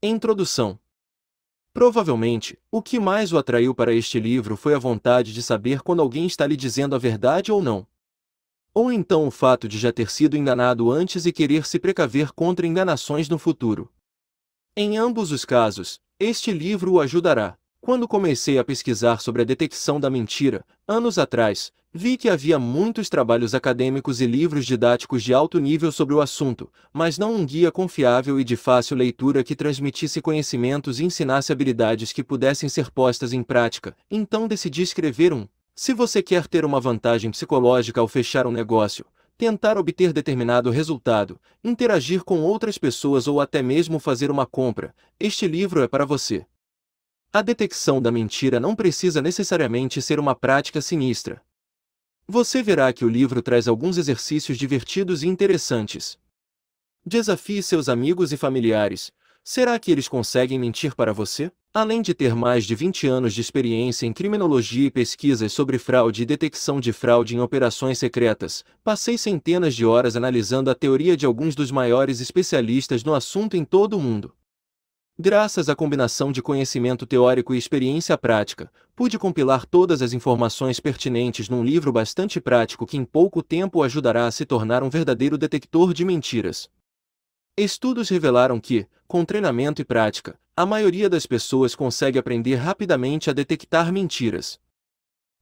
Introdução Provavelmente, o que mais o atraiu para este livro foi a vontade de saber quando alguém está lhe dizendo a verdade ou não. Ou então o fato de já ter sido enganado antes e querer se precaver contra enganações no futuro. Em ambos os casos, este livro o ajudará, quando comecei a pesquisar sobre a detecção da mentira, anos atrás, vi que havia muitos trabalhos acadêmicos e livros didáticos de alto nível sobre o assunto, mas não um guia confiável e de fácil leitura que transmitisse conhecimentos e ensinasse habilidades que pudessem ser postas em prática, então decidi escrever um. Se você quer ter uma vantagem psicológica ao fechar um negócio, tentar obter determinado resultado, interagir com outras pessoas ou até mesmo fazer uma compra, este livro é para você. A detecção da mentira não precisa necessariamente ser uma prática sinistra. Você verá que o livro traz alguns exercícios divertidos e interessantes. Desafie seus amigos e familiares. Será que eles conseguem mentir para você? Além de ter mais de 20 anos de experiência em criminologia e pesquisas sobre fraude e detecção de fraude em operações secretas, passei centenas de horas analisando a teoria de alguns dos maiores especialistas no assunto em todo o mundo. Graças à combinação de conhecimento teórico e experiência prática, pude compilar todas as informações pertinentes num livro bastante prático que em pouco tempo ajudará a se tornar um verdadeiro detector de mentiras. Estudos revelaram que, com treinamento e prática, a maioria das pessoas consegue aprender rapidamente a detectar mentiras.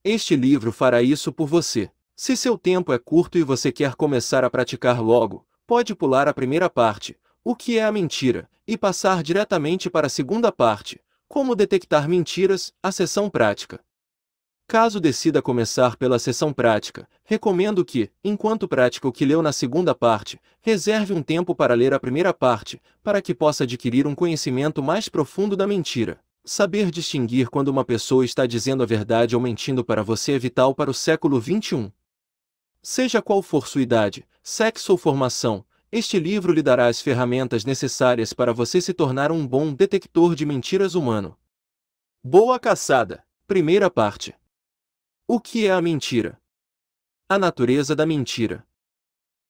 Este livro fará isso por você. Se seu tempo é curto e você quer começar a praticar logo, pode pular a primeira parte, o que é a mentira, e passar diretamente para a segunda parte, como detectar mentiras, a sessão prática. Caso decida começar pela sessão prática, recomendo que, enquanto pratica o que leu na segunda parte, reserve um tempo para ler a primeira parte, para que possa adquirir um conhecimento mais profundo da mentira. Saber distinguir quando uma pessoa está dizendo a verdade ou mentindo para você é vital para o século XXI. Seja qual for sua idade, sexo ou formação, este livro lhe dará as ferramentas necessárias para você se tornar um bom detector de mentiras humano. Boa caçada! Primeira parte. O que é a mentira? A natureza da mentira.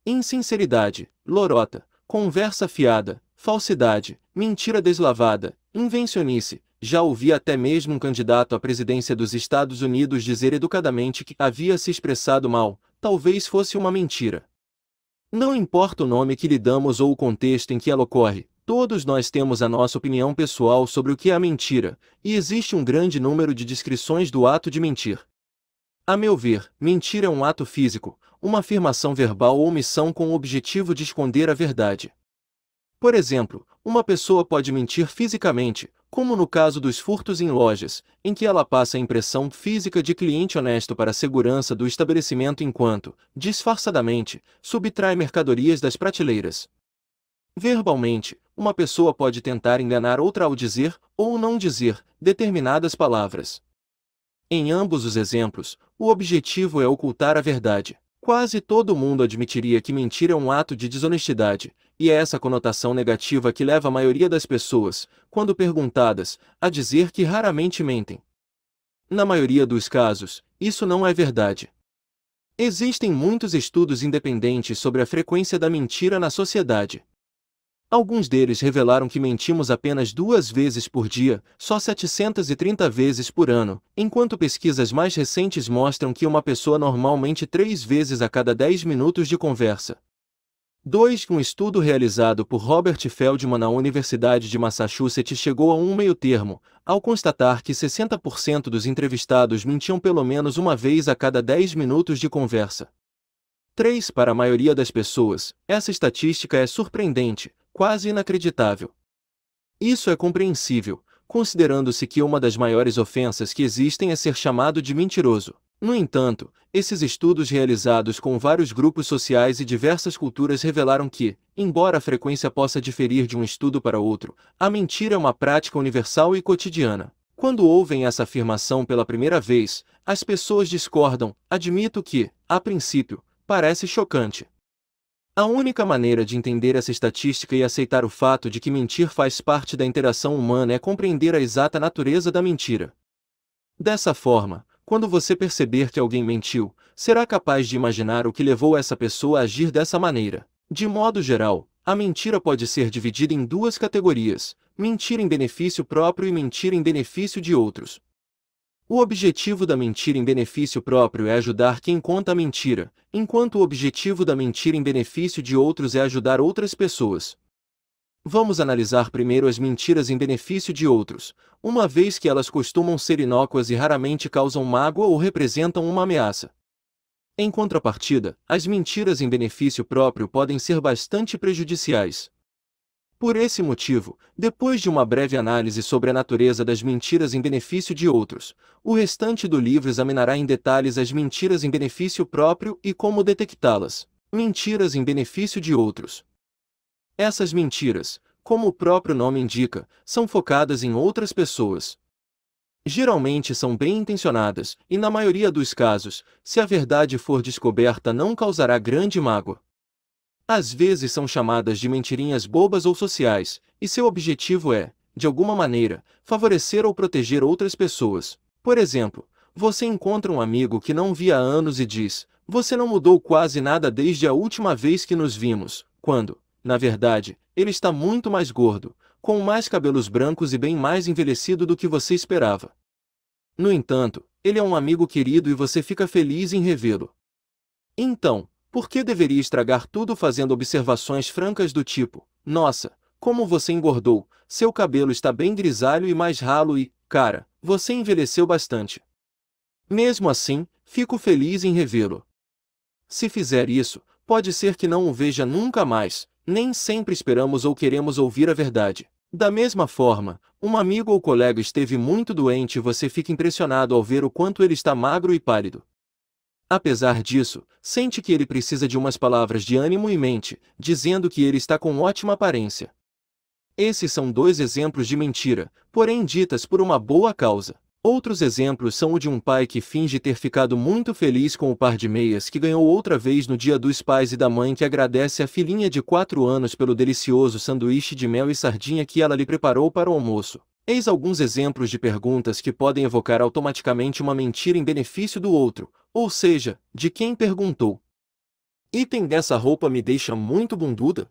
Insinceridade, lorota, conversa fiada, falsidade, mentira deslavada, invencionice. Já ouvi até mesmo um candidato à presidência dos Estados Unidos dizer educadamente que havia se expressado mal, talvez fosse uma mentira. Não importa o nome que lhe damos ou o contexto em que ela ocorre, todos nós temos a nossa opinião pessoal sobre o que é a mentira, e existe um grande número de descrições do ato de mentir. A meu ver, mentir é um ato físico, uma afirmação verbal ou omissão com o objetivo de esconder a verdade. Por exemplo, uma pessoa pode mentir fisicamente, como no caso dos furtos em lojas, em que ela passa a impressão física de cliente honesto para a segurança do estabelecimento enquanto, disfarçadamente, subtrai mercadorias das prateleiras. Verbalmente, uma pessoa pode tentar enganar outra ao dizer, ou não dizer, determinadas palavras. Em ambos os exemplos, o objetivo é ocultar a verdade. Quase todo mundo admitiria que mentir é um ato de desonestidade, e é essa conotação negativa que leva a maioria das pessoas, quando perguntadas, a dizer que raramente mentem. Na maioria dos casos, isso não é verdade. Existem muitos estudos independentes sobre a frequência da mentira na sociedade. Alguns deles revelaram que mentimos apenas duas vezes por dia, só 730 vezes por ano, enquanto pesquisas mais recentes mostram que uma pessoa normalmente três vezes a cada 10 minutos de conversa. 2. Um estudo realizado por Robert Feldman na Universidade de Massachusetts chegou a um meio termo, ao constatar que 60% dos entrevistados mentiam pelo menos uma vez a cada 10 minutos de conversa. 3. Para a maioria das pessoas, essa estatística é surpreendente, quase inacreditável. Isso é compreensível, considerando-se que uma das maiores ofensas que existem é ser chamado de mentiroso. No entanto, esses estudos realizados com vários grupos sociais e diversas culturas revelaram que, embora a frequência possa diferir de um estudo para outro, a mentira é uma prática universal e cotidiana. Quando ouvem essa afirmação pela primeira vez, as pessoas discordam, admito que, a princípio, parece chocante. A única maneira de entender essa estatística e aceitar o fato de que mentir faz parte da interação humana é compreender a exata natureza da mentira. Dessa forma, quando você perceber que alguém mentiu, será capaz de imaginar o que levou essa pessoa a agir dessa maneira. De modo geral, a mentira pode ser dividida em duas categorias, mentira em benefício próprio e mentira em benefício de outros. O objetivo da mentira em benefício próprio é ajudar quem conta a mentira, enquanto o objetivo da mentira em benefício de outros é ajudar outras pessoas. Vamos analisar primeiro as mentiras em benefício de outros, uma vez que elas costumam ser inócuas e raramente causam mágoa ou representam uma ameaça. Em contrapartida, as mentiras em benefício próprio podem ser bastante prejudiciais. Por esse motivo, depois de uma breve análise sobre a natureza das mentiras em benefício de outros, o restante do livro examinará em detalhes as mentiras em benefício próprio e como detectá-las. Mentiras em benefício de outros essas mentiras, como o próprio nome indica, são focadas em outras pessoas. Geralmente são bem intencionadas, e na maioria dos casos, se a verdade for descoberta não causará grande mágoa. Às vezes são chamadas de mentirinhas bobas ou sociais, e seu objetivo é, de alguma maneira, favorecer ou proteger outras pessoas. Por exemplo, você encontra um amigo que não via há anos e diz: Você não mudou quase nada desde a última vez que nos vimos, quando, na verdade, ele está muito mais gordo, com mais cabelos brancos e bem mais envelhecido do que você esperava. No entanto, ele é um amigo querido e você fica feliz em revê-lo. Então, por que deveria estragar tudo fazendo observações francas do tipo: Nossa, como você engordou, seu cabelo está bem grisalho e mais ralo e, cara, você envelheceu bastante. Mesmo assim, fico feliz em revê-lo. Se fizer isso, pode ser que não o veja nunca mais, nem sempre esperamos ou queremos ouvir a verdade. Da mesma forma, um amigo ou colega esteve muito doente e você fica impressionado ao ver o quanto ele está magro e pálido. Apesar disso, sente que ele precisa de umas palavras de ânimo e mente, dizendo que ele está com ótima aparência. Esses são dois exemplos de mentira, porém ditas por uma boa causa. Outros exemplos são o de um pai que finge ter ficado muito feliz com o par de meias que ganhou outra vez no dia dos pais e da mãe que agradece a filhinha de 4 anos pelo delicioso sanduíche de mel e sardinha que ela lhe preparou para o almoço. Eis alguns exemplos de perguntas que podem evocar automaticamente uma mentira em benefício do outro, ou seja, de quem perguntou. Item dessa roupa me deixa muito bunduda?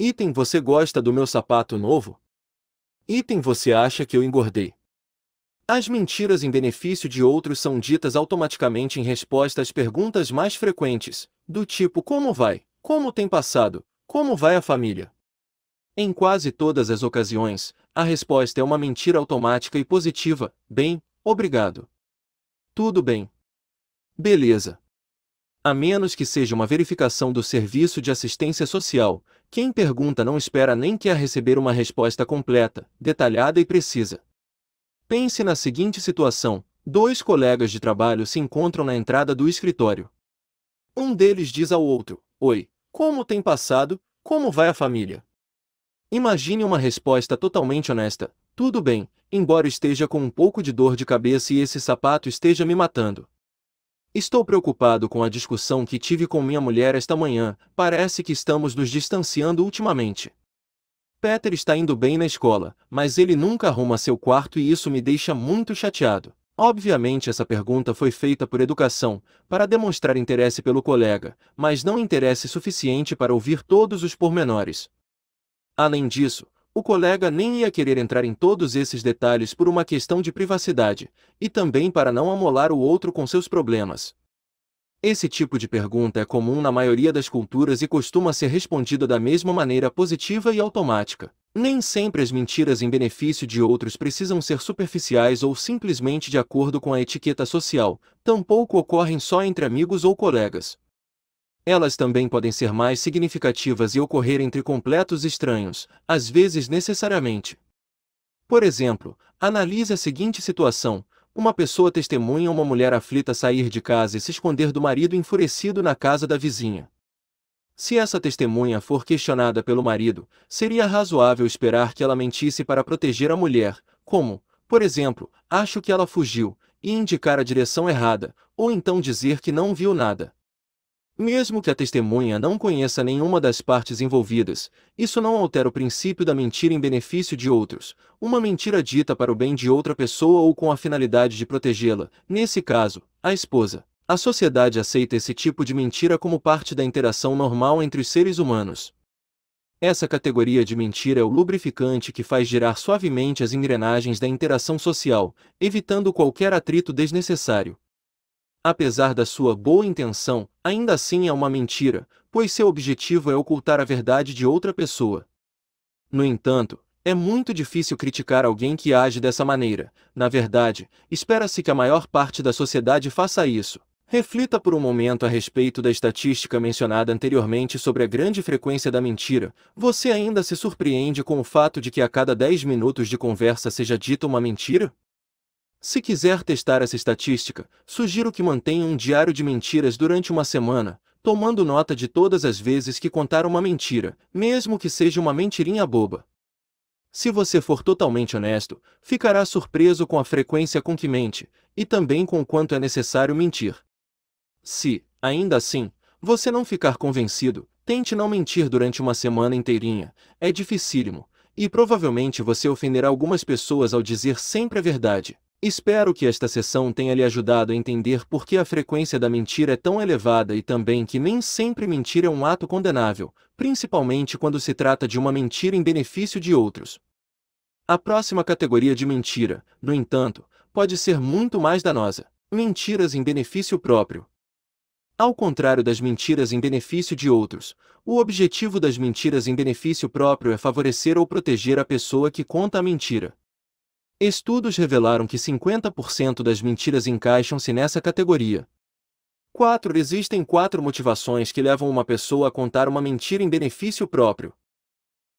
Item você gosta do meu sapato novo? Item você acha que eu engordei? As mentiras em benefício de outros são ditas automaticamente em resposta às perguntas mais frequentes, do tipo como vai, como tem passado, como vai a família. Em quase todas as ocasiões, a resposta é uma mentira automática e positiva, bem, obrigado. Tudo bem. Beleza. A menos que seja uma verificação do serviço de assistência social, quem pergunta não espera nem quer receber uma resposta completa, detalhada e precisa. Pense na seguinte situação: dois colegas de trabalho se encontram na entrada do escritório. Um deles diz ao outro: Oi, como tem passado? Como vai a família? Imagine uma resposta totalmente honesta: Tudo bem, embora esteja com um pouco de dor de cabeça e esse sapato esteja me matando. Estou preocupado com a discussão que tive com minha mulher esta manhã, parece que estamos nos distanciando ultimamente. Peter está indo bem na escola, mas ele nunca arruma seu quarto e isso me deixa muito chateado. Obviamente essa pergunta foi feita por educação, para demonstrar interesse pelo colega, mas não interesse suficiente para ouvir todos os pormenores. Além disso, o colega nem ia querer entrar em todos esses detalhes por uma questão de privacidade, e também para não amolar o outro com seus problemas. Esse tipo de pergunta é comum na maioria das culturas e costuma ser respondida da mesma maneira positiva e automática. Nem sempre as mentiras em benefício de outros precisam ser superficiais ou simplesmente de acordo com a etiqueta social, tampouco ocorrem só entre amigos ou colegas. Elas também podem ser mais significativas e ocorrer entre completos estranhos, às vezes necessariamente. Por exemplo, analise a seguinte situação: uma pessoa testemunha uma mulher aflita sair de casa e se esconder do marido enfurecido na casa da vizinha. Se essa testemunha for questionada pelo marido, seria razoável esperar que ela mentisse para proteger a mulher, como, por exemplo, acho que ela fugiu, e indicar a direção errada, ou então dizer que não viu nada. Mesmo que a testemunha não conheça nenhuma das partes envolvidas, isso não altera o princípio da mentira em benefício de outros. Uma mentira dita para o bem de outra pessoa ou com a finalidade de protegê-la, nesse caso, a esposa. A sociedade aceita esse tipo de mentira como parte da interação normal entre os seres humanos. Essa categoria de mentira é o lubrificante que faz girar suavemente as engrenagens da interação social, evitando qualquer atrito desnecessário apesar da sua boa intenção, ainda assim é uma mentira, pois seu objetivo é ocultar a verdade de outra pessoa. No entanto, é muito difícil criticar alguém que age dessa maneira. Na verdade, espera-se que a maior parte da sociedade faça isso. Reflita por um momento a respeito da estatística mencionada anteriormente sobre a grande frequência da mentira. Você ainda se surpreende com o fato de que a cada 10 minutos de conversa seja dita uma mentira? Se quiser testar essa estatística, sugiro que mantenha um diário de mentiras durante uma semana, tomando nota de todas as vezes que contar uma mentira, mesmo que seja uma mentirinha boba. Se você for totalmente honesto, ficará surpreso com a frequência com que mente, e também com o quanto é necessário mentir. Se, ainda assim, você não ficar convencido, tente não mentir durante uma semana inteirinha, é dificílimo, e provavelmente você ofenderá algumas pessoas ao dizer sempre a verdade. Espero que esta sessão tenha lhe ajudado a entender por que a frequência da mentira é tão elevada e também que nem sempre mentir é um ato condenável, principalmente quando se trata de uma mentira em benefício de outros. A próxima categoria de mentira, no entanto, pode ser muito mais danosa: mentiras em benefício próprio. Ao contrário das mentiras em benefício de outros, o objetivo das mentiras em benefício próprio é favorecer ou proteger a pessoa que conta a mentira. Estudos revelaram que 50% das mentiras encaixam-se nessa categoria. 4. Existem quatro motivações que levam uma pessoa a contar uma mentira em benefício próprio.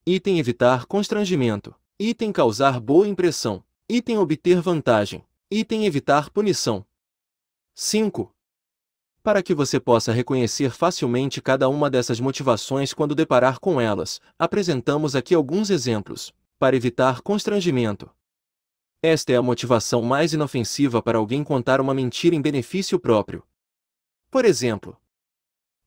Item evitar constrangimento. Item causar boa impressão. Item obter vantagem. Item evitar punição. 5. Para que você possa reconhecer facilmente cada uma dessas motivações quando deparar com elas, apresentamos aqui alguns exemplos. Para evitar constrangimento, esta é a motivação mais inofensiva para alguém contar uma mentira em benefício próprio. Por exemplo,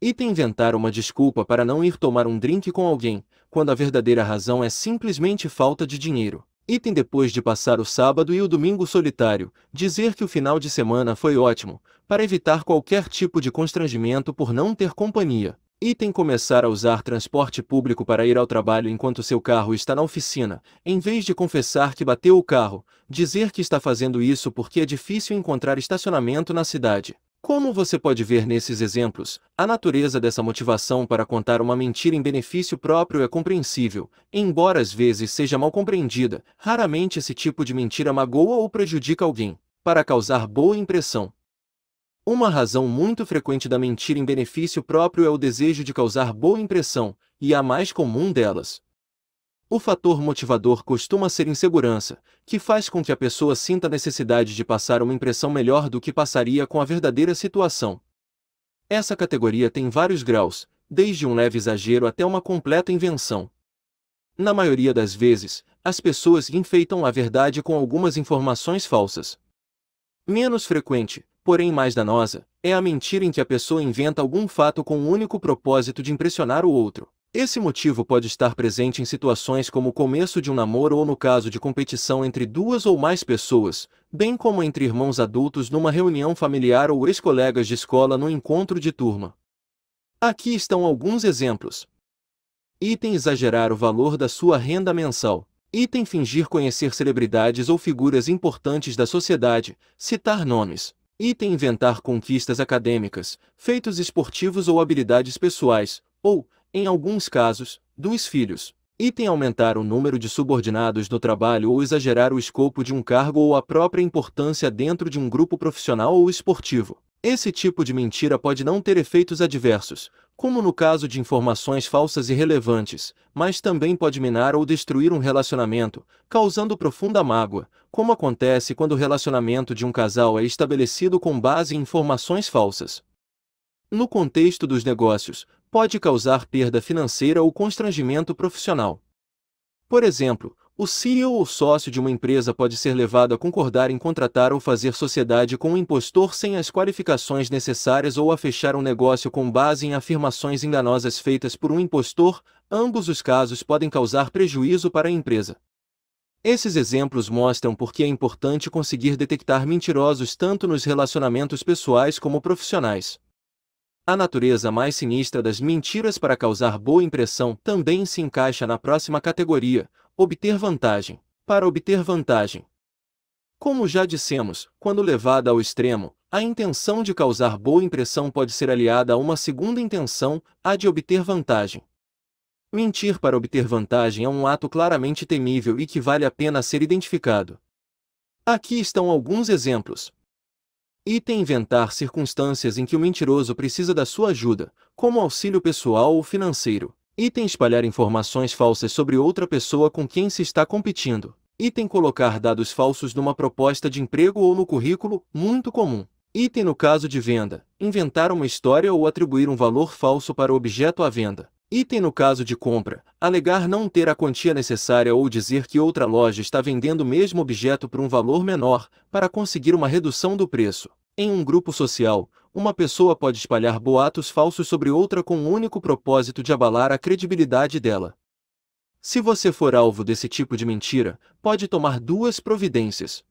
item inventar uma desculpa para não ir tomar um drink com alguém, quando a verdadeira razão é simplesmente falta de dinheiro. Item depois de passar o sábado e o domingo solitário, dizer que o final de semana foi ótimo, para evitar qualquer tipo de constrangimento por não ter companhia. Item começar a usar transporte público para ir ao trabalho enquanto seu carro está na oficina, em vez de confessar que bateu o carro, dizer que está fazendo isso porque é difícil encontrar estacionamento na cidade. Como você pode ver nesses exemplos, a natureza dessa motivação para contar uma mentira em benefício próprio é compreensível, embora às vezes seja mal compreendida, raramente esse tipo de mentira magoa ou prejudica alguém. Para causar boa impressão, uma razão muito frequente da mentira em benefício próprio é o desejo de causar boa impressão, e a mais comum delas. O fator motivador costuma ser insegurança, que faz com que a pessoa sinta a necessidade de passar uma impressão melhor do que passaria com a verdadeira situação. Essa categoria tem vários graus, desde um leve exagero até uma completa invenção. Na maioria das vezes, as pessoas enfeitam a verdade com algumas informações falsas. Menos frequente, porém mais danosa, é a mentira em que a pessoa inventa algum fato com o único propósito de impressionar o outro. Esse motivo pode estar presente em situações como o começo de um namoro ou no caso de competição entre duas ou mais pessoas, bem como entre irmãos adultos numa reunião familiar ou ex-colegas de escola no encontro de turma. Aqui estão alguns exemplos. Item exagerar o valor da sua renda mensal. Item fingir conhecer celebridades ou figuras importantes da sociedade, citar nomes. Item inventar conquistas acadêmicas, feitos esportivos ou habilidades pessoais, ou, em alguns casos, dos filhos. Item aumentar o número de subordinados no trabalho ou exagerar o escopo de um cargo ou a própria importância dentro de um grupo profissional ou esportivo. Esse tipo de mentira pode não ter efeitos adversos, como no caso de informações falsas e relevantes, mas também pode minar ou destruir um relacionamento, causando profunda mágoa, como acontece quando o relacionamento de um casal é estabelecido com base em informações falsas. No contexto dos negócios, pode causar perda financeira ou constrangimento profissional. Por exemplo, o CEO ou sócio de uma empresa pode ser levado a concordar em contratar ou fazer sociedade com um impostor sem as qualificações necessárias ou a fechar um negócio com base em afirmações enganosas feitas por um impostor, ambos os casos podem causar prejuízo para a empresa. Esses exemplos mostram por que é importante conseguir detectar mentirosos tanto nos relacionamentos pessoais como profissionais. A natureza mais sinistra das mentiras para causar boa impressão também se encaixa na próxima categoria, Obter vantagem. Para obter vantagem. Como já dissemos, quando levada ao extremo, a intenção de causar boa impressão pode ser aliada a uma segunda intenção, a de obter vantagem. Mentir para obter vantagem é um ato claramente temível e que vale a pena ser identificado. Aqui estão alguns exemplos. Item inventar circunstâncias em que o mentiroso precisa da sua ajuda, como auxílio pessoal ou financeiro. Item espalhar informações falsas sobre outra pessoa com quem se está competindo. Item colocar dados falsos numa proposta de emprego ou no currículo, muito comum. Item no caso de venda, inventar uma história ou atribuir um valor falso para o objeto à venda. Item no caso de compra, alegar não ter a quantia necessária ou dizer que outra loja está vendendo o mesmo objeto por um valor menor, para conseguir uma redução do preço. Em um grupo social, uma pessoa pode espalhar boatos falsos sobre outra com o um único propósito de abalar a credibilidade dela. Se você for alvo desse tipo de mentira, pode tomar duas providências.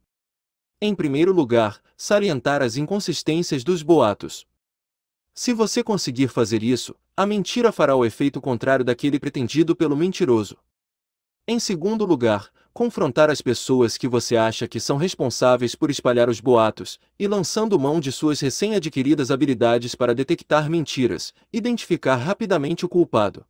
Em primeiro lugar, salientar as inconsistências dos boatos. Se você conseguir fazer isso, a mentira fará o efeito contrário daquele pretendido pelo mentiroso. Em segundo lugar, confrontar as pessoas que você acha que são responsáveis por espalhar os boatos, e lançando mão de suas recém-adquiridas habilidades para detectar mentiras, identificar rapidamente o culpado.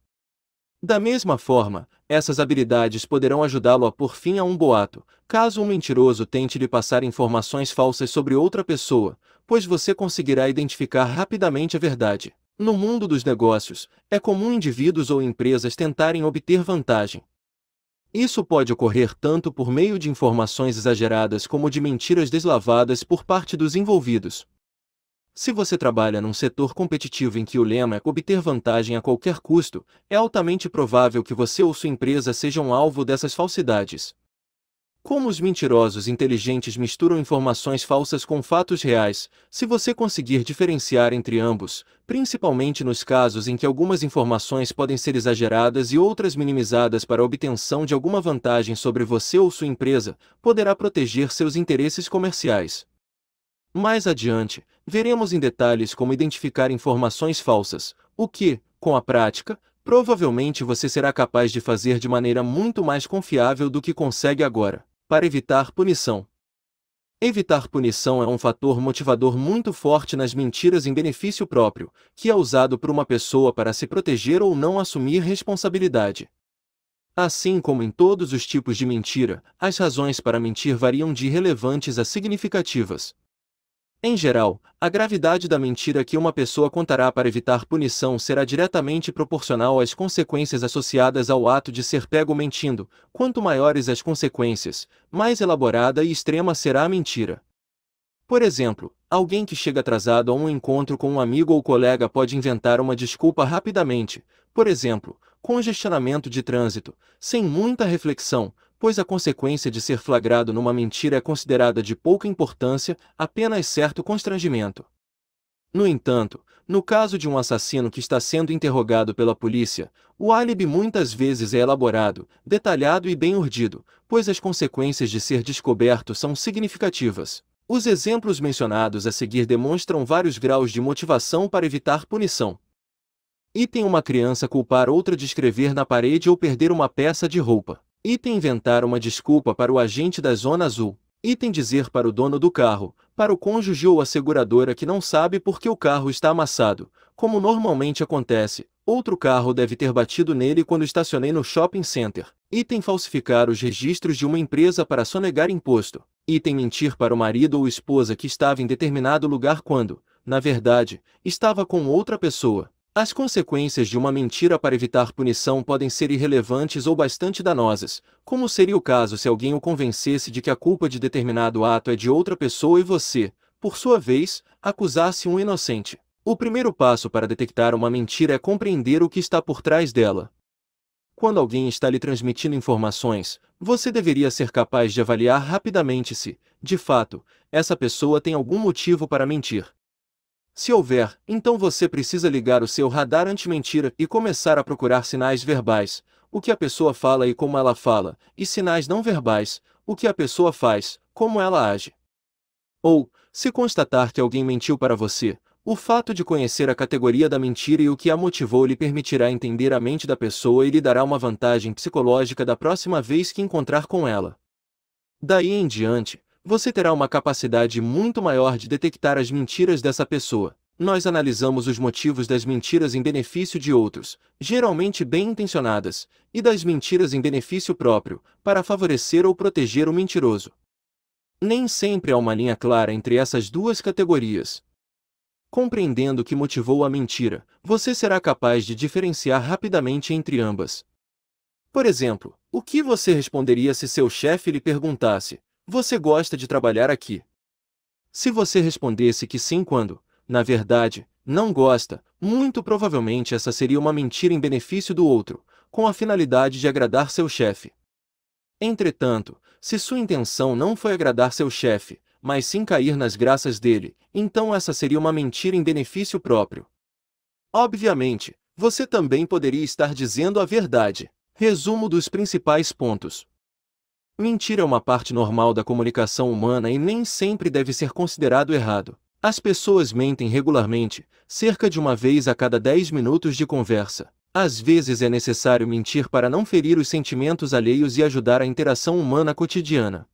Da mesma forma, essas habilidades poderão ajudá-lo a pôr fim a um boato, caso um mentiroso tente lhe passar informações falsas sobre outra pessoa, pois você conseguirá identificar rapidamente a verdade. No mundo dos negócios, é comum indivíduos ou empresas tentarem obter vantagem, isso pode ocorrer tanto por meio de informações exageradas como de mentiras deslavadas por parte dos envolvidos. Se você trabalha num setor competitivo em que o lema é obter vantagem a qualquer custo, é altamente provável que você ou sua empresa sejam alvo dessas falsidades. Como os mentirosos inteligentes misturam informações falsas com fatos reais, se você conseguir diferenciar entre ambos, principalmente nos casos em que algumas informações podem ser exageradas e outras minimizadas para a obtenção de alguma vantagem sobre você ou sua empresa, poderá proteger seus interesses comerciais. Mais adiante, veremos em detalhes como identificar informações falsas, o que, com a prática, provavelmente você será capaz de fazer de maneira muito mais confiável do que consegue agora para evitar punição. Evitar punição é um fator motivador muito forte nas mentiras em benefício próprio, que é usado por uma pessoa para se proteger ou não assumir responsabilidade. Assim como em todos os tipos de mentira, as razões para mentir variam de relevantes a significativas. Em geral, a gravidade da mentira que uma pessoa contará para evitar punição será diretamente proporcional às consequências associadas ao ato de ser pego mentindo. Quanto maiores as consequências, mais elaborada e extrema será a mentira. Por exemplo, alguém que chega atrasado a um encontro com um amigo ou colega pode inventar uma desculpa rapidamente, por exemplo, congestionamento de trânsito, sem muita reflexão, pois a consequência de ser flagrado numa mentira é considerada de pouca importância, apenas certo constrangimento. No entanto, no caso de um assassino que está sendo interrogado pela polícia, o álibi muitas vezes é elaborado, detalhado e bem urdido, pois as consequências de ser descoberto são significativas. Os exemplos mencionados a seguir demonstram vários graus de motivação para evitar punição. Item uma criança culpar outra de escrever na parede ou perder uma peça de roupa. Item inventar uma desculpa para o agente da Zona Azul. Item dizer para o dono do carro, para o cônjuge ou a seguradora que não sabe por que o carro está amassado, como normalmente acontece. Outro carro deve ter batido nele quando estacionei no shopping center. Item falsificar os registros de uma empresa para sonegar imposto. Item mentir para o marido ou esposa que estava em determinado lugar quando, na verdade, estava com outra pessoa. As consequências de uma mentira para evitar punição podem ser irrelevantes ou bastante danosas, como seria o caso se alguém o convencesse de que a culpa de determinado ato é de outra pessoa e você, por sua vez, acusasse um inocente. O primeiro passo para detectar uma mentira é compreender o que está por trás dela. Quando alguém está lhe transmitindo informações, você deveria ser capaz de avaliar rapidamente se, de fato, essa pessoa tem algum motivo para mentir, se houver, então você precisa ligar o seu radar anti-mentira e começar a procurar sinais verbais, o que a pessoa fala e como ela fala, e sinais não verbais, o que a pessoa faz, como ela age. Ou, se constatar que alguém mentiu para você, o fato de conhecer a categoria da mentira e o que a motivou lhe permitirá entender a mente da pessoa e lhe dará uma vantagem psicológica da próxima vez que encontrar com ela. Daí em diante, você terá uma capacidade muito maior de detectar as mentiras dessa pessoa. Nós analisamos os motivos das mentiras em benefício de outros, geralmente bem intencionadas, e das mentiras em benefício próprio, para favorecer ou proteger o mentiroso. Nem sempre há uma linha clara entre essas duas categorias. Compreendendo o que motivou a mentira, você será capaz de diferenciar rapidamente entre ambas. Por exemplo, o que você responderia se seu chefe lhe perguntasse: você gosta de trabalhar aqui? Se você respondesse que sim quando, na verdade, não gosta, muito provavelmente essa seria uma mentira em benefício do outro, com a finalidade de agradar seu chefe. Entretanto, se sua intenção não foi agradar seu chefe, mas sim cair nas graças dele, então essa seria uma mentira em benefício próprio. Obviamente, você também poderia estar dizendo a verdade. Resumo dos principais pontos. Mentira é uma parte normal da comunicação humana e nem sempre deve ser considerado errado. As pessoas mentem regularmente, cerca de uma vez a cada 10 minutos de conversa. Às vezes é necessário mentir para não ferir os sentimentos alheios e ajudar a interação humana cotidiana.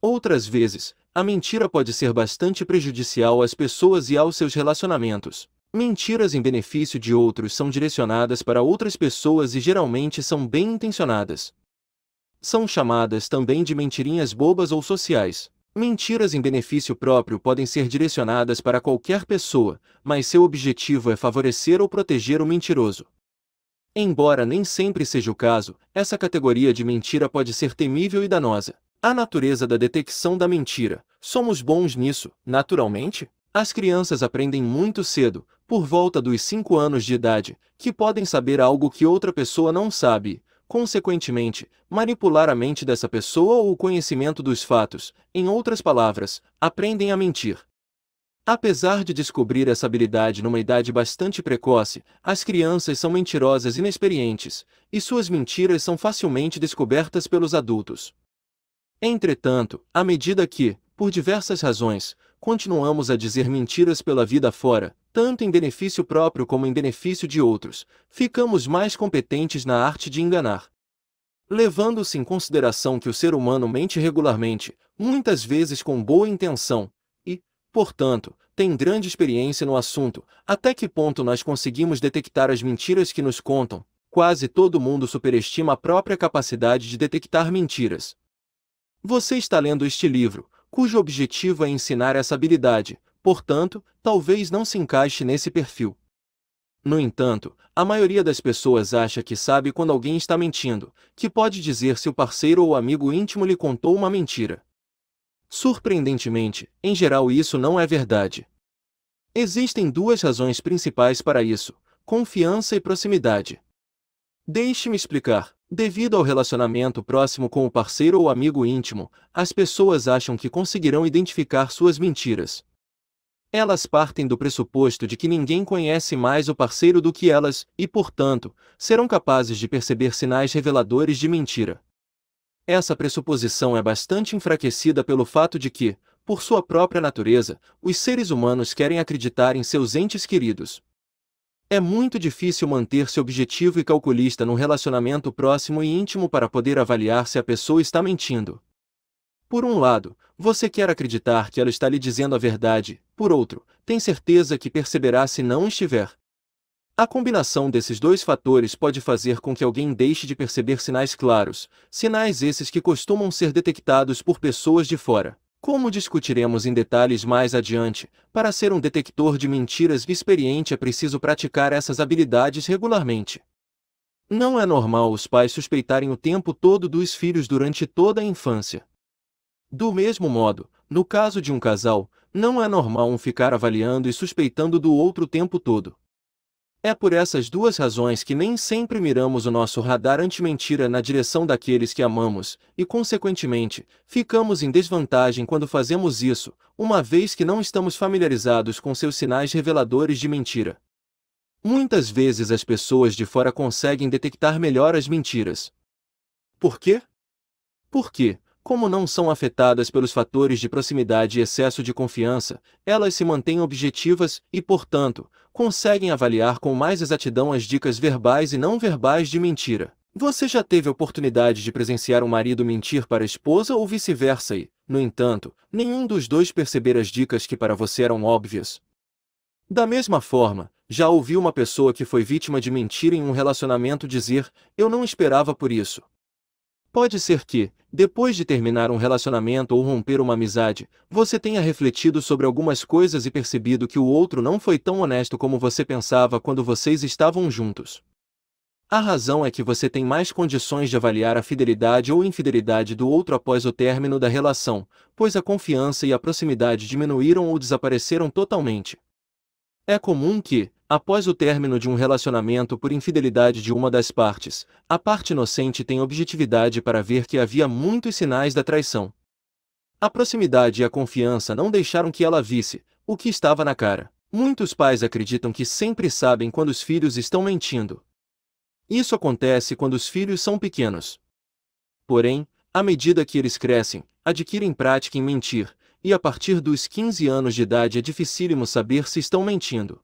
Outras vezes, a mentira pode ser bastante prejudicial às pessoas e aos seus relacionamentos. Mentiras em benefício de outros são direcionadas para outras pessoas e geralmente são bem intencionadas. São chamadas também de mentirinhas bobas ou sociais. Mentiras em benefício próprio podem ser direcionadas para qualquer pessoa, mas seu objetivo é favorecer ou proteger o mentiroso. Embora nem sempre seja o caso, essa categoria de mentira pode ser temível e danosa. A natureza da detecção da mentira. Somos bons nisso, naturalmente? As crianças aprendem muito cedo, por volta dos 5 anos de idade, que podem saber algo que outra pessoa não sabe, consequentemente, manipular a mente dessa pessoa ou o conhecimento dos fatos, em outras palavras, aprendem a mentir. Apesar de descobrir essa habilidade numa idade bastante precoce, as crianças são mentirosas inexperientes, e suas mentiras são facilmente descobertas pelos adultos. Entretanto, à medida que, por diversas razões, continuamos a dizer mentiras pela vida fora, tanto em benefício próprio como em benefício de outros, ficamos mais competentes na arte de enganar. Levando-se em consideração que o ser humano mente regularmente, muitas vezes com boa intenção, e, portanto, tem grande experiência no assunto, até que ponto nós conseguimos detectar as mentiras que nos contam? Quase todo mundo superestima a própria capacidade de detectar mentiras. Você está lendo este livro, cujo objetivo é ensinar essa habilidade, portanto, talvez não se encaixe nesse perfil. No entanto, a maioria das pessoas acha que sabe quando alguém está mentindo, que pode dizer se o parceiro ou amigo íntimo lhe contou uma mentira. Surpreendentemente, em geral isso não é verdade. Existem duas razões principais para isso: confiança e proximidade. Deixe-me explicar. Devido ao relacionamento próximo com o parceiro ou amigo íntimo, as pessoas acham que conseguirão identificar suas mentiras. Elas partem do pressuposto de que ninguém conhece mais o parceiro do que elas e, portanto, serão capazes de perceber sinais reveladores de mentira. Essa pressuposição é bastante enfraquecida pelo fato de que, por sua própria natureza, os seres humanos querem acreditar em seus entes queridos. É muito difícil manter-se objetivo e calculista num relacionamento próximo e íntimo para poder avaliar se a pessoa está mentindo. Por um lado, você quer acreditar que ela está lhe dizendo a verdade, por outro, tem certeza que perceberá se não estiver. A combinação desses dois fatores pode fazer com que alguém deixe de perceber sinais claros, sinais esses que costumam ser detectados por pessoas de fora. Como discutiremos em detalhes mais adiante, para ser um detector de mentiras experiente é preciso praticar essas habilidades regularmente. Não é normal os pais suspeitarem o tempo todo dos filhos durante toda a infância. Do mesmo modo, no caso de um casal, não é normal um ficar avaliando e suspeitando do outro o tempo todo. É por essas duas razões que nem sempre miramos o nosso radar anti-mentira na direção daqueles que amamos, e, consequentemente, ficamos em desvantagem quando fazemos isso, uma vez que não estamos familiarizados com seus sinais reveladores de mentira. Muitas vezes as pessoas de fora conseguem detectar melhor as mentiras. Por quê? Porque, como não são afetadas pelos fatores de proximidade e excesso de confiança, elas se mantêm objetivas e, portanto, conseguem avaliar com mais exatidão as dicas verbais e não verbais de mentira. Você já teve oportunidade de presenciar um marido mentir para a esposa ou vice-versa e, no entanto, nenhum dos dois perceber as dicas que para você eram óbvias? Da mesma forma, já ouvi uma pessoa que foi vítima de mentira em um relacionamento dizer: Eu não esperava por isso, Pode ser que, depois de terminar um relacionamento ou romper uma amizade, você tenha refletido sobre algumas coisas e percebido que o outro não foi tão honesto como você pensava quando vocês estavam juntos. A razão é que você tem mais condições de avaliar a fidelidade ou infidelidade do outro após o término da relação, pois a confiança e a proximidade diminuíram ou desapareceram totalmente. É comum que, Após o término de um relacionamento por infidelidade de uma das partes, a parte inocente tem objetividade para ver que havia muitos sinais da traição. A proximidade e a confiança não deixaram que ela visse o que estava na cara. Muitos pais acreditam que sempre sabem quando os filhos estão mentindo. Isso acontece quando os filhos são pequenos. Porém, à medida que eles crescem, adquirem prática em mentir, e a partir dos 15 anos de idade é dificílimo saber se estão mentindo.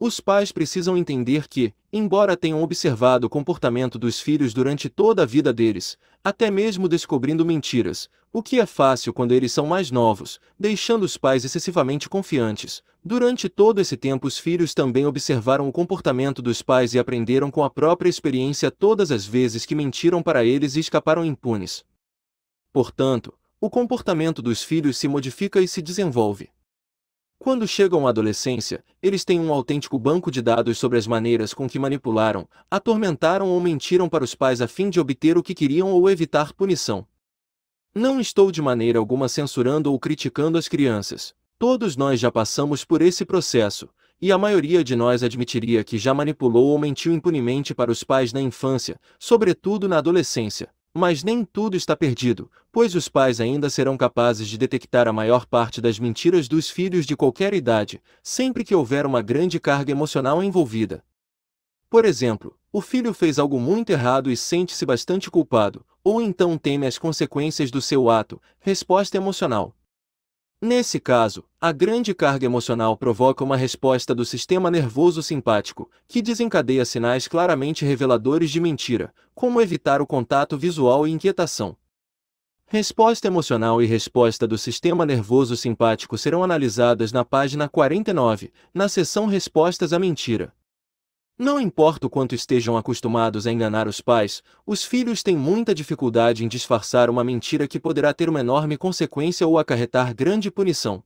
Os pais precisam entender que, embora tenham observado o comportamento dos filhos durante toda a vida deles, até mesmo descobrindo mentiras, o que é fácil quando eles são mais novos, deixando os pais excessivamente confiantes. Durante todo esse tempo, os filhos também observaram o comportamento dos pais e aprenderam com a própria experiência todas as vezes que mentiram para eles e escaparam impunes. Portanto, o comportamento dos filhos se modifica e se desenvolve. Quando chegam à adolescência, eles têm um autêntico banco de dados sobre as maneiras com que manipularam, atormentaram ou mentiram para os pais a fim de obter o que queriam ou evitar punição. Não estou de maneira alguma censurando ou criticando as crianças. Todos nós já passamos por esse processo, e a maioria de nós admitiria que já manipulou ou mentiu impunemente para os pais na infância, sobretudo na adolescência. Mas nem tudo está perdido, pois os pais ainda serão capazes de detectar a maior parte das mentiras dos filhos de qualquer idade, sempre que houver uma grande carga emocional envolvida. Por exemplo, o filho fez algo muito errado e sente-se bastante culpado, ou então teme as consequências do seu ato, resposta emocional. Nesse caso, a grande carga emocional provoca uma resposta do sistema nervoso simpático, que desencadeia sinais claramente reveladores de mentira, como evitar o contato visual e inquietação. Resposta emocional e resposta do sistema nervoso simpático serão analisadas na página 49, na seção Respostas à Mentira. Não importa o quanto estejam acostumados a enganar os pais, os filhos têm muita dificuldade em disfarçar uma mentira que poderá ter uma enorme consequência ou acarretar grande punição.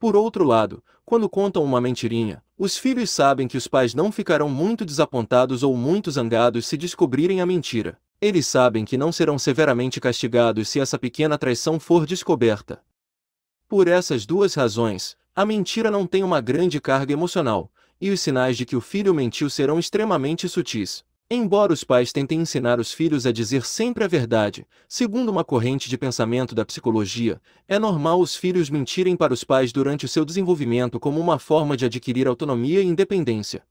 Por outro lado, quando contam uma mentirinha, os filhos sabem que os pais não ficarão muito desapontados ou muito zangados se descobrirem a mentira. Eles sabem que não serão severamente castigados se essa pequena traição for descoberta. Por essas duas razões, a mentira não tem uma grande carga emocional, e os sinais de que o filho mentiu serão extremamente sutis. Embora os pais tentem ensinar os filhos a dizer sempre a verdade, segundo uma corrente de pensamento da psicologia, é normal os filhos mentirem para os pais durante o seu desenvolvimento como uma forma de adquirir autonomia e independência.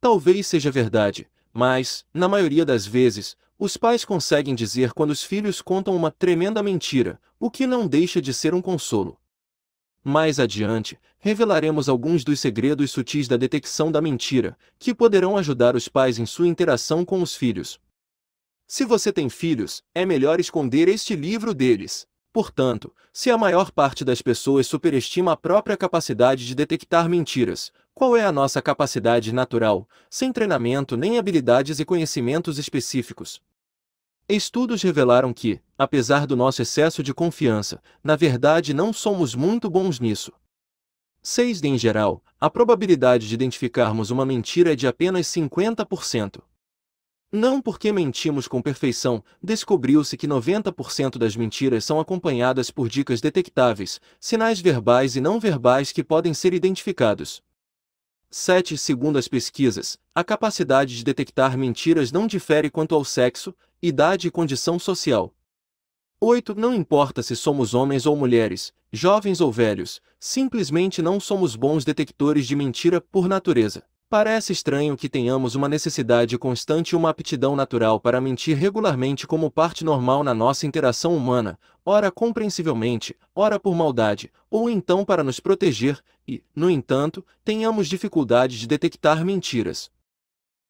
Talvez seja verdade, mas, na maioria das vezes, os pais conseguem dizer quando os filhos contam uma tremenda mentira, o que não deixa de ser um consolo. Mais adiante, revelaremos alguns dos segredos sutis da detecção da mentira, que poderão ajudar os pais em sua interação com os filhos. Se você tem filhos, é melhor esconder este livro deles. Portanto, se a maior parte das pessoas superestima a própria capacidade de detectar mentiras, qual é a nossa capacidade natural, sem treinamento nem habilidades e conhecimentos específicos? Estudos revelaram que, apesar do nosso excesso de confiança, na verdade não somos muito bons nisso. 6. Em geral, a probabilidade de identificarmos uma mentira é de apenas 50%. Não porque mentimos com perfeição, descobriu-se que 90% das mentiras são acompanhadas por dicas detectáveis, sinais verbais e não verbais que podem ser identificados. 7. Segundo as pesquisas, a capacidade de detectar mentiras não difere quanto ao sexo, idade e condição social. 8. Não importa se somos homens ou mulheres, jovens ou velhos, simplesmente não somos bons detectores de mentira por natureza. Parece estranho que tenhamos uma necessidade constante e uma aptidão natural para mentir regularmente como parte normal na nossa interação humana, ora compreensivelmente, ora por maldade, ou então para nos proteger, e, no entanto, tenhamos dificuldade de detectar mentiras.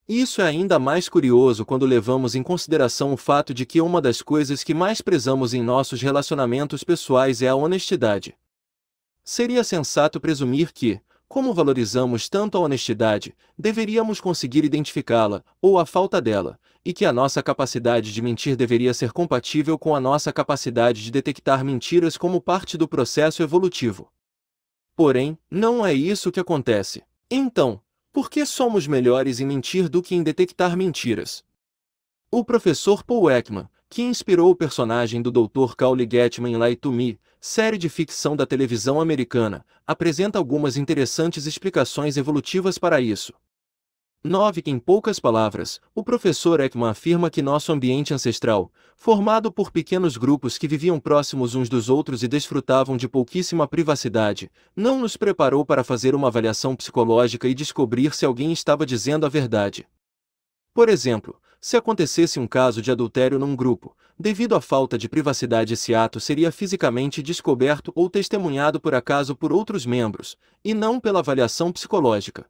Isso é ainda mais curioso quando levamos em consideração o fato de que uma das coisas que mais prezamos em nossos relacionamentos pessoais é a honestidade. Seria sensato presumir que, como valorizamos tanto a honestidade, deveríamos conseguir identificá-la, ou a falta dela, e que a nossa capacidade de mentir deveria ser compatível com a nossa capacidade de detectar mentiras como parte do processo evolutivo. Porém, não é isso que acontece. Então, por que somos melhores em mentir do que em detectar mentiras? O professor Paul Ekman, que inspirou o personagem do Dr. Cowley Getman em Lie to Me, série de ficção da televisão americana, apresenta algumas interessantes explicações evolutivas para isso. 9. Em poucas palavras, o professor Ekman afirma que nosso ambiente ancestral, formado por pequenos grupos que viviam próximos uns dos outros e desfrutavam de pouquíssima privacidade, não nos preparou para fazer uma avaliação psicológica e descobrir se alguém estava dizendo a verdade. Por exemplo, se acontecesse um caso de adultério num grupo, devido à falta de privacidade, esse ato seria fisicamente descoberto ou testemunhado por acaso por outros membros, e não pela avaliação psicológica.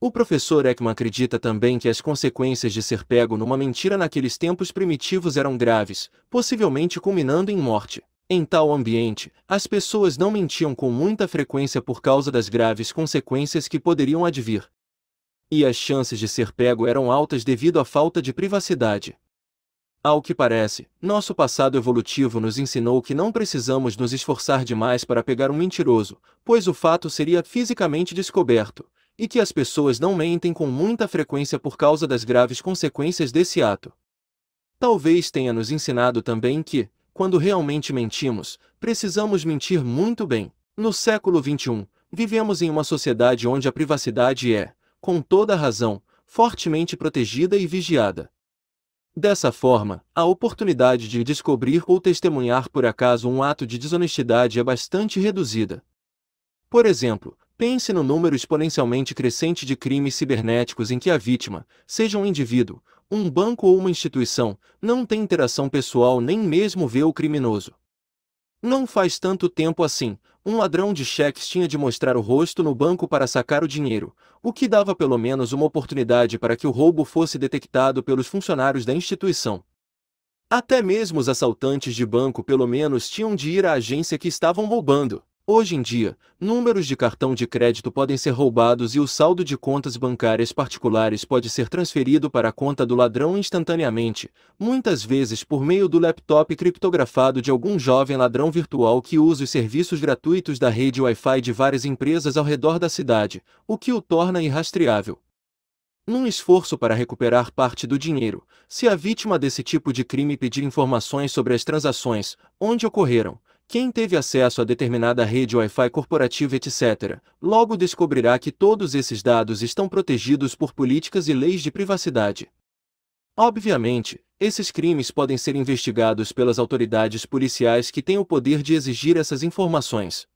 O professor Ekman acredita também que as consequências de ser pego numa mentira naqueles tempos primitivos eram graves, possivelmente culminando em morte. Em tal ambiente, as pessoas não mentiam com muita frequência por causa das graves consequências que poderiam advir, e as chances de ser pego eram altas devido à falta de privacidade. Ao que parece, nosso passado evolutivo nos ensinou que não precisamos nos esforçar demais para pegar um mentiroso, pois o fato seria fisicamente descoberto, e que as pessoas não mentem com muita frequência por causa das graves consequências desse ato. Talvez tenha nos ensinado também que, quando realmente mentimos, precisamos mentir muito bem. No século XXI, vivemos em uma sociedade onde a privacidade é, com toda a razão, fortemente protegida e vigiada. Dessa forma, a oportunidade de descobrir ou testemunhar por acaso um ato de desonestidade é bastante reduzida. Por exemplo, pense no número exponencialmente crescente de crimes cibernéticos em que a vítima, seja um indivíduo, um banco ou uma instituição, não tem interação pessoal nem mesmo vê o criminoso. Não faz tanto tempo assim, um ladrão de cheques tinha de mostrar o rosto no banco para sacar o dinheiro, o que dava pelo menos uma oportunidade para que o roubo fosse detectado pelos funcionários da instituição. Até mesmo os assaltantes de banco pelo menos tinham de ir à agência que estavam roubando. Hoje em dia, números de cartão de crédito podem ser roubados e o saldo de contas bancárias particulares pode ser transferido para a conta do ladrão instantaneamente, muitas vezes por meio do laptop criptografado de algum jovem ladrão virtual que usa os serviços gratuitos da rede Wi-Fi de várias empresas ao redor da cidade, o que o torna irrastreável. Num esforço para recuperar parte do dinheiro, se a vítima desse tipo de crime pedir informações sobre as transações, onde ocorreram, quem teve acesso a determinada rede Wi-Fi corporativa, etc., logo descobrirá que todos esses dados estão protegidos por políticas e leis de privacidade. Obviamente, esses crimes podem ser investigados pelas autoridades policiais que têm o poder de exigir essas informações.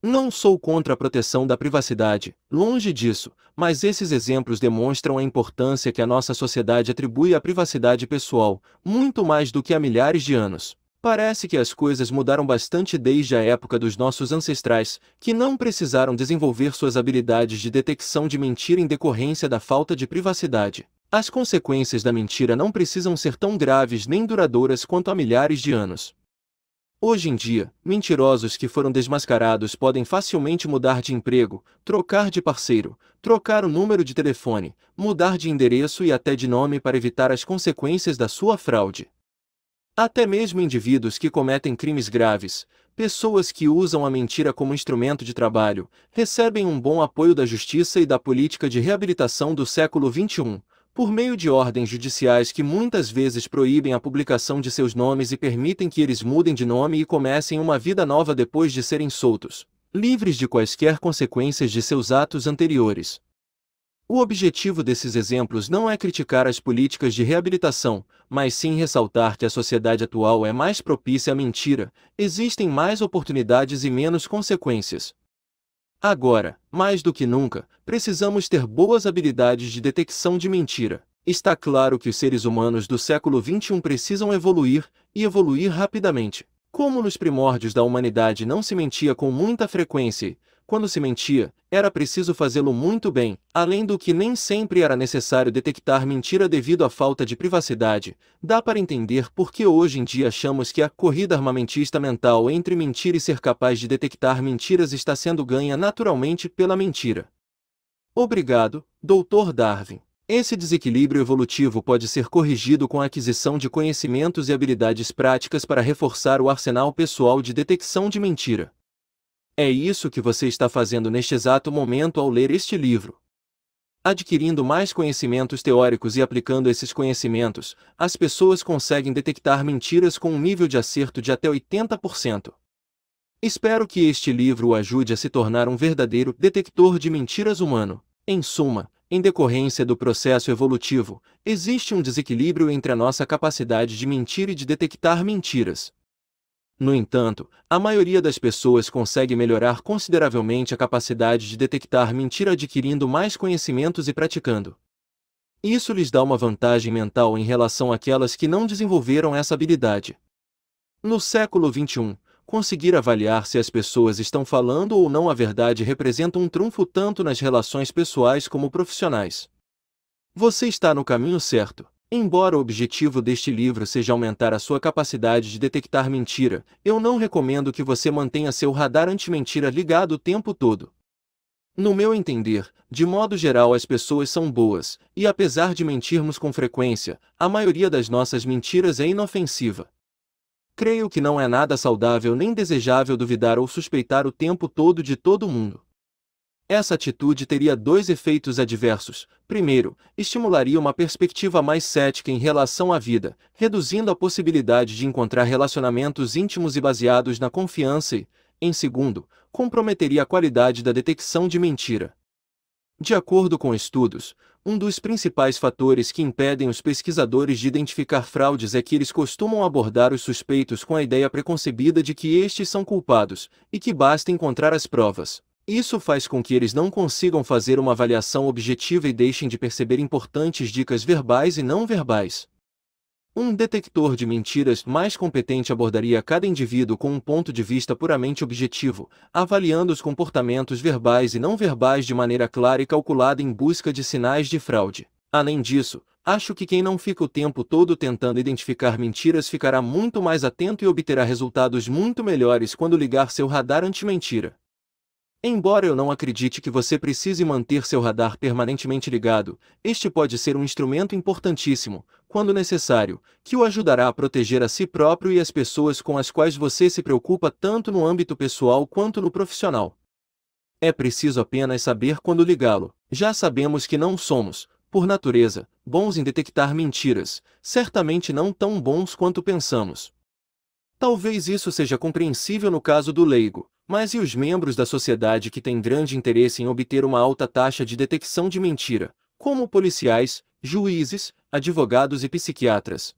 Não sou contra a proteção da privacidade, longe disso, mas esses exemplos demonstram a importância que a nossa sociedade atribui à privacidade pessoal, muito mais do que há milhares de anos. Parece que as coisas mudaram bastante desde a época dos nossos ancestrais, que não precisaram desenvolver suas habilidades de detecção de mentira em decorrência da falta de privacidade. As consequências da mentira não precisam ser tão graves nem duradouras quanto há milhares de anos. Hoje em dia, mentirosos que foram desmascarados podem facilmente mudar de emprego, trocar de parceiro, trocar o número de telefone, mudar de endereço e até de nome para evitar as consequências da sua fraude. Até mesmo indivíduos que cometem crimes graves, pessoas que usam a mentira como instrumento de trabalho, recebem um bom apoio da justiça e da política de reabilitação do século XXI, por meio de ordens judiciais que muitas vezes proíbem a publicação de seus nomes e permitem que eles mudem de nome e comecem uma vida nova depois de serem soltos, livres de quaisquer consequências de seus atos anteriores. O objetivo desses exemplos não é criticar as políticas de reabilitação, mas sim ressaltar que a sociedade atual é mais propícia à mentira, existem mais oportunidades e menos consequências. Agora, mais do que nunca, precisamos ter boas habilidades de detecção de mentira. Está claro que os seres humanos do século XXI precisam evoluir, e evoluir rapidamente. Como nos primórdios da humanidade não se mentia com muita frequência, quando se mentia, era preciso fazê-lo muito bem, além do que nem sempre era necessário detectar mentira devido à falta de privacidade, dá para entender por que hoje em dia achamos que a corrida armamentista mental entre mentir e ser capaz de detectar mentiras está sendo ganha naturalmente pela mentira. Obrigado, Dr. Darwin. Esse desequilíbrio evolutivo pode ser corrigido com a aquisição de conhecimentos e habilidades práticas para reforçar o arsenal pessoal de detecção de mentira. É isso que você está fazendo neste exato momento ao ler este livro. Adquirindo mais conhecimentos teóricos e aplicando esses conhecimentos, as pessoas conseguem detectar mentiras com um nível de acerto de até 80%. Espero que este livro o ajude a se tornar um verdadeiro detector de mentiras humano. Em suma, em decorrência do processo evolutivo, existe um desequilíbrio entre a nossa capacidade de mentir e de detectar mentiras, no entanto, a maioria das pessoas consegue melhorar consideravelmente a capacidade de detectar mentira adquirindo mais conhecimentos e praticando. Isso lhes dá uma vantagem mental em relação àquelas que não desenvolveram essa habilidade. No século XXI, conseguir avaliar se as pessoas estão falando ou não a verdade representa um trunfo tanto nas relações pessoais como profissionais. Você está no caminho certo. Embora o objetivo deste livro seja aumentar a sua capacidade de detectar mentira, eu não recomendo que você mantenha seu radar anti-mentira ligado o tempo todo. No meu entender, de modo geral as pessoas são boas, e apesar de mentirmos com frequência, a maioria das nossas mentiras é inofensiva. Creio que não é nada saudável nem desejável duvidar ou suspeitar o tempo todo de todo mundo. Essa atitude teria dois efeitos adversos. Primeiro, estimularia uma perspectiva mais cética em relação à vida, reduzindo a possibilidade de encontrar relacionamentos íntimos e baseados na confiança e, em segundo, comprometeria a qualidade da detecção de mentira. De acordo com estudos, um dos principais fatores que impedem os pesquisadores de identificar fraudes é que eles costumam abordar os suspeitos com a ideia preconcebida de que estes são culpados e que basta encontrar as provas, isso faz com que eles não consigam fazer uma avaliação objetiva e deixem de perceber importantes dicas verbais e não verbais. Um detector de mentiras mais competente abordaria cada indivíduo com um ponto de vista puramente objetivo, avaliando os comportamentos verbais e não verbais de maneira clara e calculada em busca de sinais de fraude. Além disso, acho que quem não fica o tempo todo tentando identificar mentiras ficará muito mais atento e obterá resultados muito melhores quando ligar seu radar anti-mentira. Embora eu não acredite que você precise manter seu radar permanentemente ligado, este pode ser um instrumento importantíssimo, quando necessário, que o ajudará a proteger a si próprio e as pessoas com as quais você se preocupa tanto no âmbito pessoal quanto no profissional. É preciso apenas saber quando ligá-lo. Já sabemos que não somos, por natureza, bons em detectar mentiras, certamente não tão bons quanto pensamos. Talvez isso seja compreensível no caso do leigo, mas e os membros da sociedade que têm grande interesse em obter uma alta taxa de detecção de mentira, como policiais, juízes, advogados e psiquiatras?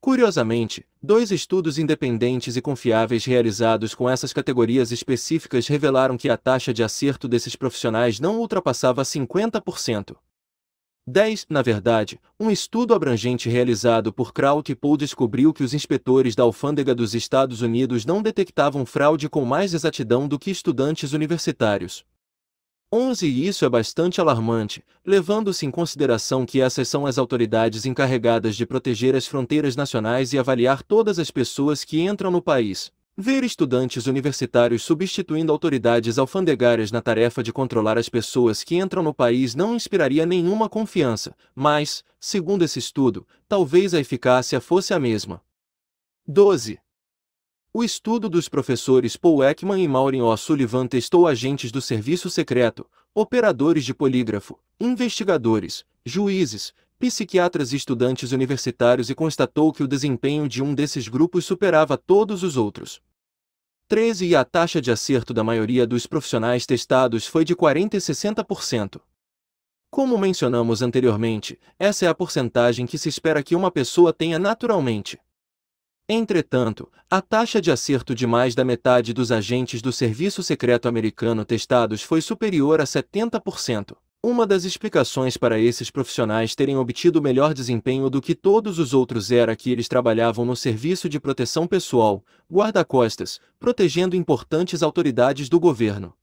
Curiosamente, dois estudos independentes e confiáveis realizados com essas categorias específicas revelaram que a taxa de acerto desses profissionais não ultrapassava 50%. 10. Na verdade, um estudo abrangente realizado por Kraut e Paul descobriu que os inspetores da alfândega dos Estados Unidos não detectavam fraude com mais exatidão do que estudantes universitários. 11. E isso é bastante alarmante, levando-se em consideração que essas são as autoridades encarregadas de proteger as fronteiras nacionais e avaliar todas as pessoas que entram no país. Ver estudantes universitários substituindo autoridades alfandegárias na tarefa de controlar as pessoas que entram no país não inspiraria nenhuma confiança, mas, segundo esse estudo, talvez a eficácia fosse a mesma. 12. O estudo dos professores Paul Ekman e Maureen O'Sullivan testou agentes do serviço secreto, operadores de polígrafo, investigadores, juízes, psiquiatras e estudantes universitários e constatou que o desempenho de um desses grupos superava todos os outros. 13 e a taxa de acerto da maioria dos profissionais testados foi de 40 e 60%. Como mencionamos anteriormente, essa é a porcentagem que se espera que uma pessoa tenha naturalmente. Entretanto, a taxa de acerto de mais da metade dos agentes do Serviço Secreto Americano testados foi superior a 70%. Uma das explicações para esses profissionais terem obtido melhor desempenho do que todos os outros era que eles trabalhavam no serviço de proteção pessoal, guarda-costas, protegendo importantes autoridades do governo.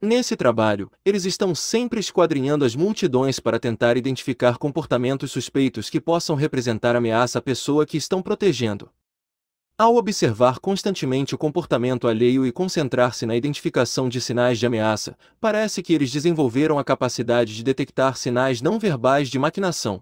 Nesse trabalho, eles estão sempre esquadrinhando as multidões para tentar identificar comportamentos suspeitos que possam representar ameaça à pessoa que estão protegendo. Ao observar constantemente o comportamento alheio e concentrar-se na identificação de sinais de ameaça, parece que eles desenvolveram a capacidade de detectar sinais não verbais de maquinação.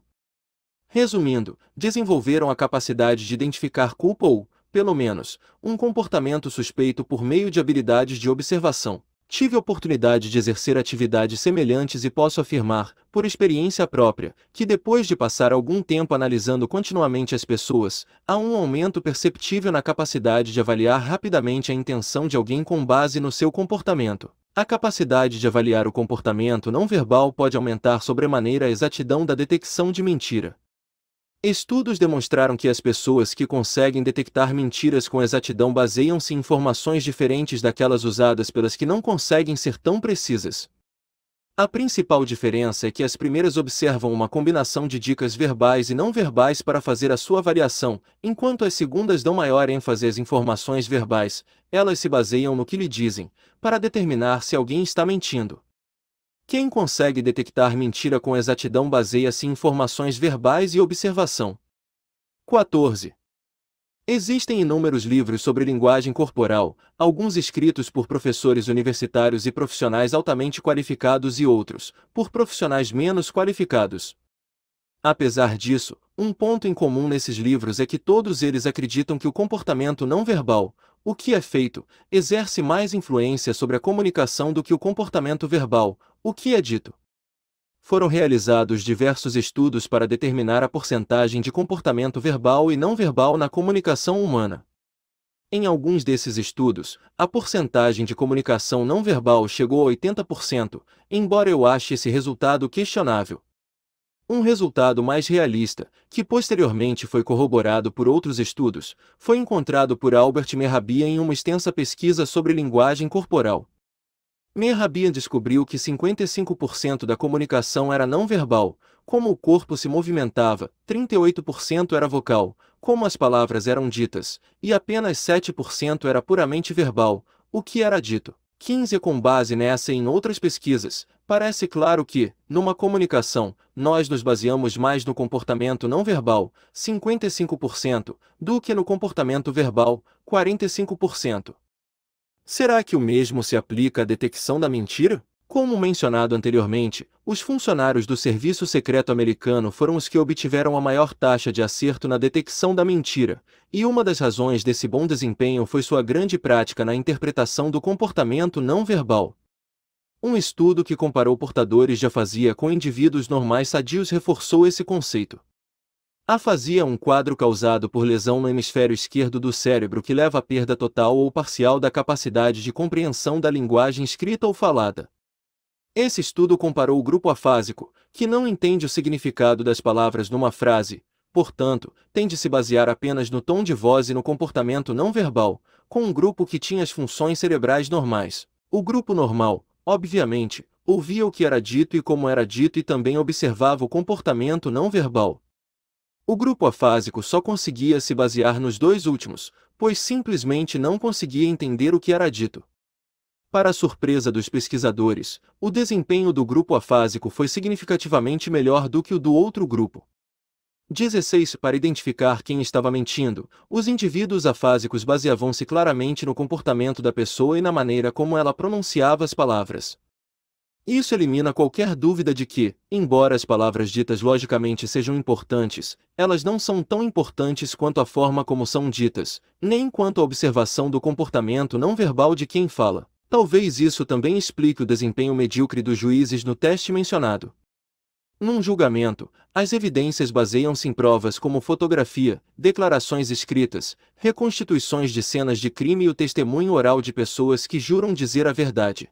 Resumindo, desenvolveram a capacidade de identificar culpa ou, pelo menos, um comportamento suspeito por meio de habilidades de observação. Tive a oportunidade de exercer atividades semelhantes e posso afirmar, por experiência própria, que depois de passar algum tempo analisando continuamente as pessoas, há um aumento perceptível na capacidade de avaliar rapidamente a intenção de alguém com base no seu comportamento. A capacidade de avaliar o comportamento não verbal pode aumentar sobremaneira a exatidão da detecção de mentira. Estudos demonstraram que as pessoas que conseguem detectar mentiras com exatidão baseiam-se em informações diferentes daquelas usadas pelas que não conseguem ser tão precisas. A principal diferença é que as primeiras observam uma combinação de dicas verbais e não verbais para fazer a sua avaliação, enquanto as segundas dão maior ênfase às informações verbais, elas se baseiam no que lhe dizem, para determinar se alguém está mentindo. Quem consegue detectar mentira com exatidão baseia-se em informações verbais e observação. 14. Existem inúmeros livros sobre linguagem corporal, alguns escritos por professores universitários e profissionais altamente qualificados e outros, por profissionais menos qualificados. Apesar disso, um ponto em comum nesses livros é que todos eles acreditam que o comportamento não verbal, o que é feito, exerce mais influência sobre a comunicação do que o comportamento verbal, o que é dito. Foram realizados diversos estudos para determinar a porcentagem de comportamento verbal e não verbal na comunicação humana. Em alguns desses estudos, a porcentagem de comunicação não verbal chegou a 80%, embora eu ache esse resultado questionável. Um resultado mais realista, que posteriormente foi corroborado por outros estudos, foi encontrado por Albert Mehrabian em uma extensa pesquisa sobre linguagem corporal. Rabia descobriu que 55% da comunicação era não verbal, como o corpo se movimentava, 38% era vocal, como as palavras eram ditas, e apenas 7% era puramente verbal, o que era dito. 15 Com base nessa e em outras pesquisas, parece claro que, numa comunicação, nós nos baseamos mais no comportamento não verbal, 55%, do que no comportamento verbal, 45%. Será que o mesmo se aplica à detecção da mentira? Como mencionado anteriormente, os funcionários do Serviço Secreto Americano foram os que obtiveram a maior taxa de acerto na detecção da mentira, e uma das razões desse bom desempenho foi sua grande prática na interpretação do comportamento não verbal. Um estudo que comparou portadores de afasia com indivíduos normais sadios reforçou esse conceito. Afasia é um quadro causado por lesão no hemisfério esquerdo do cérebro que leva à perda total ou parcial da capacidade de compreensão da linguagem escrita ou falada. Esse estudo comparou o grupo afásico, que não entende o significado das palavras numa frase, portanto, tem de se basear apenas no tom de voz e no comportamento não verbal, com um grupo que tinha as funções cerebrais normais. O grupo normal, obviamente, ouvia o que era dito e como era dito e também observava o comportamento não verbal. O grupo afásico só conseguia se basear nos dois últimos, pois simplesmente não conseguia entender o que era dito. Para a surpresa dos pesquisadores, o desempenho do grupo afásico foi significativamente melhor do que o do outro grupo. 16. Para identificar quem estava mentindo, os indivíduos afásicos baseavam-se claramente no comportamento da pessoa e na maneira como ela pronunciava as palavras, isso elimina qualquer dúvida de que, embora as palavras ditas logicamente sejam importantes, elas não são tão importantes quanto a forma como são ditas, nem quanto a observação do comportamento não verbal de quem fala. Talvez isso também explique o desempenho medíocre dos juízes no teste mencionado. Num julgamento, as evidências baseiam-se em provas como fotografia, declarações escritas, reconstituições de cenas de crime e o testemunho oral de pessoas que juram dizer a verdade.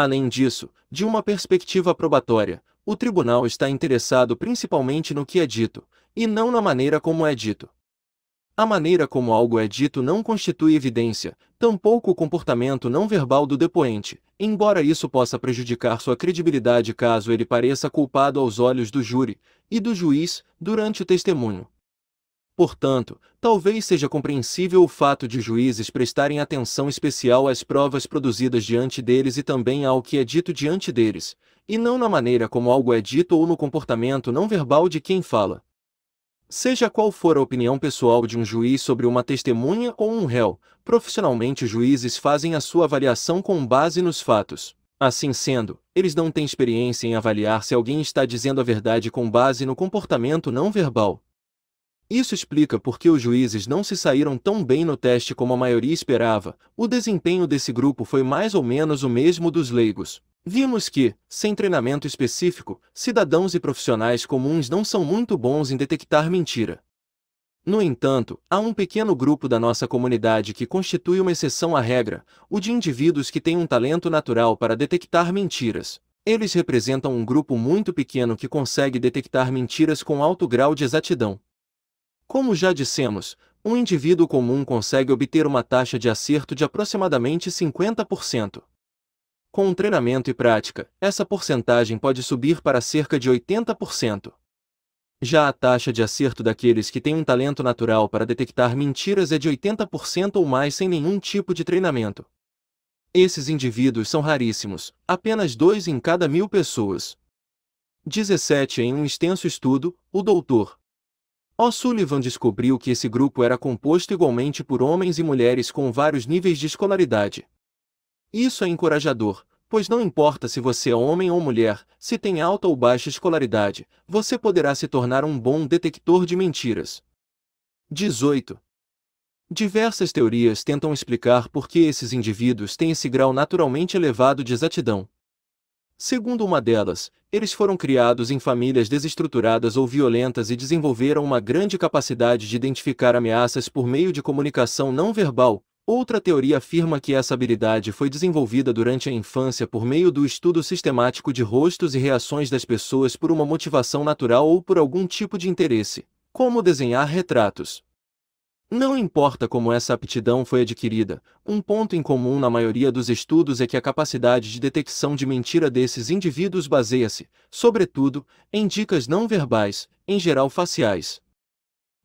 Além disso, de uma perspectiva probatória, o tribunal está interessado principalmente no que é dito, e não na maneira como é dito. A maneira como algo é dito não constitui evidência, tampouco o comportamento não verbal do depoente, embora isso possa prejudicar sua credibilidade caso ele pareça culpado aos olhos do júri e do juiz durante o testemunho. Portanto, talvez seja compreensível o fato de juízes prestarem atenção especial às provas produzidas diante deles e também ao que é dito diante deles, e não na maneira como algo é dito ou no comportamento não verbal de quem fala. Seja qual for a opinião pessoal de um juiz sobre uma testemunha ou um réu, profissionalmente juízes fazem a sua avaliação com base nos fatos. Assim sendo, eles não têm experiência em avaliar se alguém está dizendo a verdade com base no comportamento não verbal. Isso explica por que os juízes não se saíram tão bem no teste como a maioria esperava. O desempenho desse grupo foi mais ou menos o mesmo dos leigos. Vimos que, sem treinamento específico, cidadãos e profissionais comuns não são muito bons em detectar mentira. No entanto, há um pequeno grupo da nossa comunidade que constitui uma exceção à regra, o de indivíduos que têm um talento natural para detectar mentiras. Eles representam um grupo muito pequeno que consegue detectar mentiras com alto grau de exatidão. Como já dissemos, um indivíduo comum consegue obter uma taxa de acerto de aproximadamente 50%. Com treinamento e prática, essa porcentagem pode subir para cerca de 80%. Já a taxa de acerto daqueles que têm um talento natural para detectar mentiras é de 80% ou mais sem nenhum tipo de treinamento. Esses indivíduos são raríssimos, apenas dois em cada mil pessoas. 17 Em um extenso estudo, o doutor O'Sullivan descobriu que esse grupo era composto igualmente por homens e mulheres com vários níveis de escolaridade. Isso é encorajador, pois não importa se você é homem ou mulher, se tem alta ou baixa escolaridade, você poderá se tornar um bom detector de mentiras. 18. Diversas teorias tentam explicar por que esses indivíduos têm esse grau naturalmente elevado de exatidão. Segundo uma delas, eles foram criados em famílias desestruturadas ou violentas e desenvolveram uma grande capacidade de identificar ameaças por meio de comunicação não verbal. Outra teoria afirma que essa habilidade foi desenvolvida durante a infância por meio do estudo sistemático de rostos e reações das pessoas por uma motivação natural ou por algum tipo de interesse, como desenhar retratos. Não importa como essa aptidão foi adquirida, um ponto em comum na maioria dos estudos é que a capacidade de detecção de mentira desses indivíduos baseia-se, sobretudo, em dicas não verbais, em geral faciais.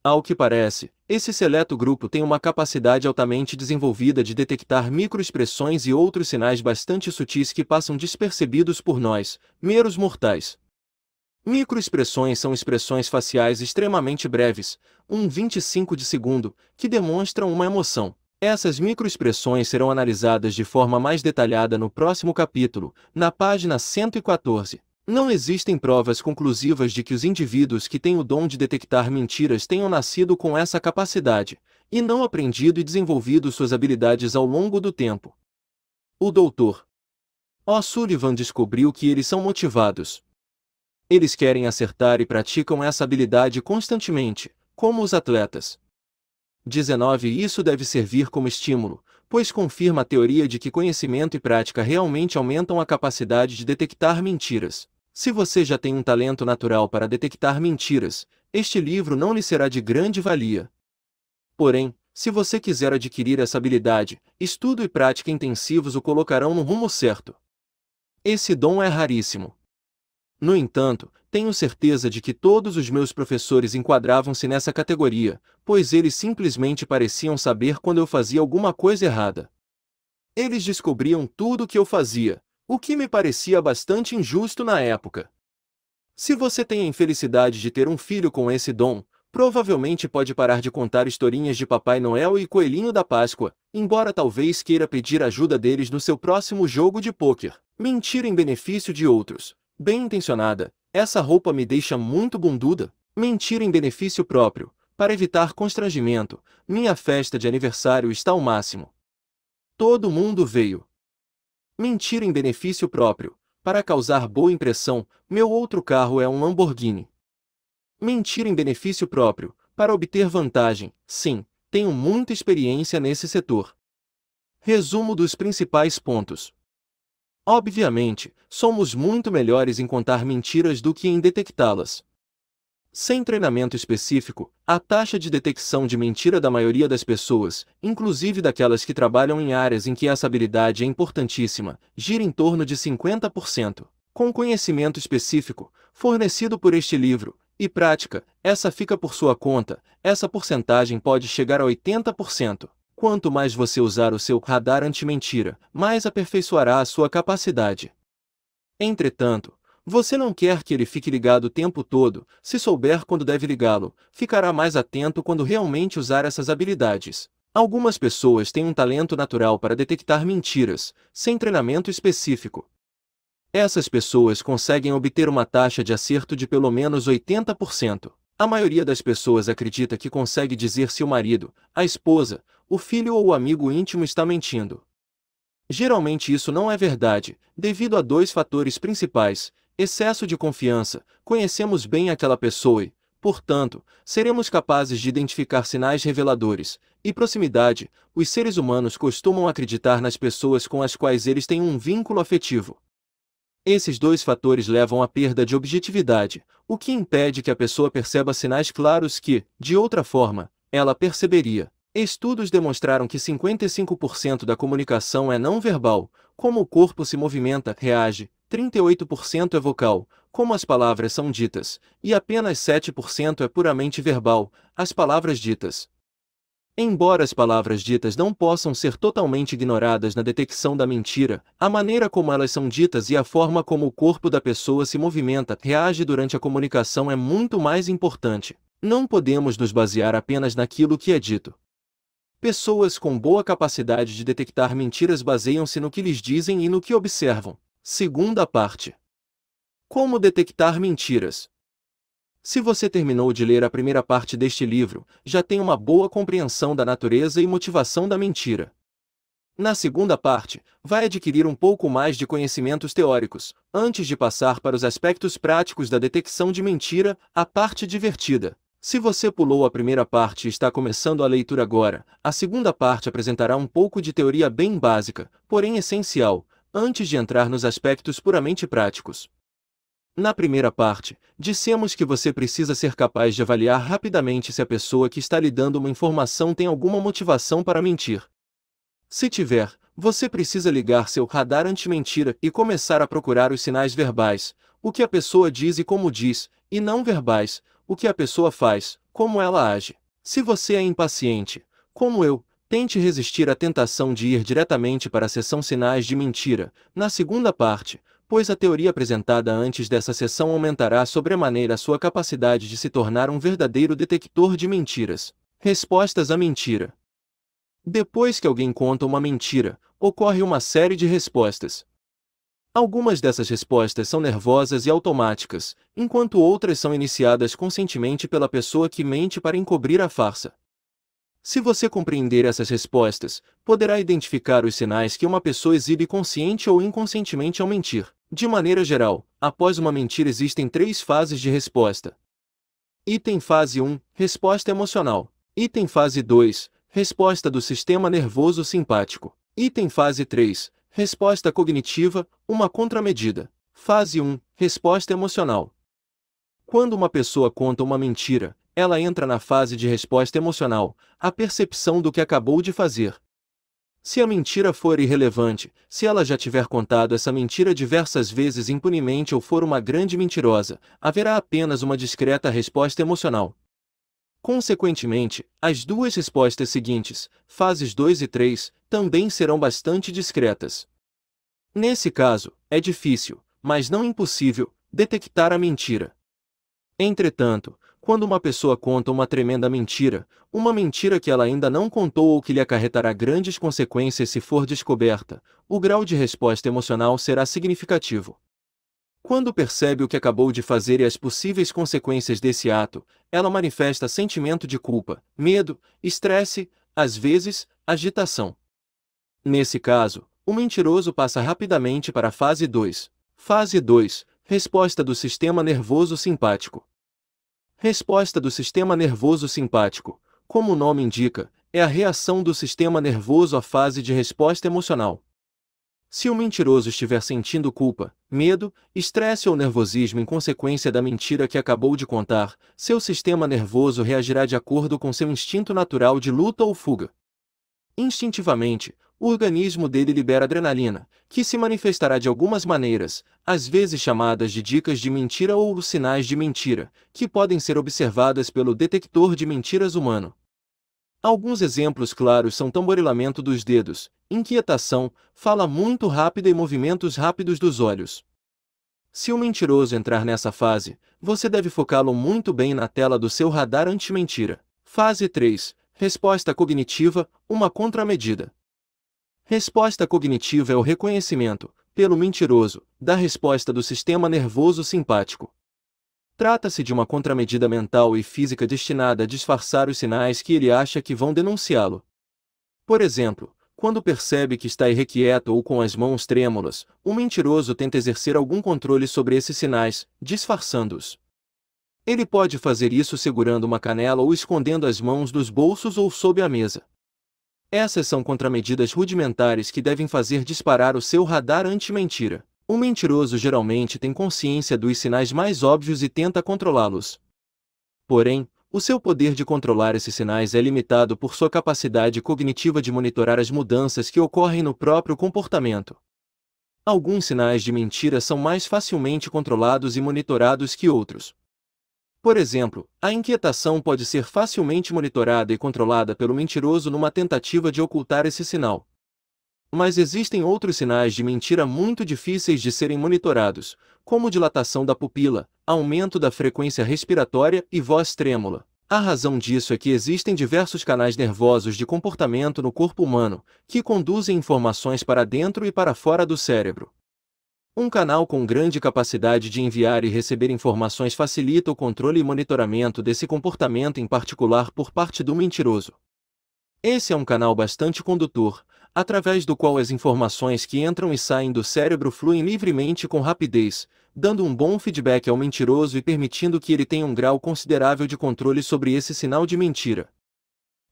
Ao que parece, esse seleto grupo tem uma capacidade altamente desenvolvida de detectar microexpressões e outros sinais bastante sutis que passam despercebidos por nós, meros mortais. Microexpressões são expressões faciais extremamente breves, um 25 de segundo, que demonstram uma emoção. Essas microexpressões serão analisadas de forma mais detalhada no próximo capítulo, na página 114. Não existem provas conclusivas de que os indivíduos que têm o dom de detectar mentiras tenham nascido com essa capacidade, e não aprendido e desenvolvido suas habilidades ao longo do tempo. O doutor Sullivan descobriu que eles são motivados, eles querem acertar e praticam essa habilidade constantemente, como os atletas. 19. Isso deve servir como estímulo, pois confirma a teoria de que conhecimento e prática realmente aumentam a capacidade de detectar mentiras. Se você já tem um talento natural para detectar mentiras, este livro não lhe será de grande valia. Porém, se você quiser adquirir essa habilidade, estudo e prática intensivos o colocarão no rumo certo. Esse dom é raríssimo, no entanto, tenho certeza de que todos os meus professores enquadravam-se nessa categoria, pois eles simplesmente pareciam saber quando eu fazia alguma coisa errada. Eles descobriam tudo o que eu fazia, o que me parecia bastante injusto na época. Se você tem a infelicidade de ter um filho com esse dom, provavelmente pode parar de contar historinhas de Papai Noel e Coelhinho da Páscoa, embora talvez queira pedir ajuda deles no seu próximo jogo de pôquer. Mentir em benefício de outros, bem intencionada, essa roupa me deixa muito bunduda. Mentir em benefício próprio, para evitar constrangimento, minha festa de aniversário está ao máximo. Todo mundo veio. Mentir em benefício próprio, para causar boa impressão, meu outro carro é um Lamborghini. Mentir em benefício próprio, para obter vantagem, sim, tenho muita experiência nesse setor. Resumo dos principais pontos. Obviamente, somos muito melhores em contar mentiras do que em detectá-las. Sem treinamento específico, a taxa de detecção de mentira da maioria das pessoas, inclusive daquelas que trabalham em áreas em que essa habilidade é importantíssima, gira em torno de 50%. Com conhecimento específico, fornecido por este livro, e prática, essa fica por sua conta, essa porcentagem pode chegar a 80%. Quanto mais você usar o seu radar anti-mentira, mais aperfeiçoará a sua capacidade. Entretanto, você não quer que ele fique ligado o tempo todo, se souber quando deve ligá-lo, ficará mais atento quando realmente usar essas habilidades. Algumas pessoas têm um talento natural para detectar mentiras, sem treinamento específico. Essas pessoas conseguem obter uma taxa de acerto de pelo menos 80%. A maioria das pessoas acredita que consegue dizer se o marido, a esposa, o filho ou o amigo íntimo está mentindo. Geralmente isso não é verdade, devido a dois fatores principais: excesso de confiança, conhecemos bem aquela pessoa e, portanto, seremos capazes de identificar sinais reveladores, e proximidade, os seres humanos costumam acreditar nas pessoas com as quais eles têm um vínculo afetivo. Esses dois fatores levam à perda de objetividade, o que impede que a pessoa perceba sinais claros que, de outra forma, ela perceberia. Estudos demonstraram que 55% da comunicação é não verbal, como o corpo se movimenta, reage, 38% é vocal, como as palavras são ditas, e apenas 7% é puramente verbal, as palavras ditas. Embora as palavras ditas não possam ser totalmente ignoradas na detecção da mentira, a maneira como elas são ditas e a forma como o corpo da pessoa se movimenta, reage durante a comunicação é muito mais importante. Não podemos nos basear apenas naquilo que é dito. Pessoas com boa capacidade de detectar mentiras baseiam-se no que lhes dizem e no que observam. Segunda parte: Como detectar mentiras? Se você terminou de ler a primeira parte deste livro, já tem uma boa compreensão da natureza e motivação da mentira. Na segunda parte, vai adquirir um pouco mais de conhecimentos teóricos, antes de passar para os aspectos práticos da detecção de mentira, a parte divertida. Se você pulou a primeira parte e está começando a leitura agora, a segunda parte apresentará um pouco de teoria bem básica, porém essencial, antes de entrar nos aspectos puramente práticos. Na primeira parte, dissemos que você precisa ser capaz de avaliar rapidamente se a pessoa que está lhe dando uma informação tem alguma motivação para mentir. Se tiver, você precisa ligar seu radar anti-mentira e começar a procurar os sinais verbais, o que a pessoa diz e como diz, e não verbais, o que a pessoa faz, como ela age. Se você é impaciente, como eu, tente resistir à tentação de ir diretamente para a seção Sinais de Mentira. Na segunda parte, pois a teoria apresentada antes dessa sessão aumentará sobremaneira sua capacidade de se tornar um verdadeiro detector de mentiras. Respostas à mentira. Depois que alguém conta uma mentira, ocorre uma série de respostas. Algumas dessas respostas são nervosas e automáticas, enquanto outras são iniciadas conscientemente pela pessoa que mente para encobrir a farsa. Se você compreender essas respostas, poderá identificar os sinais que uma pessoa exibe consciente ou inconscientemente ao mentir. De maneira geral, após uma mentira existem três fases de resposta. Item fase 1, resposta emocional. Item fase 2, resposta do sistema nervoso simpático. Item fase 3, resposta cognitiva, uma contramedida. Fase 1, resposta emocional. Quando uma pessoa conta uma mentira, ela entra na fase de resposta emocional, a percepção do que acabou de fazer. Se a mentira for irrelevante, se ela já tiver contado essa mentira diversas vezes impunemente ou for uma grande mentirosa, haverá apenas uma discreta resposta emocional. Consequentemente, as duas respostas seguintes, fases 2 e 3, também serão bastante discretas. Nesse caso, é difícil, mas não impossível, detectar a mentira. Entretanto, quando uma pessoa conta uma tremenda mentira, uma mentira que ela ainda não contou ou que lhe acarretará grandes consequências se for descoberta, o grau de resposta emocional será significativo. Quando percebe o que acabou de fazer e as possíveis consequências desse ato, ela manifesta sentimento de culpa, medo, estresse, às vezes, agitação. Nesse caso, o mentiroso passa rapidamente para a fase 2. Fase 2 Resposta do sistema nervoso simpático. Resposta do sistema nervoso simpático. Como o nome indica, é a reação do sistema nervoso à fase de resposta emocional. Se o mentiroso estiver sentindo culpa, medo, estresse ou nervosismo em consequência da mentira que acabou de contar, seu sistema nervoso reagirá de acordo com seu instinto natural de luta ou fuga. Instintivamente, o organismo dele libera adrenalina, que se manifestará de algumas maneiras, às vezes chamadas de dicas de mentira ou sinais de mentira, que podem ser observadas pelo detector de mentiras humano. Alguns exemplos claros são tamborilamento dos dedos, inquietação, fala muito rápida e movimentos rápidos dos olhos. Se o mentiroso entrar nessa fase, você deve focá-lo muito bem na tela do seu radar anti-mentira. Fase 3. Resposta cognitiva, uma contramedida. Resposta cognitiva é o reconhecimento, pelo mentiroso, da resposta do sistema nervoso simpático. Trata-se de uma contramedida mental e física destinada a disfarçar os sinais que ele acha que vão denunciá-lo. Por exemplo, quando percebe que está irrequieto ou com as mãos trêmulas, o mentiroso tenta exercer algum controle sobre esses sinais, disfarçando-os. Ele pode fazer isso segurando uma canela ou escondendo as mãos dos bolsos ou sob a mesa. Essas são contramedidas rudimentares que devem fazer disparar o seu radar anti-mentira. O mentiroso geralmente tem consciência dos sinais mais óbvios e tenta controlá-los. Porém, o seu poder de controlar esses sinais é limitado por sua capacidade cognitiva de monitorar as mudanças que ocorrem no próprio comportamento. Alguns sinais de mentira são mais facilmente controlados e monitorados que outros, por exemplo, a inquietação pode ser facilmente monitorada e controlada pelo mentiroso numa tentativa de ocultar esse sinal. Mas existem outros sinais de mentira muito difíceis de serem monitorados, como dilatação da pupila, aumento da frequência respiratória e voz trêmula. A razão disso é que existem diversos canais nervosos de comportamento no corpo humano, que conduzem informações para dentro e para fora do cérebro. Um canal com grande capacidade de enviar e receber informações facilita o controle e monitoramento desse comportamento em particular por parte do mentiroso. Esse é um canal bastante condutor, através do qual as informações que entram e saem do cérebro fluem livremente com rapidez, dando um bom feedback ao mentiroso e permitindo que ele tenha um grau considerável de controle sobre esse sinal de mentira.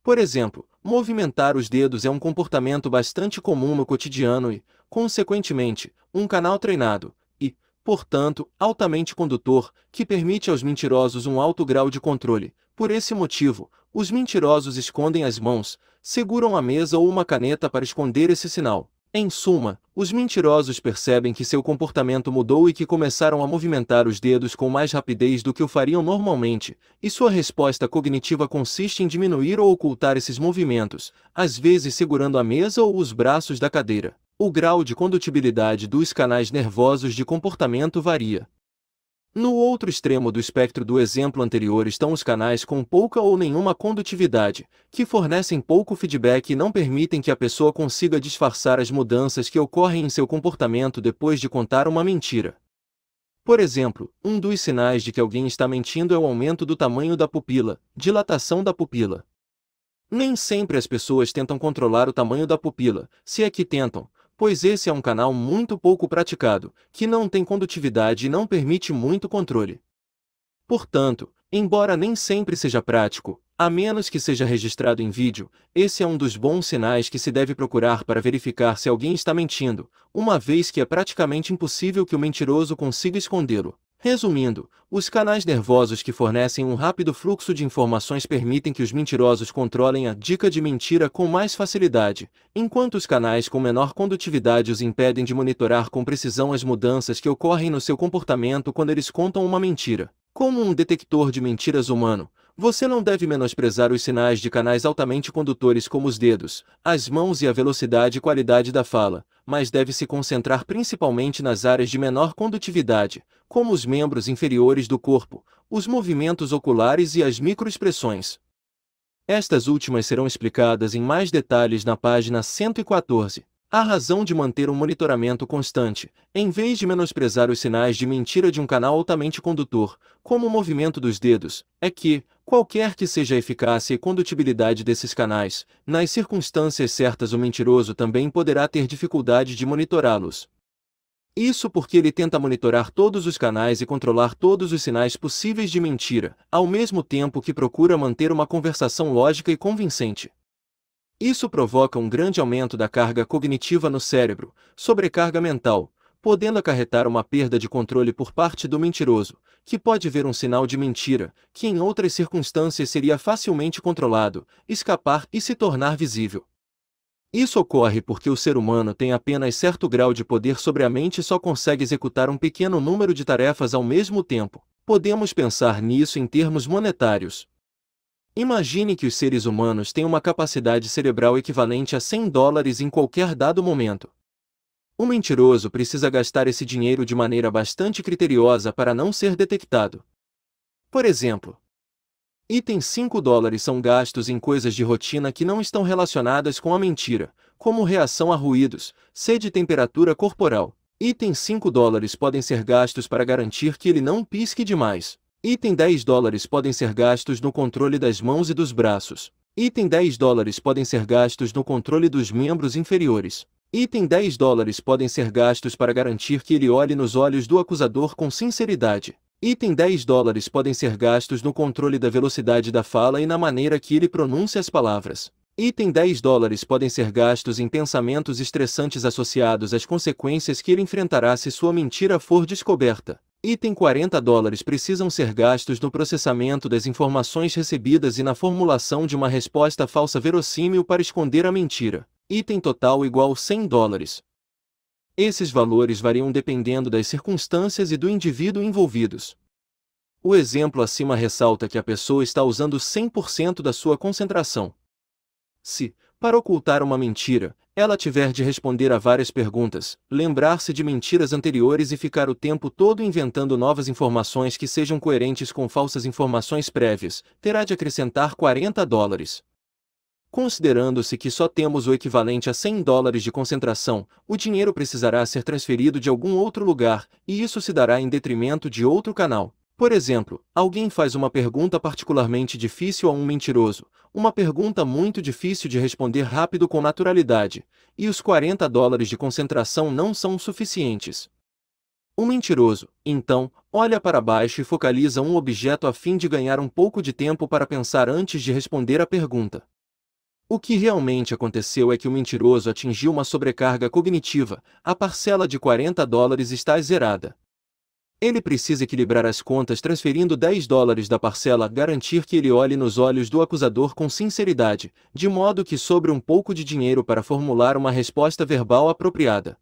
Por exemplo, movimentar os dedos é um comportamento bastante comum no cotidiano e, consequentemente, um canal treinado e, portanto, altamente condutor, que permite aos mentirosos um alto grau de controle. Por esse motivo, os mentirosos escondem as mãos, seguram a mesa ou uma caneta para esconder esse sinal. Em suma, os mentirosos percebem que seu comportamento mudou e que começaram a movimentar os dedos com mais rapidez do que o fariam normalmente, e sua resposta cognitiva consiste em diminuir ou ocultar esses movimentos, às vezes segurando a mesa ou os braços da cadeira o grau de condutibilidade dos canais nervosos de comportamento varia. No outro extremo do espectro do exemplo anterior estão os canais com pouca ou nenhuma condutividade, que fornecem pouco feedback e não permitem que a pessoa consiga disfarçar as mudanças que ocorrem em seu comportamento depois de contar uma mentira. Por exemplo, um dos sinais de que alguém está mentindo é o aumento do tamanho da pupila, dilatação da pupila. Nem sempre as pessoas tentam controlar o tamanho da pupila, se é que tentam, pois esse é um canal muito pouco praticado, que não tem condutividade e não permite muito controle. Portanto, embora nem sempre seja prático, a menos que seja registrado em vídeo, esse é um dos bons sinais que se deve procurar para verificar se alguém está mentindo, uma vez que é praticamente impossível que o mentiroso consiga escondê-lo. Resumindo, os canais nervosos que fornecem um rápido fluxo de informações permitem que os mentirosos controlem a dica de mentira com mais facilidade, enquanto os canais com menor condutividade os impedem de monitorar com precisão as mudanças que ocorrem no seu comportamento quando eles contam uma mentira. Como um detector de mentiras humano, você não deve menosprezar os sinais de canais altamente condutores como os dedos, as mãos e a velocidade e qualidade da fala, mas deve se concentrar principalmente nas áreas de menor condutividade, como os membros inferiores do corpo, os movimentos oculares e as microexpressões. Estas últimas serão explicadas em mais detalhes na página 114. A razão de manter um monitoramento constante, em vez de menosprezar os sinais de mentira de um canal altamente condutor, como o movimento dos dedos, é que, qualquer que seja a eficácia e condutibilidade desses canais, nas circunstâncias certas o mentiroso também poderá ter dificuldade de monitorá-los. Isso porque ele tenta monitorar todos os canais e controlar todos os sinais possíveis de mentira, ao mesmo tempo que procura manter uma conversação lógica e convincente. Isso provoca um grande aumento da carga cognitiva no cérebro, sobrecarga mental, podendo acarretar uma perda de controle por parte do mentiroso, que pode ver um sinal de mentira, que em outras circunstâncias seria facilmente controlado, escapar e se tornar visível. Isso ocorre porque o ser humano tem apenas certo grau de poder sobre a mente e só consegue executar um pequeno número de tarefas ao mesmo tempo. Podemos pensar nisso em termos monetários. Imagine que os seres humanos têm uma capacidade cerebral equivalente a 100 dólares em qualquer dado momento. O mentiroso precisa gastar esse dinheiro de maneira bastante criteriosa para não ser detectado. Por exemplo, itens 5 dólares são gastos em coisas de rotina que não estão relacionadas com a mentira, como reação a ruídos, sede e temperatura corporal. Itens 5 dólares podem ser gastos para garantir que ele não pisque demais, Item 10 dólares podem ser gastos no controle das mãos e dos braços. Item 10 dólares podem ser gastos no controle dos membros inferiores. Item 10 dólares podem ser gastos para garantir que ele olhe nos olhos do acusador com sinceridade. Item 10 dólares podem ser gastos no controle da velocidade da fala e na maneira que ele pronuncia as palavras. Item 10 dólares podem ser gastos em pensamentos estressantes associados às consequências que ele enfrentará se sua mentira for descoberta. Item 40 dólares precisam ser gastos no processamento das informações recebidas e na formulação de uma resposta falsa verossímil para esconder a mentira. Item total igual 100 dólares. Esses valores variam dependendo das circunstâncias e do indivíduo envolvidos. O exemplo acima ressalta que a pessoa está usando 100% da sua concentração. Se, para ocultar uma mentira, ela tiver de responder a várias perguntas, lembrar-se de mentiras anteriores e ficar o tempo todo inventando novas informações que sejam coerentes com falsas informações prévias, terá de acrescentar 40 dólares. Considerando-se que só temos o equivalente a 100 dólares de concentração, o dinheiro precisará ser transferido de algum outro lugar, e isso se dará em detrimento de outro canal. Por exemplo, alguém faz uma pergunta particularmente difícil a um mentiroso, uma pergunta muito difícil de responder rápido com naturalidade, e os 40 dólares de concentração não são suficientes. O mentiroso, então, olha para baixo e focaliza um objeto a fim de ganhar um pouco de tempo para pensar antes de responder a pergunta. O que realmente aconteceu é que o mentiroso atingiu uma sobrecarga cognitiva, a parcela de 40 dólares está zerada. Ele precisa equilibrar as contas transferindo 10 dólares da parcela, garantir que ele olhe nos olhos do acusador com sinceridade, de modo que sobre um pouco de dinheiro para formular uma resposta verbal apropriada.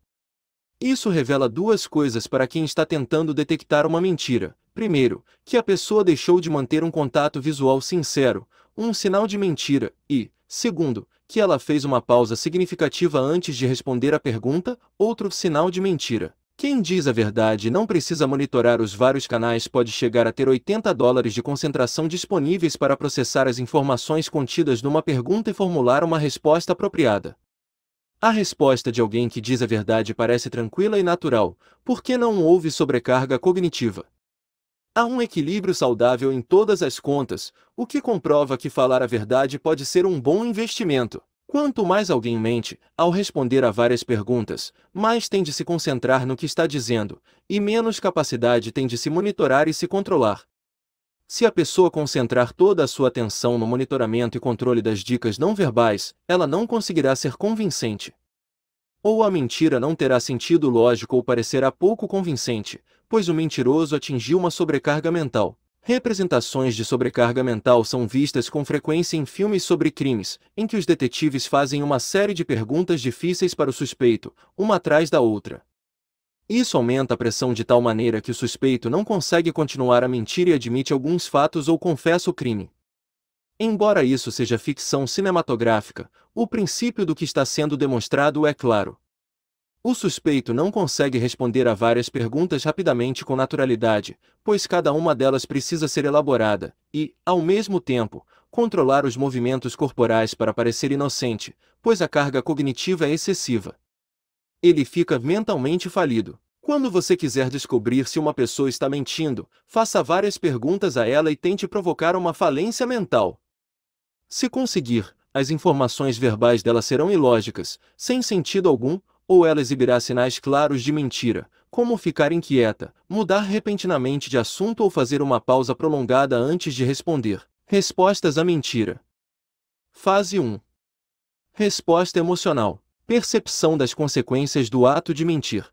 Isso revela duas coisas para quem está tentando detectar uma mentira. Primeiro, que a pessoa deixou de manter um contato visual sincero, um sinal de mentira, e, segundo, que ela fez uma pausa significativa antes de responder à pergunta, outro sinal de mentira. Quem diz a verdade não precisa monitorar os vários canais pode chegar a ter 80 dólares de concentração disponíveis para processar as informações contidas numa pergunta e formular uma resposta apropriada. A resposta de alguém que diz a verdade parece tranquila e natural, porque não houve sobrecarga cognitiva. Há um equilíbrio saudável em todas as contas, o que comprova que falar a verdade pode ser um bom investimento. Quanto mais alguém mente, ao responder a várias perguntas, mais tem de se concentrar no que está dizendo, e menos capacidade tem de se monitorar e se controlar. Se a pessoa concentrar toda a sua atenção no monitoramento e controle das dicas não verbais, ela não conseguirá ser convincente. Ou a mentira não terá sentido lógico ou parecerá pouco convincente, pois o mentiroso atingiu uma sobrecarga mental, Representações de sobrecarga mental são vistas com frequência em filmes sobre crimes, em que os detetives fazem uma série de perguntas difíceis para o suspeito, uma atrás da outra. Isso aumenta a pressão de tal maneira que o suspeito não consegue continuar a mentir e admite alguns fatos ou confessa o crime. Embora isso seja ficção cinematográfica, o princípio do que está sendo demonstrado é claro. O suspeito não consegue responder a várias perguntas rapidamente com naturalidade, pois cada uma delas precisa ser elaborada, e, ao mesmo tempo, controlar os movimentos corporais para parecer inocente, pois a carga cognitiva é excessiva. Ele fica mentalmente falido. Quando você quiser descobrir se uma pessoa está mentindo, faça várias perguntas a ela e tente provocar uma falência mental. Se conseguir, as informações verbais dela serão ilógicas, sem sentido algum, ou ela exibirá sinais claros de mentira, como ficar inquieta, mudar repentinamente de assunto ou fazer uma pausa prolongada antes de responder. Respostas à mentira. Fase 1. Resposta emocional. Percepção das consequências do ato de mentir.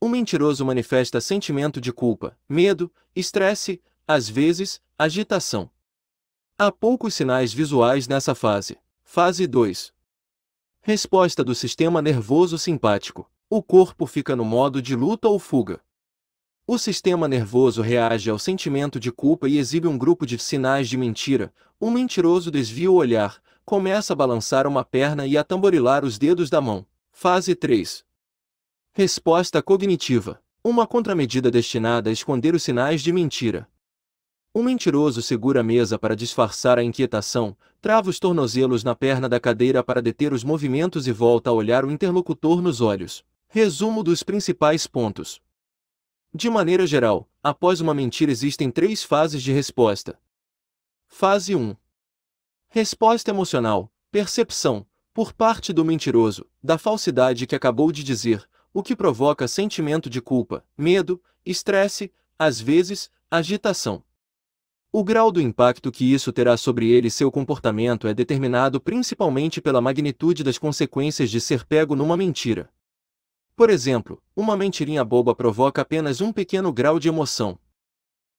O mentiroso manifesta sentimento de culpa, medo, estresse, às vezes, agitação. Há poucos sinais visuais nessa fase. Fase 2. Resposta do sistema nervoso simpático. O corpo fica no modo de luta ou fuga. O sistema nervoso reage ao sentimento de culpa e exibe um grupo de sinais de mentira. O mentiroso desvia o olhar, começa a balançar uma perna e a tamborilar os dedos da mão. Fase 3. Resposta cognitiva. Uma contramedida destinada a esconder os sinais de mentira. O mentiroso segura a mesa para disfarçar a inquietação, trava os tornozelos na perna da cadeira para deter os movimentos e volta a olhar o interlocutor nos olhos. Resumo dos principais pontos. De maneira geral, após uma mentira existem três fases de resposta. Fase 1. Resposta emocional, percepção, por parte do mentiroso, da falsidade que acabou de dizer, o que provoca sentimento de culpa, medo, estresse, às vezes, agitação. O grau do impacto que isso terá sobre ele e seu comportamento é determinado principalmente pela magnitude das consequências de ser pego numa mentira. Por exemplo, uma mentirinha boba provoca apenas um pequeno grau de emoção.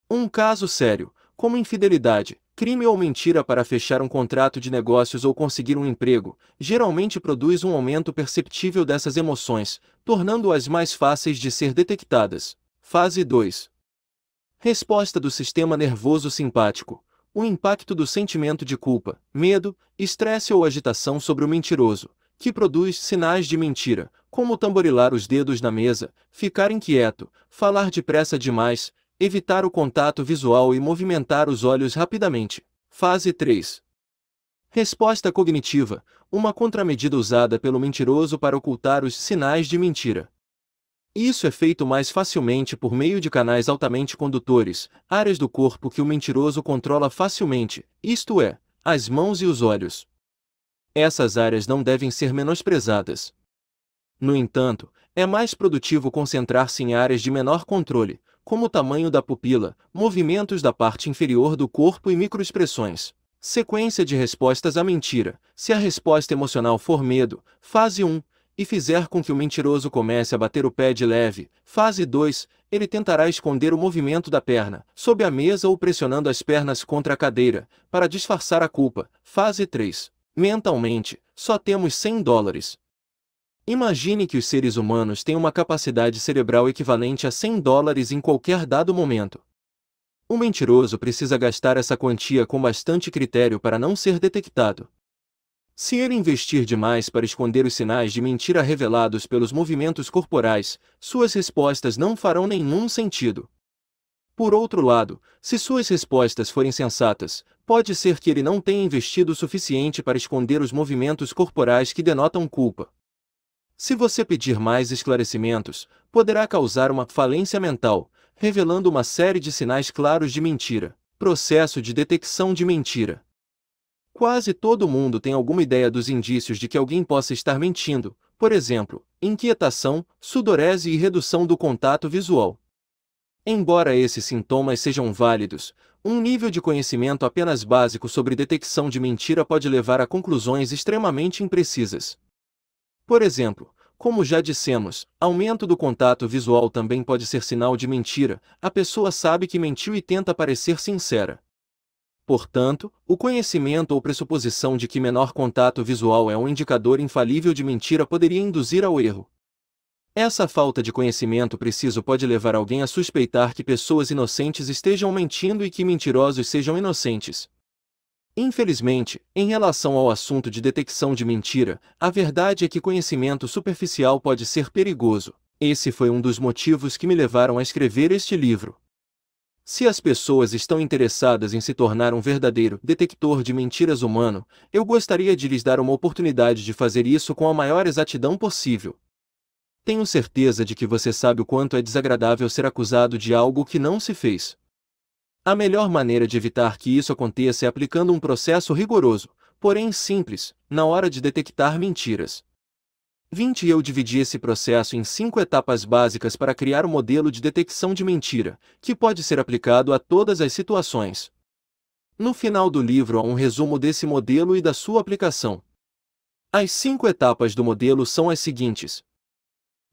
Um caso sério, como infidelidade, crime ou mentira para fechar um contrato de negócios ou conseguir um emprego, geralmente produz um aumento perceptível dessas emoções, tornando-as mais fáceis de ser detectadas. Fase 2 Resposta do sistema nervoso simpático. O impacto do sentimento de culpa, medo, estresse ou agitação sobre o mentiroso, que produz sinais de mentira, como tamborilar os dedos na mesa, ficar inquieto, falar depressa demais, evitar o contato visual e movimentar os olhos rapidamente. Fase 3. Resposta cognitiva, uma contramedida usada pelo mentiroso para ocultar os sinais de mentira. Isso é feito mais facilmente por meio de canais altamente condutores, áreas do corpo que o mentiroso controla facilmente, isto é, as mãos e os olhos. Essas áreas não devem ser menosprezadas. No entanto, é mais produtivo concentrar-se em áreas de menor controle, como o tamanho da pupila, movimentos da parte inferior do corpo e microexpressões. Sequência de respostas à mentira. Se a resposta emocional for medo, fase 1, e fizer com que o mentiroso comece a bater o pé de leve. Fase 2. Ele tentará esconder o movimento da perna, sob a mesa ou pressionando as pernas contra a cadeira, para disfarçar a culpa. Fase 3. Mentalmente, só temos 100 dólares. Imagine que os seres humanos têm uma capacidade cerebral equivalente a 100 dólares em qualquer dado momento. O mentiroso precisa gastar essa quantia com bastante critério para não ser detectado. Se ele investir demais para esconder os sinais de mentira revelados pelos movimentos corporais, suas respostas não farão nenhum sentido. Por outro lado, se suas respostas forem sensatas, pode ser que ele não tenha investido o suficiente para esconder os movimentos corporais que denotam culpa. Se você pedir mais esclarecimentos, poderá causar uma falência mental, revelando uma série de sinais claros de mentira. Processo de detecção de mentira. Quase todo mundo tem alguma ideia dos indícios de que alguém possa estar mentindo, por exemplo, inquietação, sudorese e redução do contato visual. Embora esses sintomas sejam válidos, um nível de conhecimento apenas básico sobre detecção de mentira pode levar a conclusões extremamente imprecisas. Por exemplo, como já dissemos, aumento do contato visual também pode ser sinal de mentira, a pessoa sabe que mentiu e tenta parecer sincera. Portanto, o conhecimento ou pressuposição de que menor contato visual é um indicador infalível de mentira poderia induzir ao erro. Essa falta de conhecimento preciso pode levar alguém a suspeitar que pessoas inocentes estejam mentindo e que mentirosos sejam inocentes. Infelizmente, em relação ao assunto de detecção de mentira, a verdade é que conhecimento superficial pode ser perigoso. Esse foi um dos motivos que me levaram a escrever este livro. Se as pessoas estão interessadas em se tornar um verdadeiro detector de mentiras humano, eu gostaria de lhes dar uma oportunidade de fazer isso com a maior exatidão possível. Tenho certeza de que você sabe o quanto é desagradável ser acusado de algo que não se fez. A melhor maneira de evitar que isso aconteça é aplicando um processo rigoroso, porém simples, na hora de detectar mentiras. 20 Eu dividi esse processo em cinco etapas básicas para criar um modelo de detecção de mentira, que pode ser aplicado a todas as situações. No final do livro há um resumo desse modelo e da sua aplicação. As cinco etapas do modelo são as seguintes.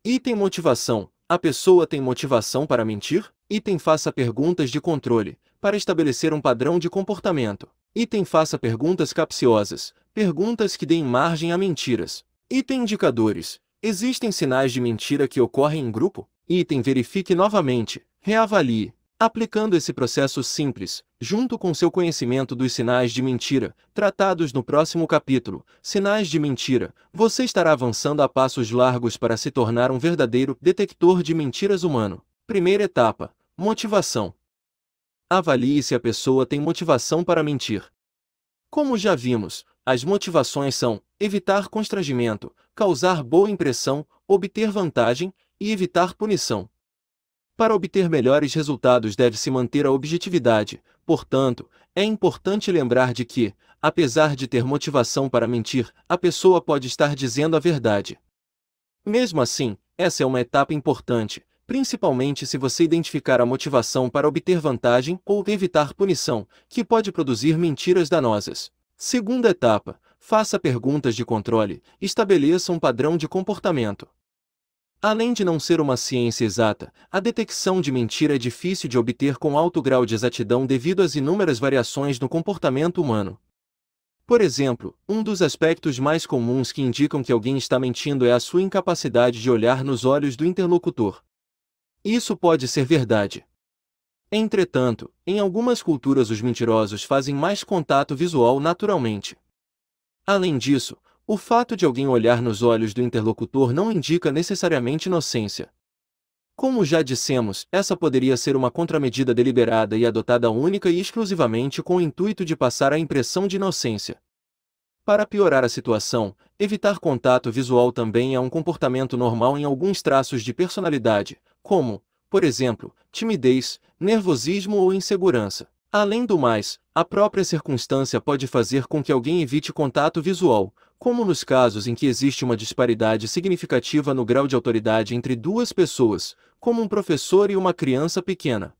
Item Motivação. A pessoa tem motivação para mentir? Item Faça perguntas de controle, para estabelecer um padrão de comportamento. Item Faça perguntas capciosas, perguntas que deem margem a mentiras. Item Indicadores. Existem sinais de mentira que ocorrem em grupo? Item Verifique novamente, reavalie. Aplicando esse processo simples, junto com seu conhecimento dos sinais de mentira, tratados no próximo capítulo, Sinais de Mentira, você estará avançando a passos largos para se tornar um verdadeiro detector de mentiras humano. Primeira etapa: Motivação. Avalie se a pessoa tem motivação para mentir. Como já vimos, as motivações são evitar constrangimento, causar boa impressão, obter vantagem e evitar punição. Para obter melhores resultados deve-se manter a objetividade, portanto, é importante lembrar de que, apesar de ter motivação para mentir, a pessoa pode estar dizendo a verdade. Mesmo assim, essa é uma etapa importante, principalmente se você identificar a motivação para obter vantagem ou evitar punição, que pode produzir mentiras danosas. Segunda etapa: faça perguntas de controle, estabeleça um padrão de comportamento. Além de não ser uma ciência exata, a detecção de mentira é difícil de obter com alto grau de exatidão devido às inúmeras variações no comportamento humano. Por exemplo, um dos aspectos mais comuns que indicam que alguém está mentindo é a sua incapacidade de olhar nos olhos do interlocutor. Isso pode ser verdade, Entretanto, em algumas culturas os mentirosos fazem mais contato visual naturalmente. Além disso, o fato de alguém olhar nos olhos do interlocutor não indica necessariamente inocência. Como já dissemos, essa poderia ser uma contramedida deliberada e adotada única e exclusivamente com o intuito de passar a impressão de inocência. Para piorar a situação, evitar contato visual também é um comportamento normal em alguns traços de personalidade, como, por exemplo, timidez, nervosismo ou insegurança. Além do mais, a própria circunstância pode fazer com que alguém evite contato visual, como nos casos em que existe uma disparidade significativa no grau de autoridade entre duas pessoas, como um professor e uma criança pequena.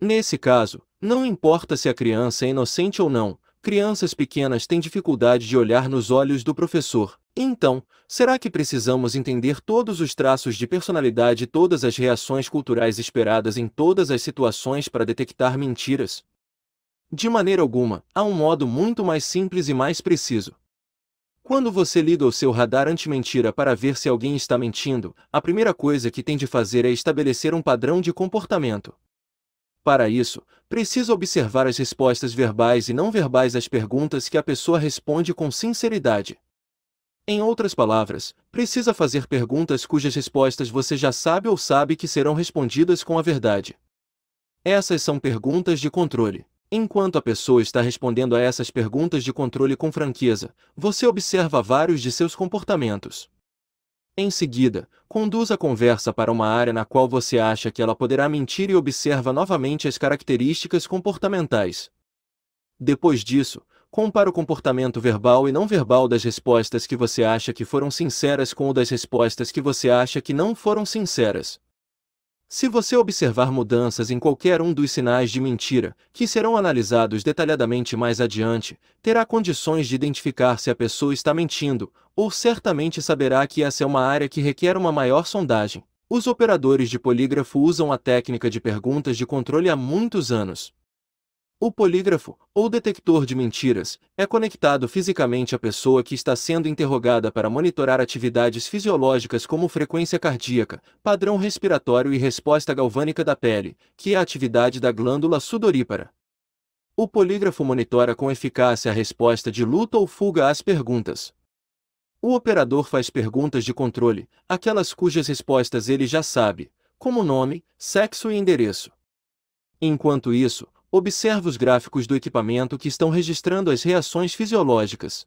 Nesse caso, não importa se a criança é inocente ou não, crianças pequenas têm dificuldade de olhar nos olhos do professor, então, será que precisamos entender todos os traços de personalidade e todas as reações culturais esperadas em todas as situações para detectar mentiras? De maneira alguma, há um modo muito mais simples e mais preciso. Quando você liga o seu radar anti-mentira para ver se alguém está mentindo, a primeira coisa que tem de fazer é estabelecer um padrão de comportamento. Para isso, precisa observar as respostas verbais e não verbais às perguntas que a pessoa responde com sinceridade. Em outras palavras, precisa fazer perguntas cujas respostas você já sabe ou sabe que serão respondidas com a verdade. Essas são perguntas de controle. Enquanto a pessoa está respondendo a essas perguntas de controle com franqueza, você observa vários de seus comportamentos. Em seguida, conduz a conversa para uma área na qual você acha que ela poderá mentir e observa novamente as características comportamentais. Depois disso, Compara o comportamento verbal e não verbal das respostas que você acha que foram sinceras com o das respostas que você acha que não foram sinceras. Se você observar mudanças em qualquer um dos sinais de mentira, que serão analisados detalhadamente mais adiante, terá condições de identificar se a pessoa está mentindo, ou certamente saberá que essa é uma área que requer uma maior sondagem. Os operadores de polígrafo usam a técnica de perguntas de controle há muitos anos. O polígrafo, ou detector de mentiras, é conectado fisicamente à pessoa que está sendo interrogada para monitorar atividades fisiológicas como frequência cardíaca, padrão respiratório e resposta galvânica da pele, que é a atividade da glândula sudorípara. O polígrafo monitora com eficácia a resposta de luta ou fuga às perguntas. O operador faz perguntas de controle, aquelas cujas respostas ele já sabe, como nome, sexo e endereço. Enquanto isso, observe os gráficos do equipamento que estão registrando as reações fisiológicas.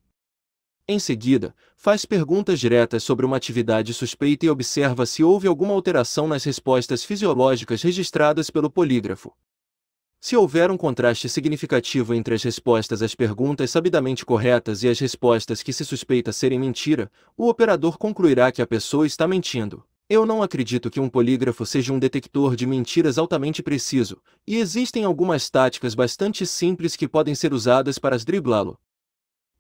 Em seguida, faz perguntas diretas sobre uma atividade suspeita e observa se houve alguma alteração nas respostas fisiológicas registradas pelo polígrafo. Se houver um contraste significativo entre as respostas às perguntas sabidamente corretas e as respostas que se suspeita serem mentira, o operador concluirá que a pessoa está mentindo. Eu não acredito que um polígrafo seja um detector de mentiras altamente preciso, e existem algumas táticas bastante simples que podem ser usadas para driblá-lo.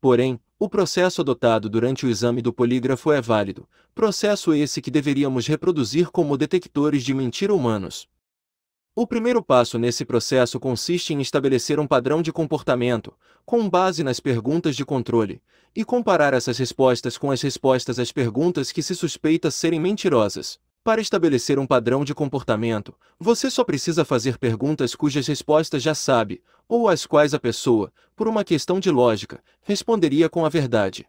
Porém, o processo adotado durante o exame do polígrafo é válido, processo esse que deveríamos reproduzir como detectores de mentira humanos. O primeiro passo nesse processo consiste em estabelecer um padrão de comportamento, com base nas perguntas de controle, e comparar essas respostas com as respostas às perguntas que se suspeita serem mentirosas. Para estabelecer um padrão de comportamento, você só precisa fazer perguntas cujas respostas já sabe, ou às quais a pessoa, por uma questão de lógica, responderia com a verdade.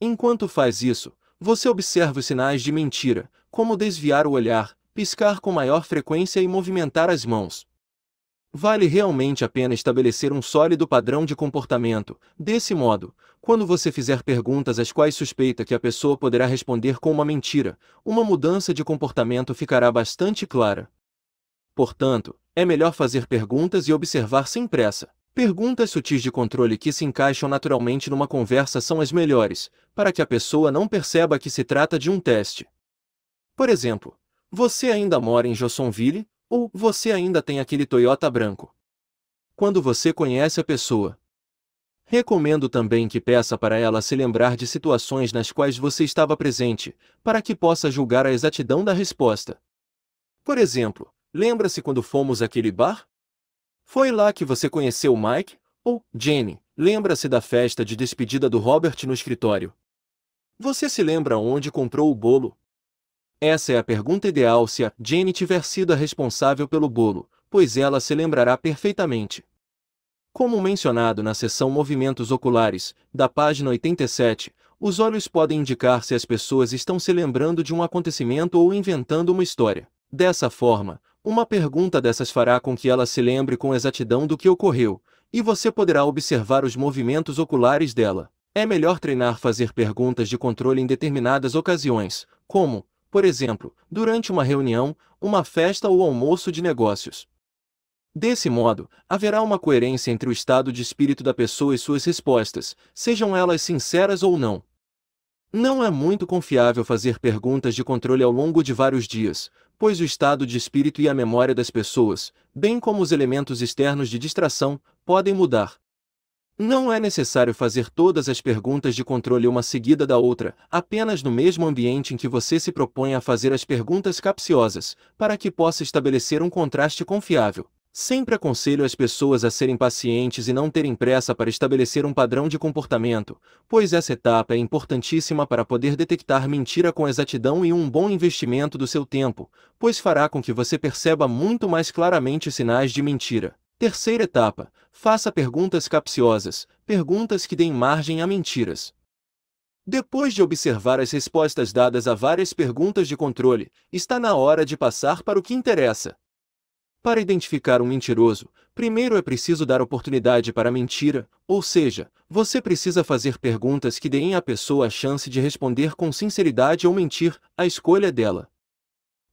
Enquanto faz isso, você observa os sinais de mentira, como desviar o olhar, piscar com maior frequência e movimentar as mãos. Vale realmente a pena estabelecer um sólido padrão de comportamento. Desse modo, quando você fizer perguntas às quais suspeita que a pessoa poderá responder com uma mentira, uma mudança de comportamento ficará bastante clara. Portanto, é melhor fazer perguntas e observar sem pressa. Perguntas sutis de controle que se encaixam naturalmente numa conversa são as melhores, para que a pessoa não perceba que se trata de um teste. Por exemplo, você ainda mora em Jossonville? Ou você ainda tem aquele Toyota branco? Quando você conhece a pessoa. Recomendo também que peça para ela se lembrar de situações nas quais você estava presente, para que possa julgar a exatidão da resposta. Por exemplo, lembra-se quando fomos àquele bar? Foi lá que você conheceu Mike? Ou, Jenny, lembra-se da festa de despedida do Robert no escritório? Você se lembra onde comprou o bolo, essa é a pergunta ideal se a Jenny tiver sido a responsável pelo bolo, pois ela se lembrará perfeitamente. Como mencionado na seção Movimentos Oculares, da página 87, os olhos podem indicar se as pessoas estão se lembrando de um acontecimento ou inventando uma história. Dessa forma, uma pergunta dessas fará com que ela se lembre com exatidão do que ocorreu, e você poderá observar os movimentos oculares dela. É melhor treinar fazer perguntas de controle em determinadas ocasiões, como por exemplo, durante uma reunião, uma festa ou almoço de negócios. Desse modo, haverá uma coerência entre o estado de espírito da pessoa e suas respostas, sejam elas sinceras ou não. Não é muito confiável fazer perguntas de controle ao longo de vários dias, pois o estado de espírito e a memória das pessoas, bem como os elementos externos de distração, podem mudar. Não é necessário fazer todas as perguntas de controle uma seguida da outra, apenas no mesmo ambiente em que você se propõe a fazer as perguntas capciosas, para que possa estabelecer um contraste confiável. Sempre aconselho as pessoas a serem pacientes e não terem pressa para estabelecer um padrão de comportamento, pois essa etapa é importantíssima para poder detectar mentira com exatidão e um bom investimento do seu tempo, pois fará com que você perceba muito mais claramente sinais de mentira. Terceira etapa: faça perguntas capciosas, perguntas que deem margem a mentiras. Depois de observar as respostas dadas a várias perguntas de controle, está na hora de passar para o que interessa. Para identificar um mentiroso, primeiro é preciso dar oportunidade para a mentira, ou seja, você precisa fazer perguntas que deem à pessoa a chance de responder com sinceridade ou mentir, a escolha dela.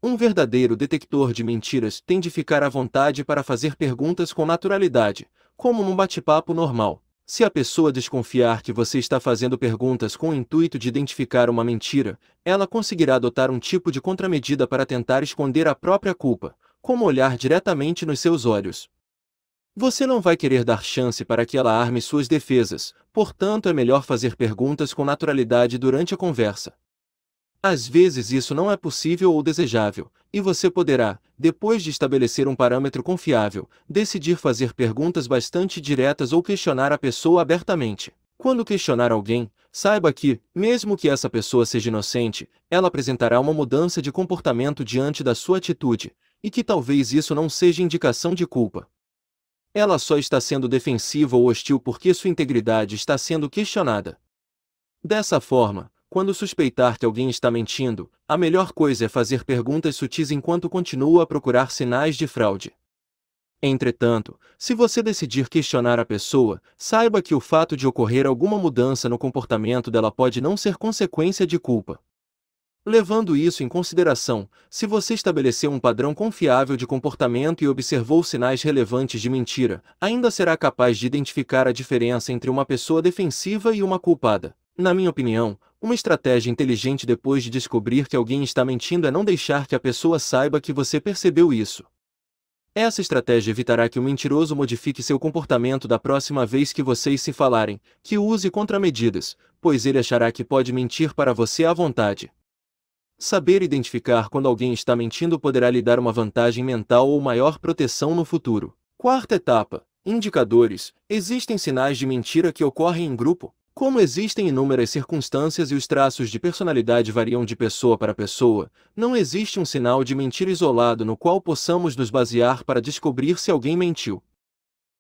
Um verdadeiro detector de mentiras tem de ficar à vontade para fazer perguntas com naturalidade, como num bate-papo normal. Se a pessoa desconfiar que você está fazendo perguntas com o intuito de identificar uma mentira, ela conseguirá adotar um tipo de contramedida para tentar esconder a própria culpa, como olhar diretamente nos seus olhos. Você não vai querer dar chance para que ela arme suas defesas, portanto é melhor fazer perguntas com naturalidade durante a conversa. Às vezes isso não é possível ou desejável, e você poderá, depois de estabelecer um parâmetro confiável, decidir fazer perguntas bastante diretas ou questionar a pessoa abertamente. Quando questionar alguém, saiba que, mesmo que essa pessoa seja inocente, ela apresentará uma mudança de comportamento diante da sua atitude, e que talvez isso não seja indicação de culpa. Ela só está sendo defensiva ou hostil porque sua integridade está sendo questionada. Dessa forma, quando suspeitar que alguém está mentindo, a melhor coisa é fazer perguntas sutis enquanto continua a procurar sinais de fraude. Entretanto, se você decidir questionar a pessoa, saiba que o fato de ocorrer alguma mudança no comportamento dela pode não ser consequência de culpa. Levando isso em consideração, se você estabeleceu um padrão confiável de comportamento e observou sinais relevantes de mentira, ainda será capaz de identificar a diferença entre uma pessoa defensiva e uma culpada. Na minha opinião, uma estratégia inteligente depois de descobrir que alguém está mentindo é não deixar que a pessoa saiba que você percebeu isso. Essa estratégia evitará que o mentiroso modifique seu comportamento da próxima vez que vocês se falarem, que use contramedidas, pois ele achará que pode mentir para você à vontade. Saber identificar quando alguém está mentindo poderá lhe dar uma vantagem mental ou maior proteção no futuro. Quarta etapa: indicadores. Existem sinais de mentira que ocorrem em grupo, como existem inúmeras circunstâncias e os traços de personalidade variam de pessoa para pessoa, não existe um sinal de mentira isolado no qual possamos nos basear para descobrir se alguém mentiu.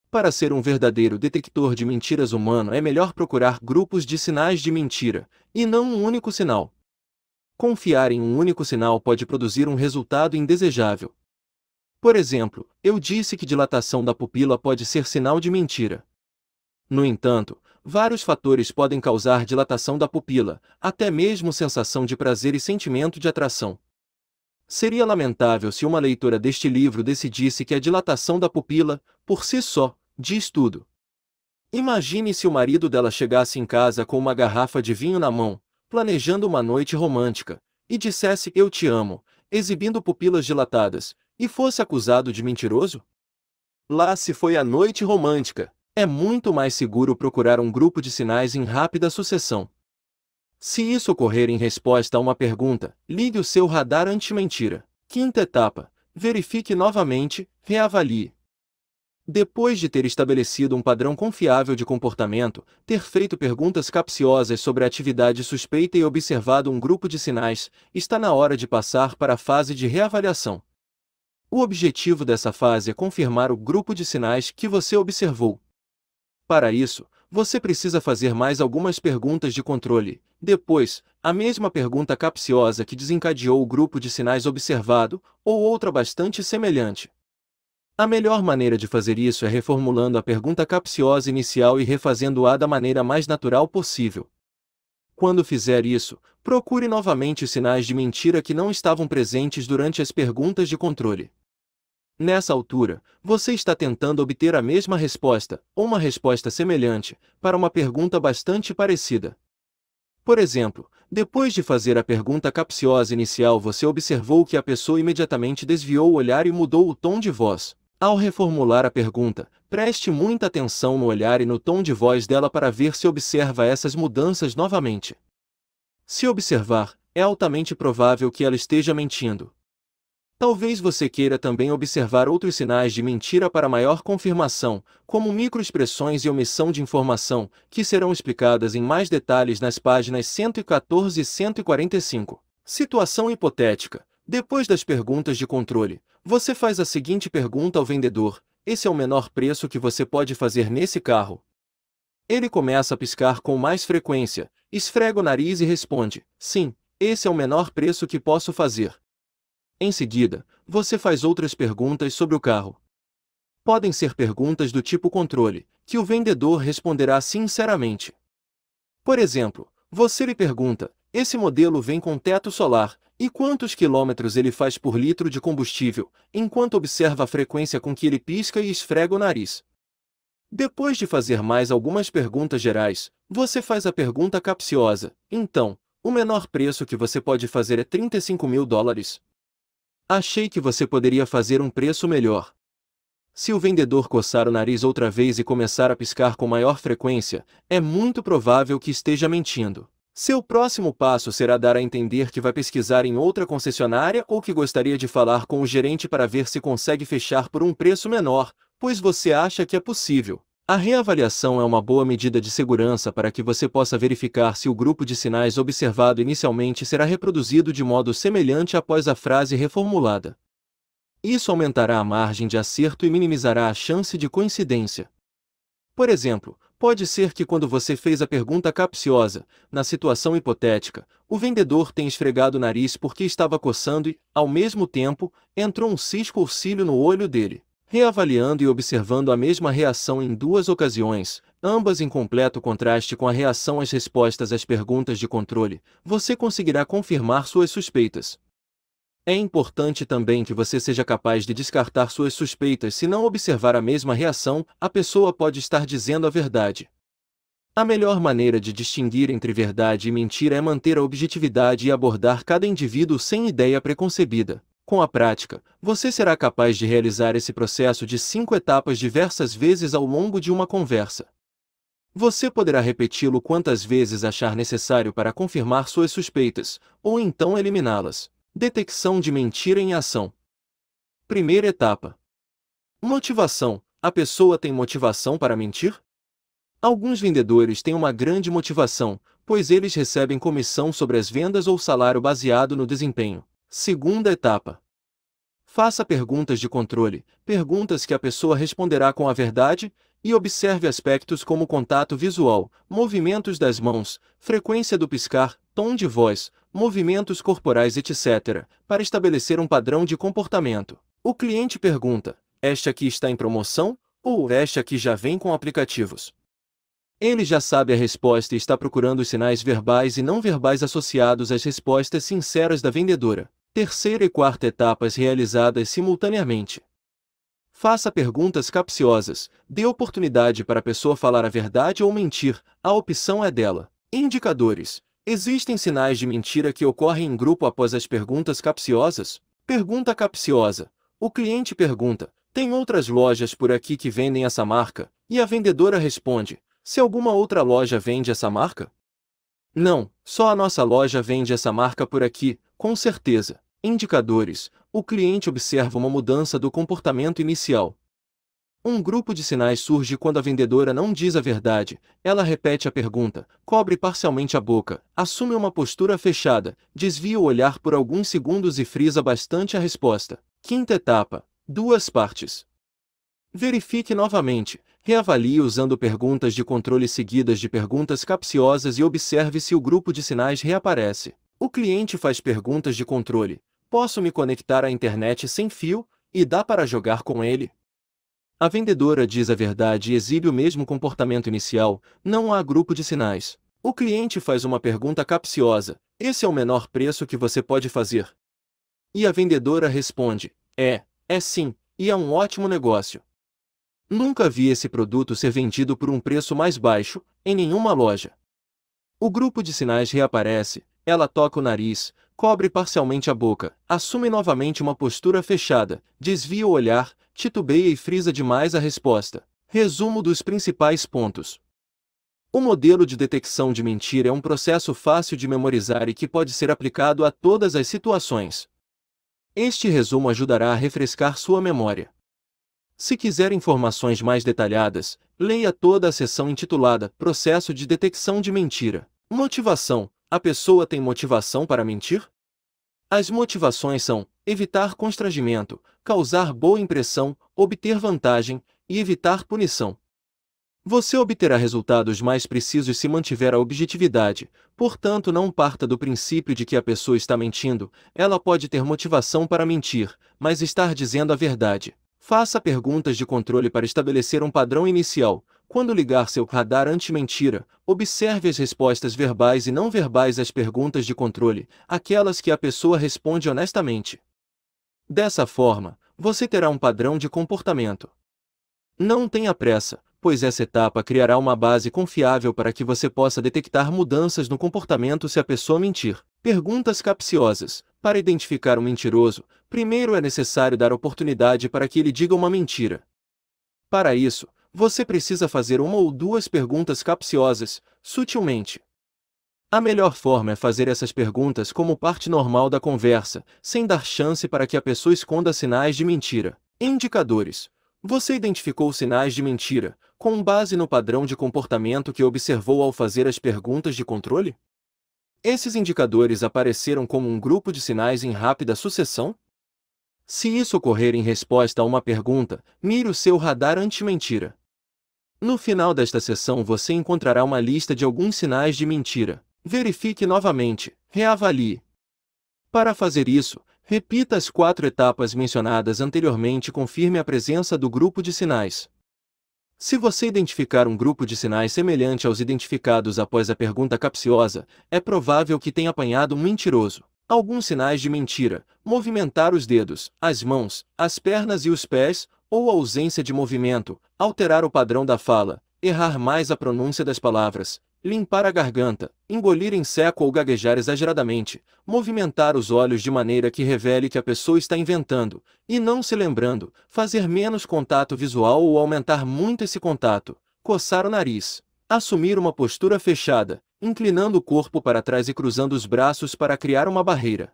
Para ser um verdadeiro detector de mentiras humano é melhor procurar grupos de sinais de mentira, e não um único sinal. Confiar em um único sinal pode produzir um resultado indesejável. Por exemplo, eu disse que dilatação da pupila pode ser sinal de mentira. No entanto, Vários fatores podem causar dilatação da pupila, até mesmo sensação de prazer e sentimento de atração. Seria lamentável se uma leitora deste livro decidisse que a dilatação da pupila, por si só, diz tudo. Imagine se o marido dela chegasse em casa com uma garrafa de vinho na mão, planejando uma noite romântica, e dissesse eu te amo, exibindo pupilas dilatadas, e fosse acusado de mentiroso? Lá se foi a noite romântica. É muito mais seguro procurar um grupo de sinais em rápida sucessão. Se isso ocorrer em resposta a uma pergunta, ligue o seu radar anti-mentira. Quinta etapa: verifique novamente, reavalie. Depois de ter estabelecido um padrão confiável de comportamento, ter feito perguntas capciosas sobre a atividade suspeita e observado um grupo de sinais, está na hora de passar para a fase de reavaliação. O objetivo dessa fase é confirmar o grupo de sinais que você observou. Para isso, você precisa fazer mais algumas perguntas de controle. Depois, a mesma pergunta capciosa que desencadeou o grupo de sinais observado, ou outra bastante semelhante. A melhor maneira de fazer isso é reformulando a pergunta capciosa inicial e refazendo-a da maneira mais natural possível. Quando fizer isso, procure novamente os sinais de mentira que não estavam presentes durante as perguntas de controle. Nessa altura, você está tentando obter a mesma resposta, ou uma resposta semelhante, para uma pergunta bastante parecida. Por exemplo, depois de fazer a pergunta capciosa inicial, você observou que a pessoa imediatamente desviou o olhar e mudou o tom de voz. Ao reformular a pergunta, preste muita atenção no olhar e no tom de voz dela para ver se observa essas mudanças novamente. Se observar, é altamente provável que ela esteja mentindo, Talvez você queira também observar outros sinais de mentira para maior confirmação, como microexpressões e omissão de informação, que serão explicadas em mais detalhes nas páginas 114 e 145. Situação hipotética. Depois das perguntas de controle, você faz a seguinte pergunta ao vendedor: esse é o menor preço que você pode fazer nesse carro. Ele começa a piscar com mais frequência, esfrega o nariz e responde: sim, esse é o menor preço que posso fazer. Em seguida, você faz outras perguntas sobre o carro. Podem ser perguntas do tipo controle, que o vendedor responderá sinceramente. Por exemplo, você lhe pergunta: esse modelo vem com teto solar, e quantos quilômetros ele faz por litro de combustível, enquanto observa a frequência com que ele pisca e esfrega o nariz. Depois de fazer mais algumas perguntas gerais, você faz a pergunta capciosa: então, o menor preço que você pode fazer é 35 mil dólares? Achei que você poderia fazer um preço melhor. Se o vendedor coçar o nariz outra vez e começar a piscar com maior frequência, é muito provável que esteja mentindo. Seu próximo passo será dar a entender que vai pesquisar em outra concessionária ou que gostaria de falar com o gerente para ver se consegue fechar por um preço menor, pois você acha que é possível. A reavaliação é uma boa medida de segurança para que você possa verificar se o grupo de sinais observado inicialmente será reproduzido de modo semelhante após a frase reformulada. Isso aumentará a margem de acerto e minimizará a chance de coincidência. Por exemplo, pode ser que quando você fez a pergunta capciosa, na situação hipotética, o vendedor tenha esfregado o nariz porque estava coçando e, ao mesmo tempo, entrou um cisco ou cílio no olho dele reavaliando e observando a mesma reação em duas ocasiões, ambas em completo contraste com a reação às respostas às perguntas de controle, você conseguirá confirmar suas suspeitas. É importante também que você seja capaz de descartar suas suspeitas se não observar a mesma reação, a pessoa pode estar dizendo a verdade. A melhor maneira de distinguir entre verdade e mentira é manter a objetividade e abordar cada indivíduo sem ideia preconcebida. Com a prática, você será capaz de realizar esse processo de cinco etapas diversas vezes ao longo de uma conversa. Você poderá repeti-lo quantas vezes achar necessário para confirmar suas suspeitas, ou então eliminá-las. Detecção de mentira em ação. Primeira etapa: Motivação. A pessoa tem motivação para mentir? Alguns vendedores têm uma grande motivação, pois eles recebem comissão sobre as vendas ou salário baseado no desempenho. Segunda etapa. Faça perguntas de controle, perguntas que a pessoa responderá com a verdade, e observe aspectos como contato visual, movimentos das mãos, frequência do piscar, tom de voz, movimentos corporais, etc., para estabelecer um padrão de comportamento. O cliente pergunta: Este aqui está em promoção? Ou este aqui já vem com aplicativos? Ele já sabe a resposta e está procurando os sinais verbais e não verbais associados às respostas sinceras da vendedora terceira e quarta etapas realizadas simultaneamente. Faça perguntas capciosas, dê oportunidade para a pessoa falar a verdade ou mentir, a opção é dela. Indicadores: Existem sinais de mentira que ocorrem em grupo após as perguntas capciosas? Pergunta capciosa: O cliente pergunta: Tem outras lojas por aqui que vendem essa marca? E a vendedora responde: Se alguma outra loja vende essa marca? Não, só a nossa loja vende essa marca por aqui, com certeza, indicadores, o cliente observa uma mudança do comportamento inicial. Um grupo de sinais surge quando a vendedora não diz a verdade, ela repete a pergunta, cobre parcialmente a boca, assume uma postura fechada, desvia o olhar por alguns segundos e frisa bastante a resposta. Quinta etapa: duas partes. Verifique novamente, reavalie usando perguntas de controle seguidas de perguntas capciosas e observe se o grupo de sinais reaparece. O cliente faz perguntas de controle. Posso me conectar à internet sem fio e dá para jogar com ele? A vendedora diz a verdade e exibe o mesmo comportamento inicial, não há grupo de sinais. O cliente faz uma pergunta capciosa: Esse é o menor preço que você pode fazer? E a vendedora responde: É, é sim, e é um ótimo negócio. Nunca vi esse produto ser vendido por um preço mais baixo, em nenhuma loja. O grupo de sinais reaparece, ela toca o nariz, cobre parcialmente a boca, assume novamente uma postura fechada, desvia o olhar, titubeia e frisa demais a resposta. Resumo dos principais pontos. O modelo de detecção de mentira é um processo fácil de memorizar e que pode ser aplicado a todas as situações. Este resumo ajudará a refrescar sua memória. Se quiser informações mais detalhadas, leia toda a seção intitulada Processo de Detecção de Mentira. Motivação a pessoa tem motivação para mentir? As motivações são evitar constrangimento, causar boa impressão, obter vantagem e evitar punição. Você obterá resultados mais precisos se mantiver a objetividade, portanto, não parta do princípio de que a pessoa está mentindo, ela pode ter motivação para mentir, mas estar dizendo a verdade. Faça perguntas de controle para estabelecer um padrão inicial, quando ligar seu radar anti-mentira, observe as respostas verbais e não verbais às perguntas de controle, aquelas que a pessoa responde honestamente. Dessa forma, você terá um padrão de comportamento. Não tenha pressa, pois essa etapa criará uma base confiável para que você possa detectar mudanças no comportamento se a pessoa mentir. Perguntas capciosas. Para identificar um mentiroso, primeiro é necessário dar oportunidade para que ele diga uma mentira. Para isso, você precisa fazer uma ou duas perguntas capciosas, sutilmente. A melhor forma é fazer essas perguntas como parte normal da conversa, sem dar chance para que a pessoa esconda sinais de mentira. Indicadores. Você identificou sinais de mentira, com base no padrão de comportamento que observou ao fazer as perguntas de controle? Esses indicadores apareceram como um grupo de sinais em rápida sucessão? Se isso ocorrer em resposta a uma pergunta, mire o seu radar anti-mentira. No final desta sessão você encontrará uma lista de alguns sinais de mentira. Verifique novamente, reavalie. Para fazer isso, repita as quatro etapas mencionadas anteriormente e confirme a presença do grupo de sinais. Se você identificar um grupo de sinais semelhante aos identificados após a pergunta capciosa, é provável que tenha apanhado um mentiroso. Alguns sinais de mentira, movimentar os dedos, as mãos, as pernas e os pés, ou ausência de movimento, alterar o padrão da fala, errar mais a pronúncia das palavras, limpar a garganta, engolir em seco ou gaguejar exageradamente, movimentar os olhos de maneira que revele que a pessoa está inventando, e não se lembrando, fazer menos contato visual ou aumentar muito esse contato, coçar o nariz, assumir uma postura fechada, inclinando o corpo para trás e cruzando os braços para criar uma barreira.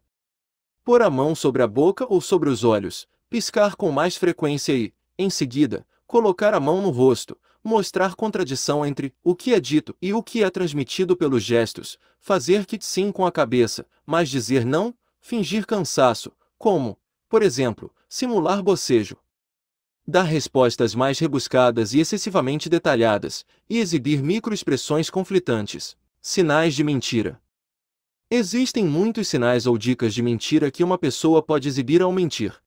Pôr a mão sobre a boca ou sobre os olhos, piscar com mais frequência e, em seguida, colocar a mão no rosto, mostrar contradição entre o que é dito e o que é transmitido pelos gestos, fazer que sim com a cabeça, mas dizer não, fingir cansaço, como, por exemplo, simular bocejo. Dar respostas mais rebuscadas e excessivamente detalhadas, e exibir microexpressões conflitantes. Sinais de mentira. Existem muitos sinais ou dicas de mentira que uma pessoa pode exibir ao mentir.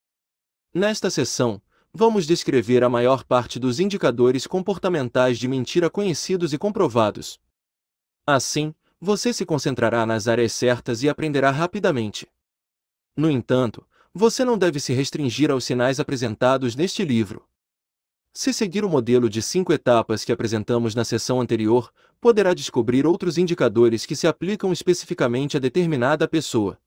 Nesta sessão, vamos descrever a maior parte dos indicadores comportamentais de mentira conhecidos e comprovados. Assim, você se concentrará nas áreas certas e aprenderá rapidamente. No entanto, você não deve se restringir aos sinais apresentados neste livro. Se seguir o modelo de cinco etapas que apresentamos na sessão anterior, poderá descobrir outros indicadores que se aplicam especificamente a determinada pessoa.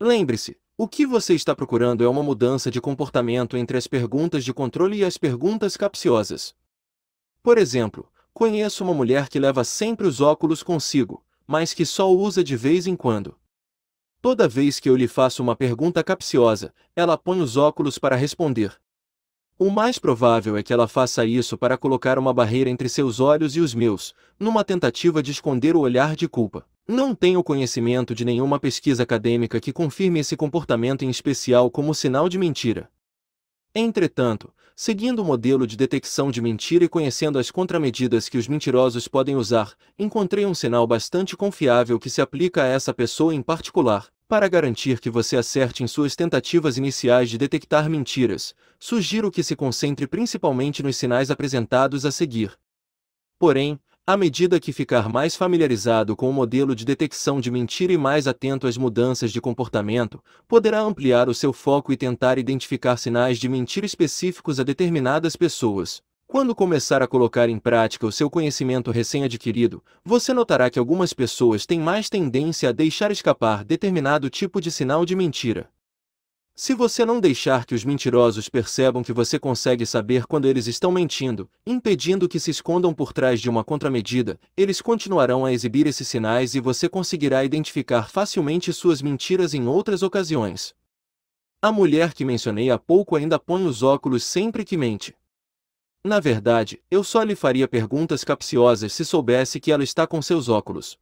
Lembre-se, o que você está procurando é uma mudança de comportamento entre as perguntas de controle e as perguntas capciosas. Por exemplo, conheço uma mulher que leva sempre os óculos consigo, mas que só usa de vez em quando. Toda vez que eu lhe faço uma pergunta capciosa, ela põe os óculos para responder. O mais provável é que ela faça isso para colocar uma barreira entre seus olhos e os meus, numa tentativa de esconder o olhar de culpa. Não tenho conhecimento de nenhuma pesquisa acadêmica que confirme esse comportamento em especial como sinal de mentira. Entretanto, seguindo o modelo de detecção de mentira e conhecendo as contramedidas que os mentirosos podem usar, encontrei um sinal bastante confiável que se aplica a essa pessoa em particular. Para garantir que você acerte em suas tentativas iniciais de detectar mentiras, sugiro que se concentre principalmente nos sinais apresentados a seguir. Porém, à medida que ficar mais familiarizado com o modelo de detecção de mentira e mais atento às mudanças de comportamento, poderá ampliar o seu foco e tentar identificar sinais de mentira específicos a determinadas pessoas. Quando começar a colocar em prática o seu conhecimento recém-adquirido, você notará que algumas pessoas têm mais tendência a deixar escapar determinado tipo de sinal de mentira. Se você não deixar que os mentirosos percebam que você consegue saber quando eles estão mentindo, impedindo que se escondam por trás de uma contramedida, eles continuarão a exibir esses sinais e você conseguirá identificar facilmente suas mentiras em outras ocasiões. A mulher que mencionei há pouco ainda põe os óculos sempre que mente. Na verdade, eu só lhe faria perguntas capciosas se soubesse que ela está com seus óculos.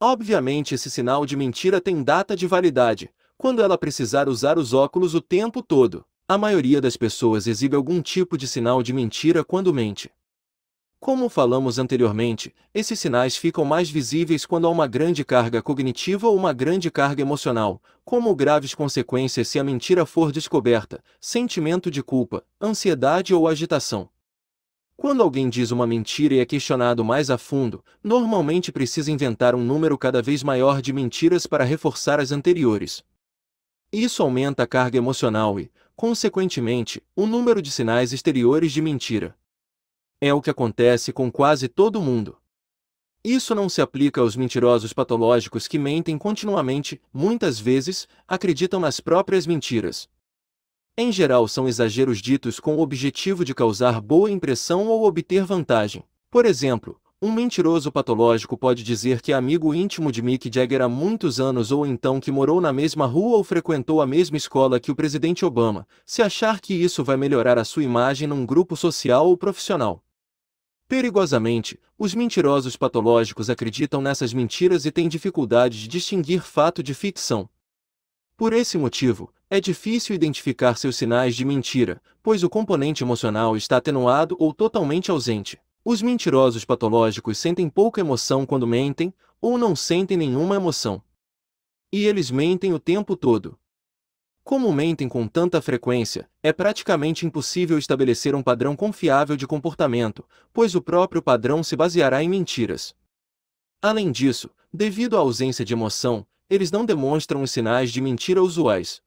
Obviamente, esse sinal de mentira tem data de validade, quando ela precisar usar os óculos o tempo todo. A maioria das pessoas exibe algum tipo de sinal de mentira quando mente. Como falamos anteriormente, esses sinais ficam mais visíveis quando há uma grande carga cognitiva ou uma grande carga emocional, como graves consequências se a mentira for descoberta, sentimento de culpa, ansiedade ou agitação. Quando alguém diz uma mentira e é questionado mais a fundo, normalmente precisa inventar um número cada vez maior de mentiras para reforçar as anteriores. Isso aumenta a carga emocional e, consequentemente, o número de sinais exteriores de mentira. É o que acontece com quase todo mundo. Isso não se aplica aos mentirosos patológicos que mentem continuamente, muitas vezes, acreditam nas próprias mentiras. Em geral, são exageros ditos com o objetivo de causar boa impressão ou obter vantagem. Por exemplo, um mentiroso patológico pode dizer que é amigo íntimo de Mick Jagger há muitos anos ou então que morou na mesma rua ou frequentou a mesma escola que o presidente Obama, se achar que isso vai melhorar a sua imagem num grupo social ou profissional. Perigosamente, os mentirosos patológicos acreditam nessas mentiras e têm dificuldade de distinguir fato de ficção. Por esse motivo, é difícil identificar seus sinais de mentira, pois o componente emocional está atenuado ou totalmente ausente. Os mentirosos patológicos sentem pouca emoção quando mentem, ou não sentem nenhuma emoção. E eles mentem o tempo todo. Como mentem com tanta frequência, é praticamente impossível estabelecer um padrão confiável de comportamento, pois o próprio padrão se baseará em mentiras. Além disso, devido à ausência de emoção, eles não demonstram os sinais de mentira usuais.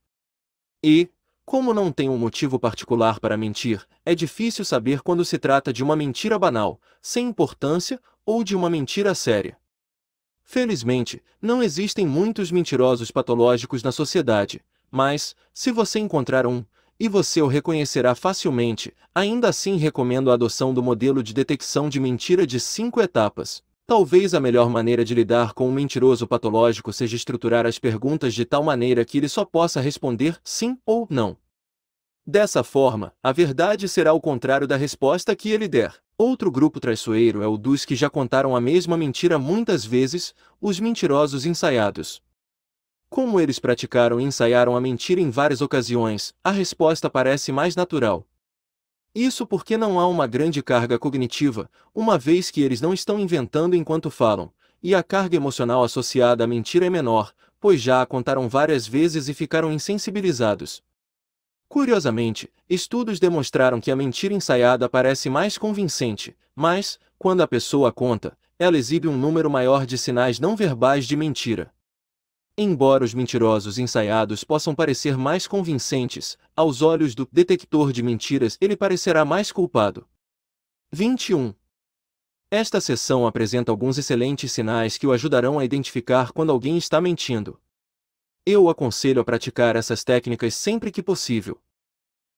E, como não tem um motivo particular para mentir, é difícil saber quando se trata de uma mentira banal, sem importância ou de uma mentira séria. Felizmente, não existem muitos mentirosos patológicos na sociedade, mas, se você encontrar um, e você o reconhecerá facilmente, ainda assim recomendo a adoção do modelo de detecção de mentira de cinco etapas. Talvez a melhor maneira de lidar com um mentiroso patológico seja estruturar as perguntas de tal maneira que ele só possa responder sim ou não. Dessa forma, a verdade será o contrário da resposta que ele der. Outro grupo traiçoeiro é o dos que já contaram a mesma mentira muitas vezes, os mentirosos ensaiados. Como eles praticaram e ensaiaram a mentira em várias ocasiões, a resposta parece mais natural. Isso porque não há uma grande carga cognitiva, uma vez que eles não estão inventando enquanto falam, e a carga emocional associada à mentira é menor, pois já a contaram várias vezes e ficaram insensibilizados. Curiosamente, estudos demonstraram que a mentira ensaiada parece mais convincente, mas, quando a pessoa conta, ela exibe um número maior de sinais não verbais de mentira. Embora os mentirosos ensaiados possam parecer mais convincentes, aos olhos do detector de mentiras ele parecerá mais culpado. 21. Esta sessão apresenta alguns excelentes sinais que o ajudarão a identificar quando alguém está mentindo. Eu o aconselho a praticar essas técnicas sempre que possível.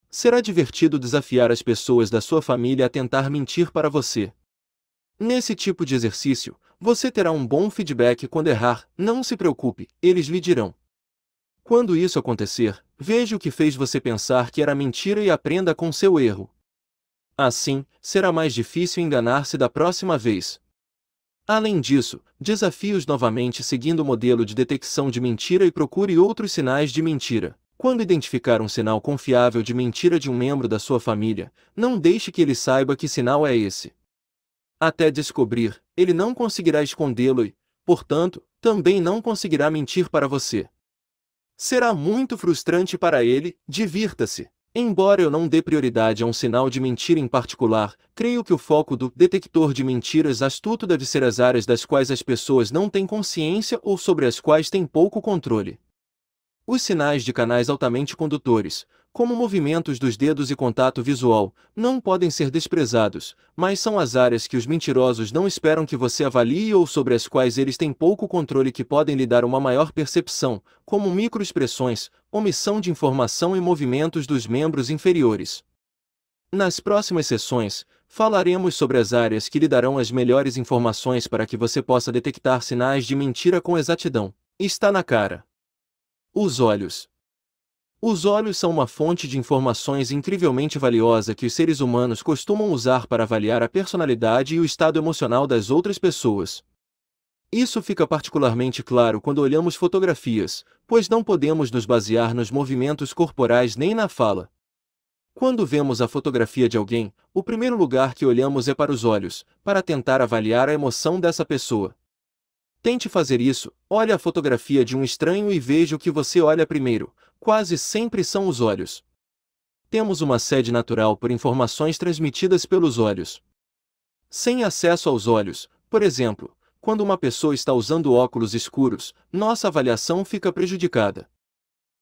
Será divertido desafiar as pessoas da sua família a tentar mentir para você. Nesse tipo de exercício, você terá um bom feedback quando errar, não se preocupe, eles lhe dirão. Quando isso acontecer, veja o que fez você pensar que era mentira e aprenda com seu erro. Assim, será mais difícil enganar-se da próxima vez. Além disso, desafie-os novamente seguindo o modelo de detecção de mentira e procure outros sinais de mentira. Quando identificar um sinal confiável de mentira de um membro da sua família, não deixe que ele saiba que sinal é esse. Até descobrir, ele não conseguirá escondê-lo e, portanto, também não conseguirá mentir para você. Será muito frustrante para ele, divirta-se. Embora eu não dê prioridade a um sinal de mentira em particular, creio que o foco do detector de mentiras astuto deve ser as áreas das quais as pessoas não têm consciência ou sobre as quais têm pouco controle. Os sinais de canais altamente condutores, como movimentos dos dedos e contato visual, não podem ser desprezados, mas são as áreas que os mentirosos não esperam que você avalie ou sobre as quais eles têm pouco controle que podem lhe dar uma maior percepção, como microexpressões, omissão de informação e movimentos dos membros inferiores. Nas próximas sessões, falaremos sobre as áreas que lhe darão as melhores informações para que você possa detectar sinais de mentira com exatidão. Está na cara. Os olhos. Os olhos são uma fonte de informações incrivelmente valiosa que os seres humanos costumam usar para avaliar a personalidade e o estado emocional das outras pessoas. Isso fica particularmente claro quando olhamos fotografias, pois não podemos nos basear nos movimentos corporais nem na fala. Quando vemos a fotografia de alguém, o primeiro lugar que olhamos é para os olhos, para tentar avaliar a emoção dessa pessoa. Tente fazer isso, olhe a fotografia de um estranho e veja o que você olha primeiro, quase sempre são os olhos. Temos uma sede natural por informações transmitidas pelos olhos. Sem acesso aos olhos, por exemplo, quando uma pessoa está usando óculos escuros, nossa avaliação fica prejudicada.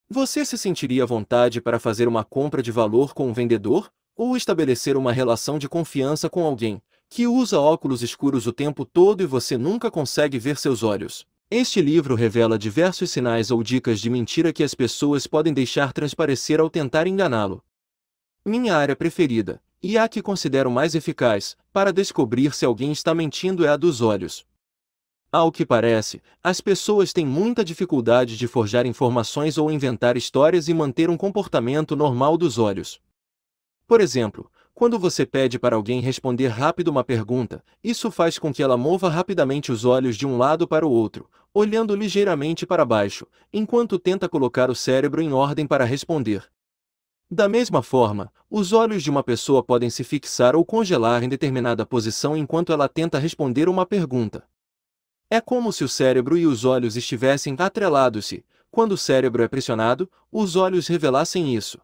Você se sentiria à vontade para fazer uma compra de valor com um vendedor ou estabelecer uma relação de confiança com alguém, que usa óculos escuros o tempo todo e você nunca consegue ver seus olhos. Este livro revela diversos sinais ou dicas de mentira que as pessoas podem deixar transparecer ao tentar enganá-lo. Minha área preferida, e a que considero mais eficaz, para descobrir se alguém está mentindo é a dos olhos. Ao que parece, as pessoas têm muita dificuldade de forjar informações ou inventar histórias e manter um comportamento normal dos olhos. Por exemplo, quando você pede para alguém responder rápido uma pergunta, isso faz com que ela mova rapidamente os olhos de um lado para o outro, olhando ligeiramente para baixo, enquanto tenta colocar o cérebro em ordem para responder. Da mesma forma, os olhos de uma pessoa podem se fixar ou congelar em determinada posição enquanto ela tenta responder uma pergunta. É como se o cérebro e os olhos estivessem atrelados-se. Quando o cérebro é pressionado, os olhos revelassem isso.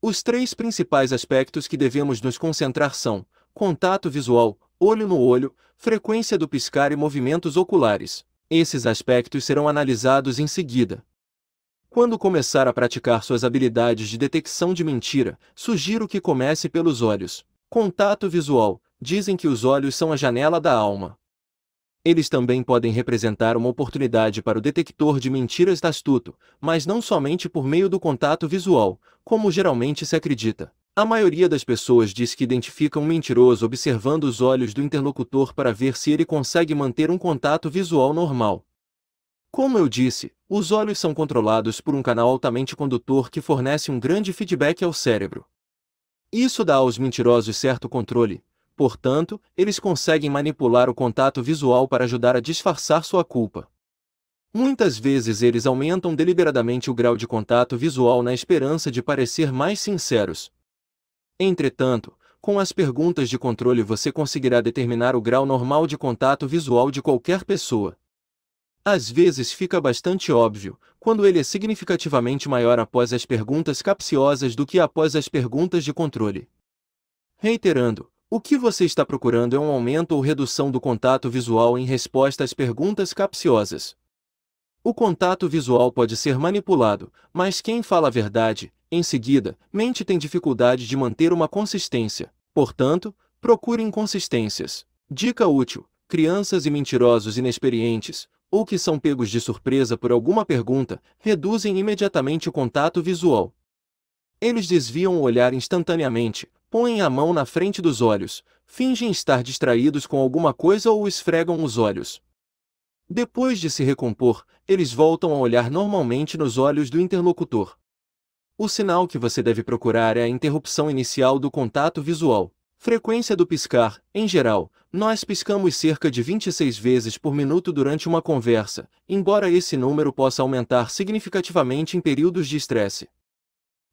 Os três principais aspectos que devemos nos concentrar são contato visual, olho no olho, frequência do piscar e movimentos oculares. Esses aspectos serão analisados em seguida. Quando começar a praticar suas habilidades de detecção de mentira, sugiro que comece pelos olhos. Contato visual. Dizem que os olhos são a janela da alma. Eles também podem representar uma oportunidade para o detector de mentiras da astuto, mas não somente por meio do contato visual, como geralmente se acredita. A maioria das pessoas diz que identifica um mentiroso observando os olhos do interlocutor para ver se ele consegue manter um contato visual normal. Como eu disse, os olhos são controlados por um canal altamente condutor que fornece um grande feedback ao cérebro. Isso dá aos mentirosos certo controle, portanto, eles conseguem manipular o contato visual para ajudar a disfarçar sua culpa. Muitas vezes eles aumentam deliberadamente o grau de contato visual na esperança de parecer mais sinceros. Entretanto, com as perguntas de controle você conseguirá determinar o grau normal de contato visual de qualquer pessoa. Às vezes fica bastante óbvio, quando ele é significativamente maior após as perguntas capciosas do que após as perguntas de controle. Reiterando, o que você está procurando é um aumento ou redução do contato visual em resposta às perguntas capciosas. O contato visual pode ser manipulado, mas quem fala a verdade, em seguida, mente tem dificuldade de manter uma consistência. Portanto, procure inconsistências. Dica útil: crianças e mentirosos inexperientes, ou que são pegos de surpresa por alguma pergunta, reduzem imediatamente o contato visual. Eles desviam o olhar instantaneamente, põem a mão na frente dos olhos, fingem estar distraídos com alguma coisa ou esfregam os olhos. Depois de se recompor, eles voltam a olhar normalmente nos olhos do interlocutor. O sinal que você deve procurar é a interrupção inicial do contato visual. Frequência do piscar, em geral, nós piscamos cerca de 26 vezes por minuto durante uma conversa, embora esse número possa aumentar significativamente em períodos de estresse.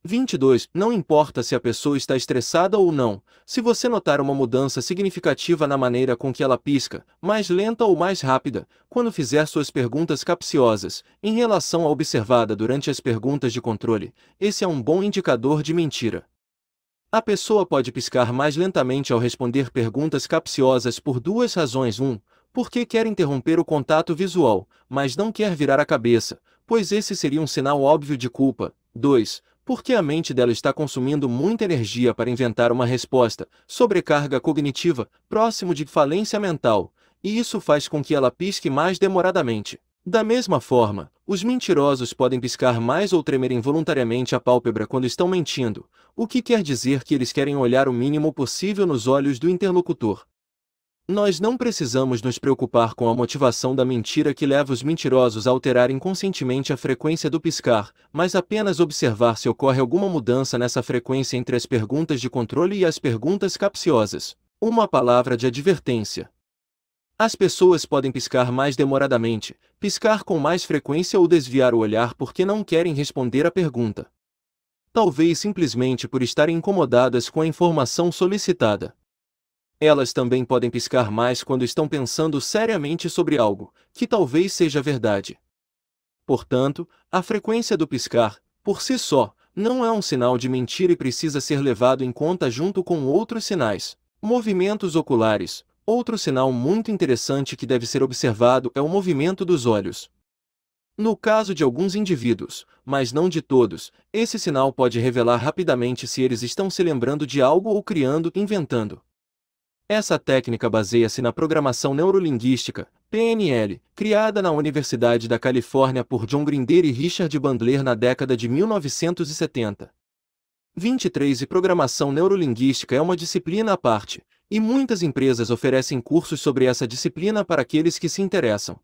22. Não importa se a pessoa está estressada ou não, se você notar uma mudança significativa na maneira com que ela pisca, mais lenta ou mais rápida, quando fizer suas perguntas capciosas, em relação à observada durante as perguntas de controle, esse é um bom indicador de mentira. A pessoa pode piscar mais lentamente ao responder perguntas capciosas por duas razões. 1. Um, porque quer interromper o contato visual, mas não quer virar a cabeça, pois esse seria um sinal óbvio de culpa. 2 porque a mente dela está consumindo muita energia para inventar uma resposta, sobrecarga cognitiva, próximo de falência mental, e isso faz com que ela pisque mais demoradamente. Da mesma forma, os mentirosos podem piscar mais ou tremer involuntariamente a pálpebra quando estão mentindo, o que quer dizer que eles querem olhar o mínimo possível nos olhos do interlocutor. Nós não precisamos nos preocupar com a motivação da mentira que leva os mentirosos a alterar inconscientemente a frequência do piscar, mas apenas observar se ocorre alguma mudança nessa frequência entre as perguntas de controle e as perguntas capciosas. Uma palavra de advertência. As pessoas podem piscar mais demoradamente, piscar com mais frequência ou desviar o olhar porque não querem responder à pergunta. Talvez simplesmente por estarem incomodadas com a informação solicitada elas também podem piscar mais quando estão pensando seriamente sobre algo, que talvez seja verdade. Portanto, a frequência do piscar, por si só, não é um sinal de mentira e precisa ser levado em conta junto com outros sinais. Movimentos oculares. Outro sinal muito interessante que deve ser observado é o movimento dos olhos. No caso de alguns indivíduos, mas não de todos, esse sinal pode revelar rapidamente se eles estão se lembrando de algo ou criando, inventando. Essa técnica baseia-se na programação neurolinguística, PNL, criada na Universidade da Califórnia por John Grinder e Richard Bandler na década de 1970. 23 e programação neurolinguística é uma disciplina à parte, e muitas empresas oferecem cursos sobre essa disciplina para aqueles que se interessam.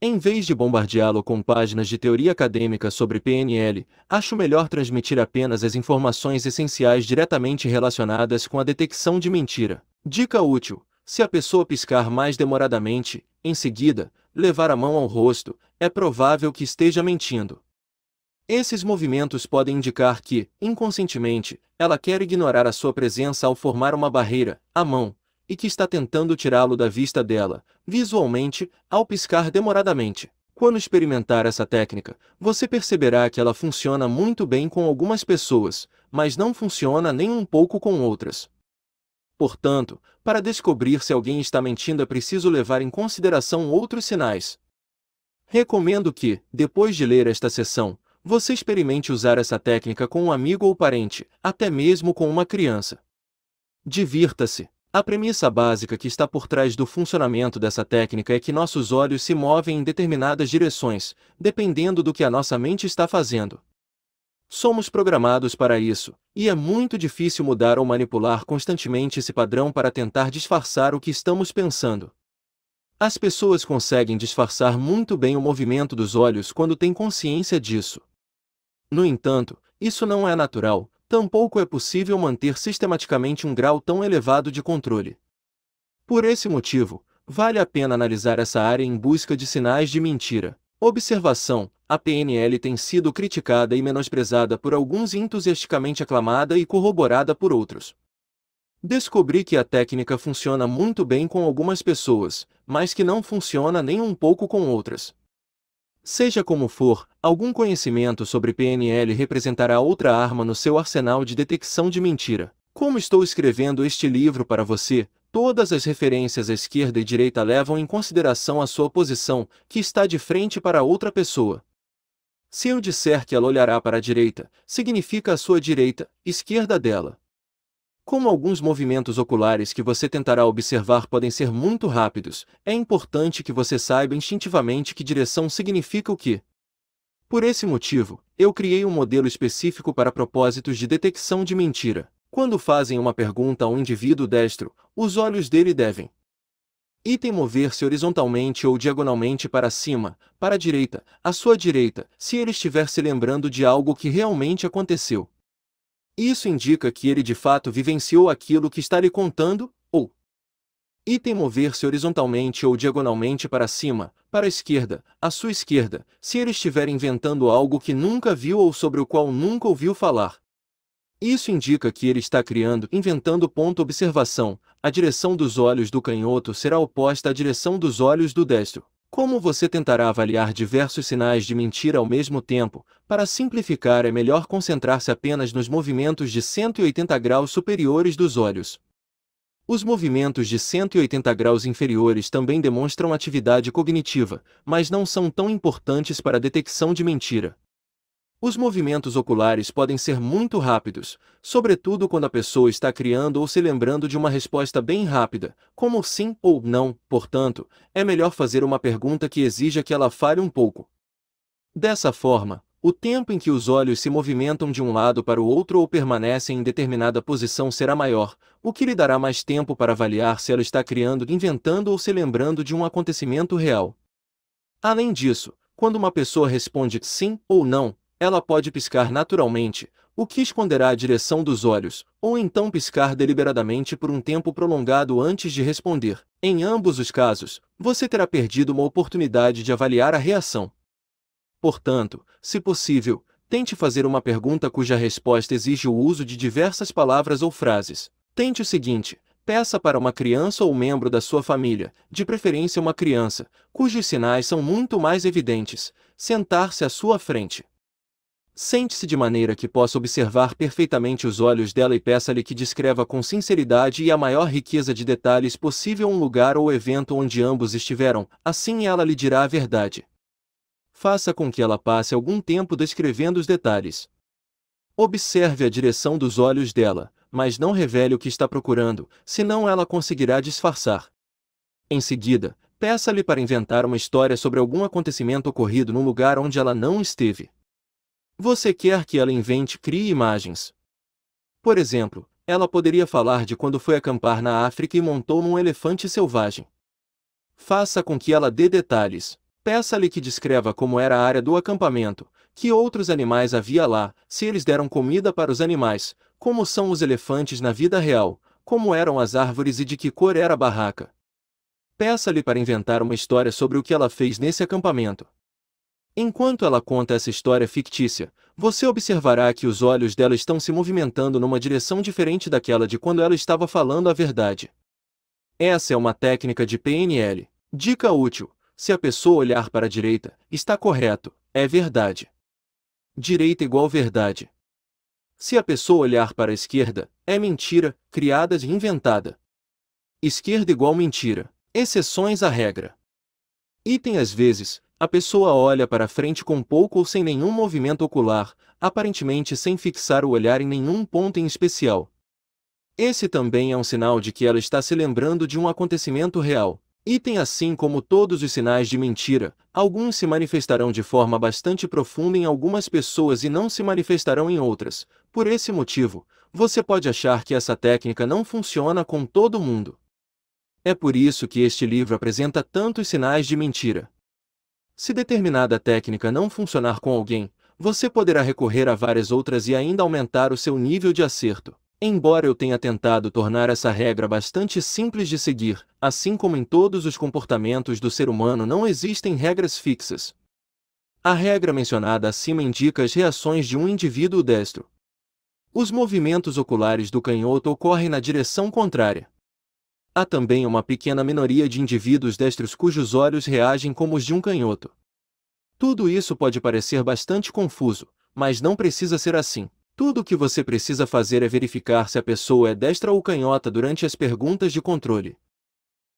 Em vez de bombardeá-lo com páginas de teoria acadêmica sobre PNL, acho melhor transmitir apenas as informações essenciais diretamente relacionadas com a detecção de mentira. Dica útil: se a pessoa piscar mais demoradamente, em seguida, levar a mão ao rosto, é provável que esteja mentindo. Esses movimentos podem indicar que, inconscientemente, ela quer ignorar a sua presença ao formar uma barreira, a mão, e que está tentando tirá-lo da vista dela, visualmente, ao piscar demoradamente. Quando experimentar essa técnica, você perceberá que ela funciona muito bem com algumas pessoas, mas não funciona nem um pouco com outras. Portanto, para descobrir se alguém está mentindo é preciso levar em consideração outros sinais. Recomendo que, depois de ler esta sessão, você experimente usar essa técnica com um amigo ou parente, até mesmo com uma criança. Divirta-se! A premissa básica que está por trás do funcionamento dessa técnica é que nossos olhos se movem em determinadas direções, dependendo do que a nossa mente está fazendo. Somos programados para isso, e é muito difícil mudar ou manipular constantemente esse padrão para tentar disfarçar o que estamos pensando. As pessoas conseguem disfarçar muito bem o movimento dos olhos quando têm consciência disso. No entanto, isso não é natural, tampouco é possível manter sistematicamente um grau tão elevado de controle. Por esse motivo, vale a pena analisar essa área em busca de sinais de mentira, observação, a PNL tem sido criticada e menosprezada por alguns e entusiasticamente aclamada e corroborada por outros. Descobri que a técnica funciona muito bem com algumas pessoas, mas que não funciona nem um pouco com outras. Seja como for, algum conhecimento sobre PNL representará outra arma no seu arsenal de detecção de mentira. Como estou escrevendo este livro para você, todas as referências à esquerda e direita levam em consideração a sua posição, que está de frente para outra pessoa. Se eu disser que ela olhará para a direita, significa a sua direita, esquerda dela. Como alguns movimentos oculares que você tentará observar podem ser muito rápidos, é importante que você saiba instintivamente que direção significa o que. Por esse motivo, eu criei um modelo específico para propósitos de detecção de mentira. Quando fazem uma pergunta a um indivíduo destro, os olhos dele devem Item mover-se horizontalmente ou diagonalmente para cima, para a direita, à sua direita, se ele estiver se lembrando de algo que realmente aconteceu. Isso indica que ele de fato vivenciou aquilo que está lhe contando, ou item mover-se horizontalmente ou diagonalmente para cima, para a esquerda, à sua esquerda, se ele estiver inventando algo que nunca viu ou sobre o qual nunca ouviu falar. Isso indica que ele está criando, inventando ponto observação. A direção dos olhos do canhoto será oposta à direção dos olhos do destro. Como você tentará avaliar diversos sinais de mentira ao mesmo tempo, para simplificar é melhor concentrar-se apenas nos movimentos de 180 graus superiores dos olhos. Os movimentos de 180 graus inferiores também demonstram atividade cognitiva, mas não são tão importantes para a detecção de mentira. Os movimentos oculares podem ser muito rápidos, sobretudo quando a pessoa está criando ou se lembrando de uma resposta bem rápida, como sim ou não, portanto, é melhor fazer uma pergunta que exija que ela fale um pouco. Dessa forma, o tempo em que os olhos se movimentam de um lado para o outro ou permanecem em determinada posição será maior, o que lhe dará mais tempo para avaliar se ela está criando, inventando ou se lembrando de um acontecimento real. Além disso, quando uma pessoa responde sim ou não, ela pode piscar naturalmente, o que esconderá a direção dos olhos, ou então piscar deliberadamente por um tempo prolongado antes de responder. Em ambos os casos, você terá perdido uma oportunidade de avaliar a reação. Portanto, se possível, tente fazer uma pergunta cuja resposta exige o uso de diversas palavras ou frases. Tente o seguinte: peça para uma criança ou membro da sua família, de preferência uma criança, cujos sinais são muito mais evidentes, sentar-se à sua frente. Sente-se de maneira que possa observar perfeitamente os olhos dela e peça-lhe que descreva com sinceridade e a maior riqueza de detalhes possível um lugar ou evento onde ambos estiveram, assim ela lhe dirá a verdade. Faça com que ela passe algum tempo descrevendo os detalhes. Observe a direção dos olhos dela, mas não revele o que está procurando, senão ela conseguirá disfarçar. Em seguida, peça-lhe para inventar uma história sobre algum acontecimento ocorrido num lugar onde ela não esteve. Você quer que ela invente e crie imagens. Por exemplo, ela poderia falar de quando foi acampar na África e montou num elefante selvagem. Faça com que ela dê detalhes. Peça-lhe que descreva como era a área do acampamento, que outros animais havia lá, se eles deram comida para os animais, como são os elefantes na vida real, como eram as árvores e de que cor era a barraca. Peça-lhe para inventar uma história sobre o que ela fez nesse acampamento. Enquanto ela conta essa história fictícia, você observará que os olhos dela estão se movimentando numa direção diferente daquela de quando ela estava falando a verdade. Essa é uma técnica de PNL. Dica útil: se a pessoa olhar para a direita, está correto, é verdade. Direita igual verdade. Se a pessoa olhar para a esquerda, é mentira, criada e inventada. Esquerda igual mentira. Exceções à regra. Item às vezes, a pessoa olha para frente com pouco ou sem nenhum movimento ocular, aparentemente sem fixar o olhar em nenhum ponto em especial. Esse também é um sinal de que ela está se lembrando de um acontecimento real. E tem, assim como todos os sinais de mentira, alguns se manifestarão de forma bastante profunda em algumas pessoas e não se manifestarão em outras. Por esse motivo, você pode achar que essa técnica não funciona com todo mundo. É por isso que este livro apresenta tantos sinais de mentira. Se determinada técnica não funcionar com alguém, você poderá recorrer a várias outras e ainda aumentar o seu nível de acerto. Embora eu tenha tentado tornar essa regra bastante simples de seguir, assim como em todos os comportamentos do ser humano não existem regras fixas. A regra mencionada acima indica as reações de um indivíduo destro. Os movimentos oculares do canhoto ocorrem na direção contrária há também uma pequena minoria de indivíduos destros cujos olhos reagem como os de um canhoto. Tudo isso pode parecer bastante confuso, mas não precisa ser assim. Tudo o que você precisa fazer é verificar se a pessoa é destra ou canhota durante as perguntas de controle.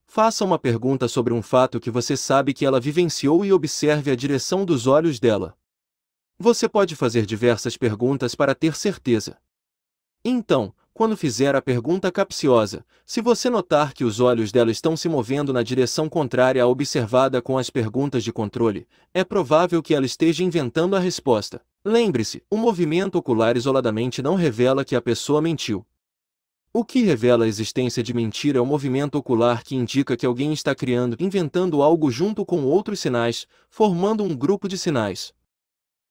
Faça uma pergunta sobre um fato que você sabe que ela vivenciou e observe a direção dos olhos dela. Você pode fazer diversas perguntas para ter certeza. Então, quando fizer a pergunta capciosa, se você notar que os olhos dela estão se movendo na direção contrária à observada com as perguntas de controle, é provável que ela esteja inventando a resposta. Lembre-se, o movimento ocular isoladamente não revela que a pessoa mentiu. O que revela a existência de mentira é o movimento ocular que indica que alguém está criando, inventando algo junto com outros sinais, formando um grupo de sinais.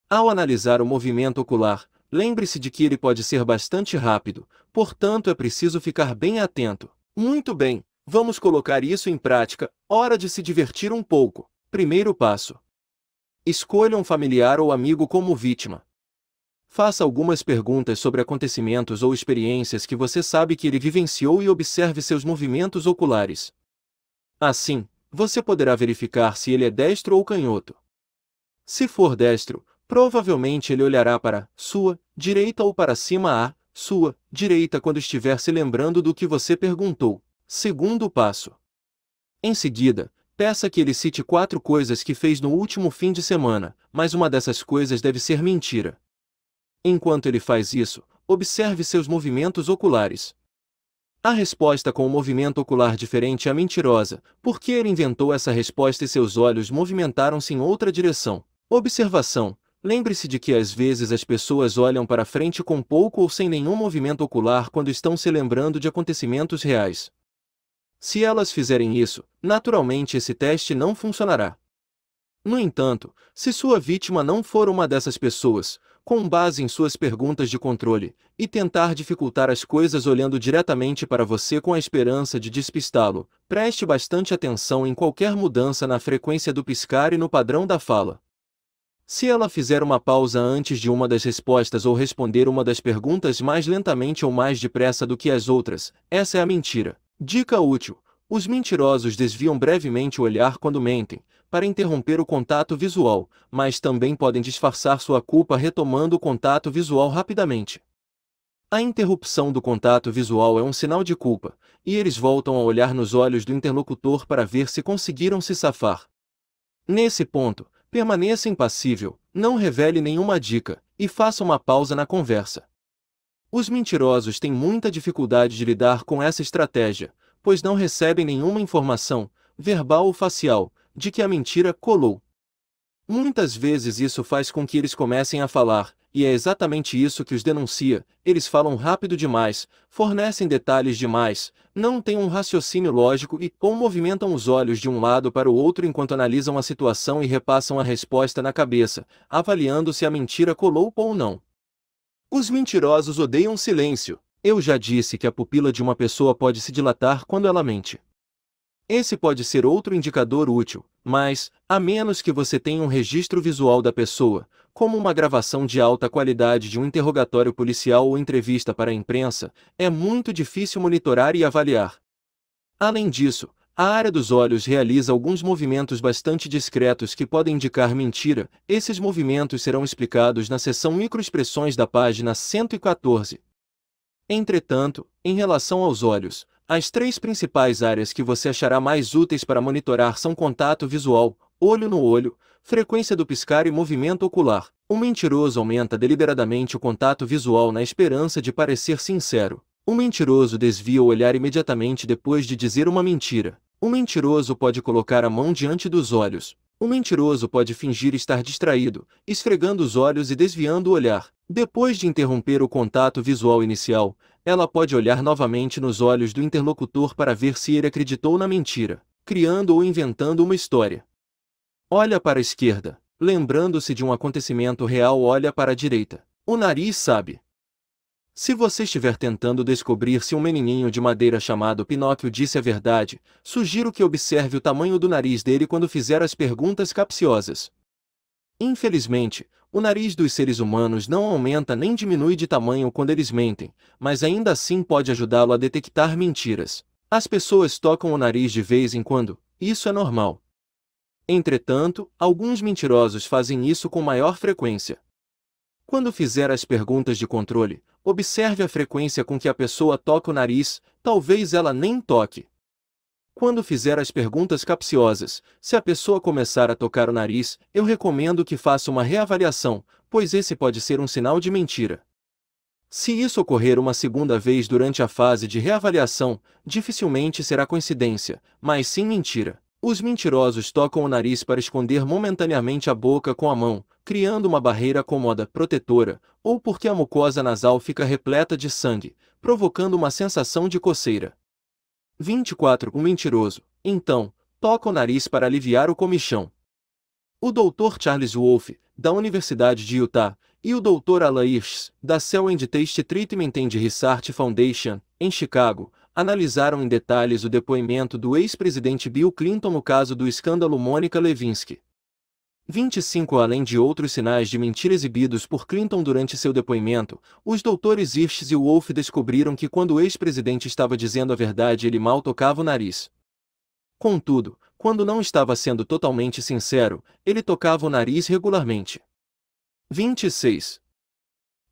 Ao analisar o movimento ocular, lembre-se de que ele pode ser bastante rápido, portanto é preciso ficar bem atento. Muito bem, vamos colocar isso em prática, hora de se divertir um pouco. Primeiro passo. Escolha um familiar ou amigo como vítima. Faça algumas perguntas sobre acontecimentos ou experiências que você sabe que ele vivenciou e observe seus movimentos oculares. Assim, você poderá verificar se ele é destro ou canhoto. Se for destro, Provavelmente ele olhará para sua direita ou para cima à sua direita quando estiver se lembrando do que você perguntou. Segundo passo. Em seguida, peça que ele cite quatro coisas que fez no último fim de semana, mas uma dessas coisas deve ser mentira. Enquanto ele faz isso, observe seus movimentos oculares. A resposta com o um movimento ocular diferente é mentirosa, porque ele inventou essa resposta e seus olhos movimentaram-se em outra direção. Observação: Lembre-se de que às vezes as pessoas olham para frente com pouco ou sem nenhum movimento ocular quando estão se lembrando de acontecimentos reais. Se elas fizerem isso, naturalmente esse teste não funcionará. No entanto, se sua vítima não for uma dessas pessoas, com base em suas perguntas de controle, e tentar dificultar as coisas olhando diretamente para você com a esperança de despistá-lo, preste bastante atenção em qualquer mudança na frequência do piscar e no padrão da fala. Se ela fizer uma pausa antes de uma das respostas ou responder uma das perguntas mais lentamente ou mais depressa do que as outras, essa é a mentira. Dica útil: os mentirosos desviam brevemente o olhar quando mentem, para interromper o contato visual, mas também podem disfarçar sua culpa retomando o contato visual rapidamente. A interrupção do contato visual é um sinal de culpa, e eles voltam a olhar nos olhos do interlocutor para ver se conseguiram se safar. Nesse ponto, permaneça impassível, não revele nenhuma dica, e faça uma pausa na conversa. Os mentirosos têm muita dificuldade de lidar com essa estratégia, pois não recebem nenhuma informação, verbal ou facial, de que a mentira colou. Muitas vezes isso faz com que eles comecem a falar, e é exatamente isso que os denuncia, eles falam rápido demais, fornecem detalhes demais, não têm um raciocínio lógico e ou movimentam os olhos de um lado para o outro enquanto analisam a situação e repassam a resposta na cabeça, avaliando se a mentira colou ou não. Os mentirosos odeiam silêncio. Eu já disse que a pupila de uma pessoa pode se dilatar quando ela mente. Esse pode ser outro indicador útil, mas, a menos que você tenha um registro visual da pessoa, como uma gravação de alta qualidade de um interrogatório policial ou entrevista para a imprensa, é muito difícil monitorar e avaliar. Além disso, a área dos olhos realiza alguns movimentos bastante discretos que podem indicar mentira. Esses movimentos serão explicados na seção Microexpressões da página 114. Entretanto, em relação aos olhos, as três principais áreas que você achará mais úteis para monitorar são contato visual, olho no olho, frequência do piscar e movimento ocular. Um mentiroso aumenta deliberadamente o contato visual na esperança de parecer sincero. Um mentiroso desvia o olhar imediatamente depois de dizer uma mentira. Um mentiroso pode colocar a mão diante dos olhos. Um mentiroso pode fingir estar distraído, esfregando os olhos e desviando o olhar. Depois de interromper o contato visual inicial, ela pode olhar novamente nos olhos do interlocutor para ver se ele acreditou na mentira, criando ou inventando uma história. Olha para a esquerda. Lembrando-se de um acontecimento real, olha para a direita. O nariz sabe. Se você estiver tentando descobrir se um menininho de madeira chamado Pinóquio disse a verdade, sugiro que observe o tamanho do nariz dele quando fizer as perguntas capciosas. Infelizmente, o nariz dos seres humanos não aumenta nem diminui de tamanho quando eles mentem, mas ainda assim pode ajudá-lo a detectar mentiras. As pessoas tocam o nariz de vez em quando, isso é normal. Entretanto, alguns mentirosos fazem isso com maior frequência. Quando fizer as perguntas de controle, observe a frequência com que a pessoa toca o nariz, talvez ela nem toque. Quando fizer as perguntas capciosas, se a pessoa começar a tocar o nariz, eu recomendo que faça uma reavaliação, pois esse pode ser um sinal de mentira. Se isso ocorrer uma segunda vez durante a fase de reavaliação, dificilmente será coincidência, mas sim mentira. Os mentirosos tocam o nariz para esconder momentaneamente a boca com a mão, criando uma barreira cômoda, protetora, ou porque a mucosa nasal fica repleta de sangue, provocando uma sensação de coceira. 24. O mentiroso, então, toca o nariz para aliviar o comichão. O Dr. Charles Wolfe, da Universidade de Utah, e o Dr. Alair's, da Cell and Taste Treatment and Research Foundation, em Chicago, analisaram em detalhes o depoimento do ex-presidente Bill Clinton no caso do escândalo Mônica Lewinsky. 25 Além de outros sinais de mentira exibidos por Clinton durante seu depoimento, os doutores Irsch e Wolff descobriram que quando o ex-presidente estava dizendo a verdade ele mal tocava o nariz. Contudo, quando não estava sendo totalmente sincero, ele tocava o nariz regularmente. 26.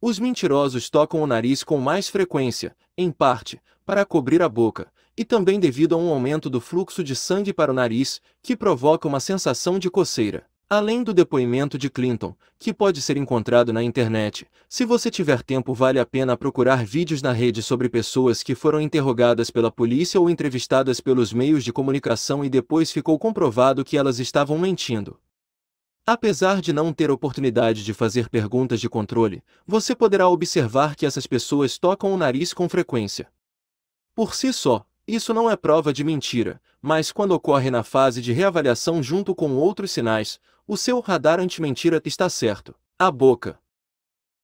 Os mentirosos tocam o nariz com mais frequência, em parte, para cobrir a boca, e também devido a um aumento do fluxo de sangue para o nariz, que provoca uma sensação de coceira. Além do depoimento de Clinton, que pode ser encontrado na internet, se você tiver tempo vale a pena procurar vídeos na rede sobre pessoas que foram interrogadas pela polícia ou entrevistadas pelos meios de comunicação e depois ficou comprovado que elas estavam mentindo. Apesar de não ter oportunidade de fazer perguntas de controle, você poderá observar que essas pessoas tocam o nariz com frequência. Por si só, isso não é prova de mentira, mas quando ocorre na fase de reavaliação junto com outros sinais, o seu radar antimentira está certo. A boca.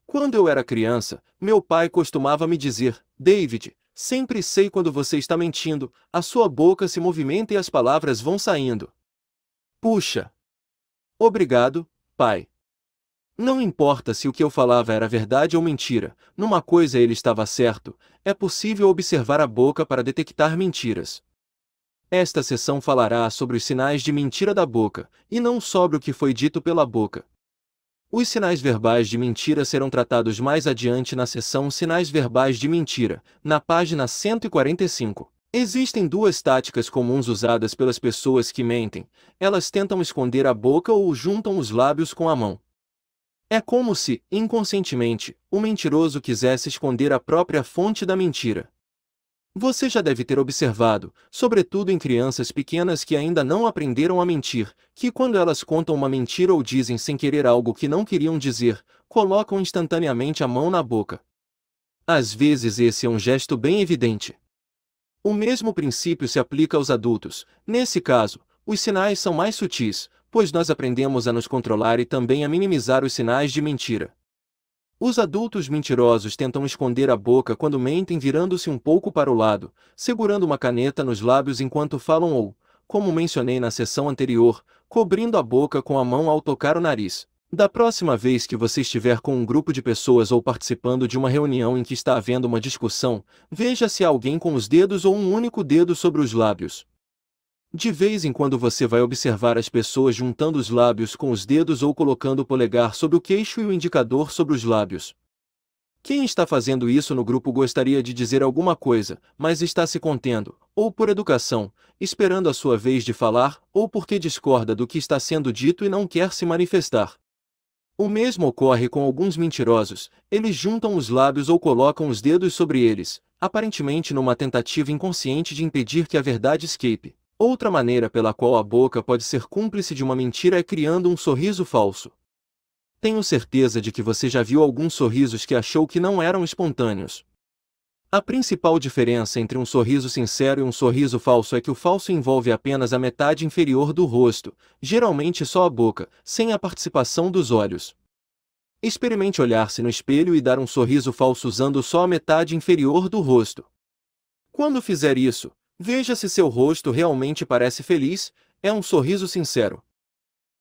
Quando eu era criança, meu pai costumava me dizer: David, sempre sei quando você está mentindo, a sua boca se movimenta e as palavras vão saindo. Puxa, Obrigado, pai. Não importa se o que eu falava era verdade ou mentira, numa coisa ele estava certo, é possível observar a boca para detectar mentiras. Esta sessão falará sobre os sinais de mentira da boca, e não sobre o que foi dito pela boca. Os sinais verbais de mentira serão tratados mais adiante na sessão Sinais Verbais de Mentira, na página 145. Existem duas táticas comuns usadas pelas pessoas que mentem. Elas tentam esconder a boca ou juntam os lábios com a mão. É como se, inconscientemente, o mentiroso quisesse esconder a própria fonte da mentira. Você já deve ter observado, sobretudo em crianças pequenas que ainda não aprenderam a mentir, que quando elas contam uma mentira ou dizem sem querer algo que não queriam dizer, colocam instantaneamente a mão na boca. Às vezes esse é um gesto bem evidente. O mesmo princípio se aplica aos adultos. Nesse caso, os sinais são mais sutis, pois nós aprendemos a nos controlar e também a minimizar os sinais de mentira. Os adultos mentirosos tentam esconder a boca quando mentem virando-se um pouco para o lado, segurando uma caneta nos lábios enquanto falam ou, como mencionei na sessão anterior, cobrindo a boca com a mão ao tocar o nariz. Da próxima vez que você estiver com um grupo de pessoas ou participando de uma reunião em que está havendo uma discussão, veja se há alguém com os dedos ou um único dedo sobre os lábios. De vez em quando você vai observar as pessoas juntando os lábios com os dedos ou colocando o polegar sobre o queixo e o indicador sobre os lábios. Quem está fazendo isso no grupo gostaria de dizer alguma coisa, mas está se contendo, ou por educação, esperando a sua vez de falar, ou porque discorda do que está sendo dito e não quer se manifestar. O mesmo ocorre com alguns mentirosos, eles juntam os lábios ou colocam os dedos sobre eles, aparentemente numa tentativa inconsciente de impedir que a verdade escape. Outra maneira pela qual a boca pode ser cúmplice de uma mentira é criando um sorriso falso. Tenho certeza de que você já viu alguns sorrisos que achou que não eram espontâneos, a principal diferença entre um sorriso sincero e um sorriso falso é que o falso envolve apenas a metade inferior do rosto, geralmente só a boca, sem a participação dos olhos. Experimente olhar-se no espelho e dar um sorriso falso usando só a metade inferior do rosto. Quando fizer isso, veja se seu rosto realmente parece feliz, é um sorriso sincero.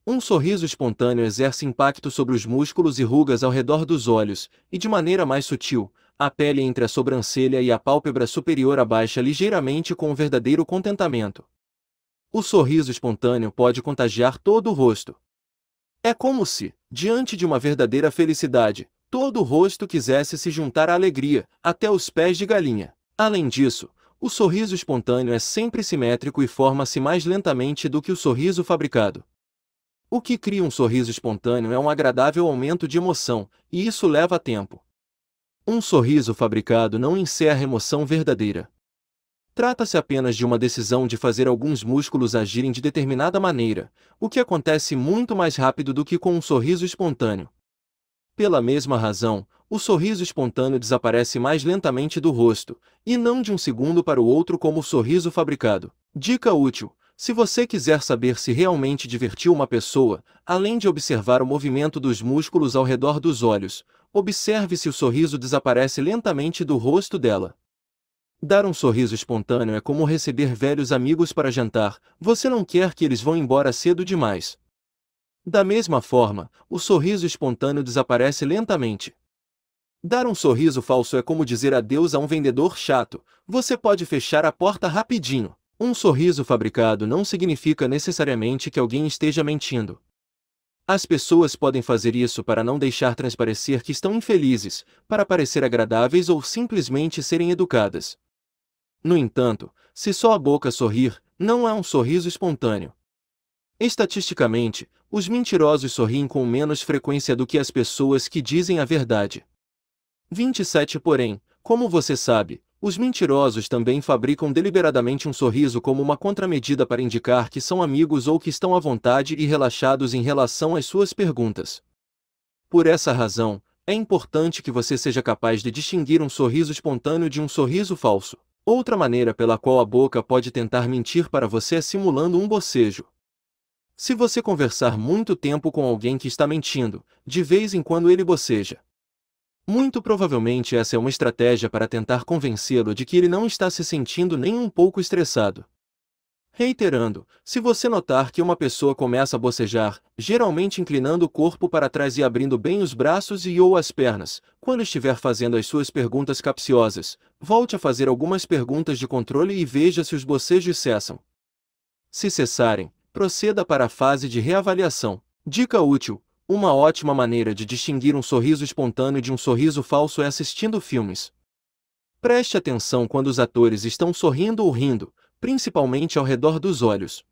Um sorriso espontâneo exerce impacto sobre os músculos e rugas ao redor dos olhos, e de maneira mais sutil, a pele entre a sobrancelha e a pálpebra superior abaixa ligeiramente com um verdadeiro contentamento. O sorriso espontâneo pode contagiar todo o rosto. É como se, diante de uma verdadeira felicidade, todo o rosto quisesse se juntar à alegria, até os pés de galinha. Além disso, o sorriso espontâneo é sempre simétrico e forma-se mais lentamente do que o sorriso fabricado. O que cria um sorriso espontâneo é um agradável aumento de emoção, e isso leva tempo. Um sorriso fabricado não encerra emoção verdadeira. Trata-se apenas de uma decisão de fazer alguns músculos agirem de determinada maneira, o que acontece muito mais rápido do que com um sorriso espontâneo. Pela mesma razão, o sorriso espontâneo desaparece mais lentamente do rosto, e não de um segundo para o outro como o sorriso fabricado. Dica útil: se você quiser saber se realmente divertiu uma pessoa, além de observar o movimento dos músculos ao redor dos olhos, observe se o sorriso desaparece lentamente do rosto dela. Dar um sorriso espontâneo é como receber velhos amigos para jantar, você não quer que eles vão embora cedo demais. Da mesma forma, o sorriso espontâneo desaparece lentamente. Dar um sorriso falso é como dizer adeus a um vendedor chato, você pode fechar a porta rapidinho. Um sorriso fabricado não significa necessariamente que alguém esteja mentindo. As pessoas podem fazer isso para não deixar transparecer que estão infelizes, para parecer agradáveis ou simplesmente serem educadas. No entanto, se só a boca sorrir, não há um sorriso espontâneo. Estatisticamente, os mentirosos sorriem com menos frequência do que as pessoas que dizem a verdade. 27 Porém, como você sabe, os mentirosos também fabricam deliberadamente um sorriso como uma contramedida para indicar que são amigos ou que estão à vontade e relaxados em relação às suas perguntas. Por essa razão, é importante que você seja capaz de distinguir um sorriso espontâneo de um sorriso falso. Outra maneira pela qual a boca pode tentar mentir para você é simulando um bocejo. Se você conversar muito tempo com alguém que está mentindo, de vez em quando ele boceja. Muito provavelmente essa é uma estratégia para tentar convencê-lo de que ele não está se sentindo nem um pouco estressado. Reiterando, se você notar que uma pessoa começa a bocejar, geralmente inclinando o corpo para trás e abrindo bem os braços e ou as pernas, quando estiver fazendo as suas perguntas capciosas, volte a fazer algumas perguntas de controle e veja se os bocejos cessam. Se cessarem, proceda para a fase de reavaliação. Dica útil: uma ótima maneira de distinguir um sorriso espontâneo de um sorriso falso é assistindo filmes. Preste atenção quando os atores estão sorrindo ou rindo, principalmente ao redor dos olhos.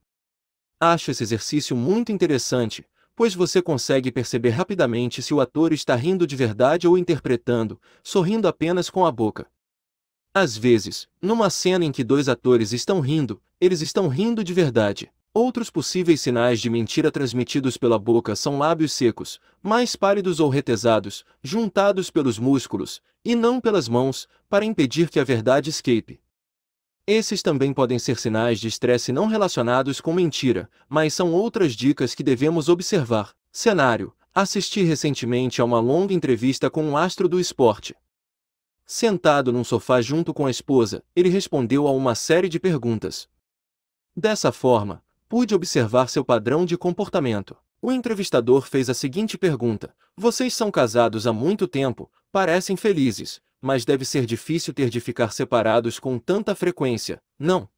Acho esse exercício muito interessante, pois você consegue perceber rapidamente se o ator está rindo de verdade ou interpretando, sorrindo apenas com a boca. Às vezes, numa cena em que dois atores estão rindo, eles estão rindo de verdade. Outros possíveis sinais de mentira transmitidos pela boca são lábios secos, mais pálidos ou retesados, juntados pelos músculos, e não pelas mãos, para impedir que a verdade escape. Esses também podem ser sinais de estresse não relacionados com mentira, mas são outras dicas que devemos observar. Cenário: Assisti recentemente a uma longa entrevista com um astro do esporte. Sentado num sofá junto com a esposa, ele respondeu a uma série de perguntas. Dessa forma, pude observar seu padrão de comportamento. O entrevistador fez a seguinte pergunta: Vocês são casados há muito tempo, parecem felizes, mas deve ser difícil ter de ficar separados com tanta frequência, não?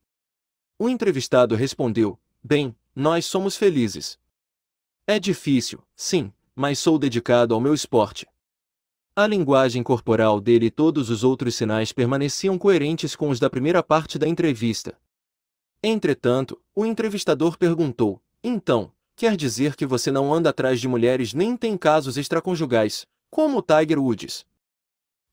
O entrevistado respondeu: Bem, nós somos felizes. É difícil, sim, mas sou dedicado ao meu esporte. A linguagem corporal dele e todos os outros sinais permaneciam coerentes com os da primeira parte da entrevista, Entretanto, o entrevistador perguntou: Então, quer dizer que você não anda atrás de mulheres nem tem casos extraconjugais, como Tiger Woods?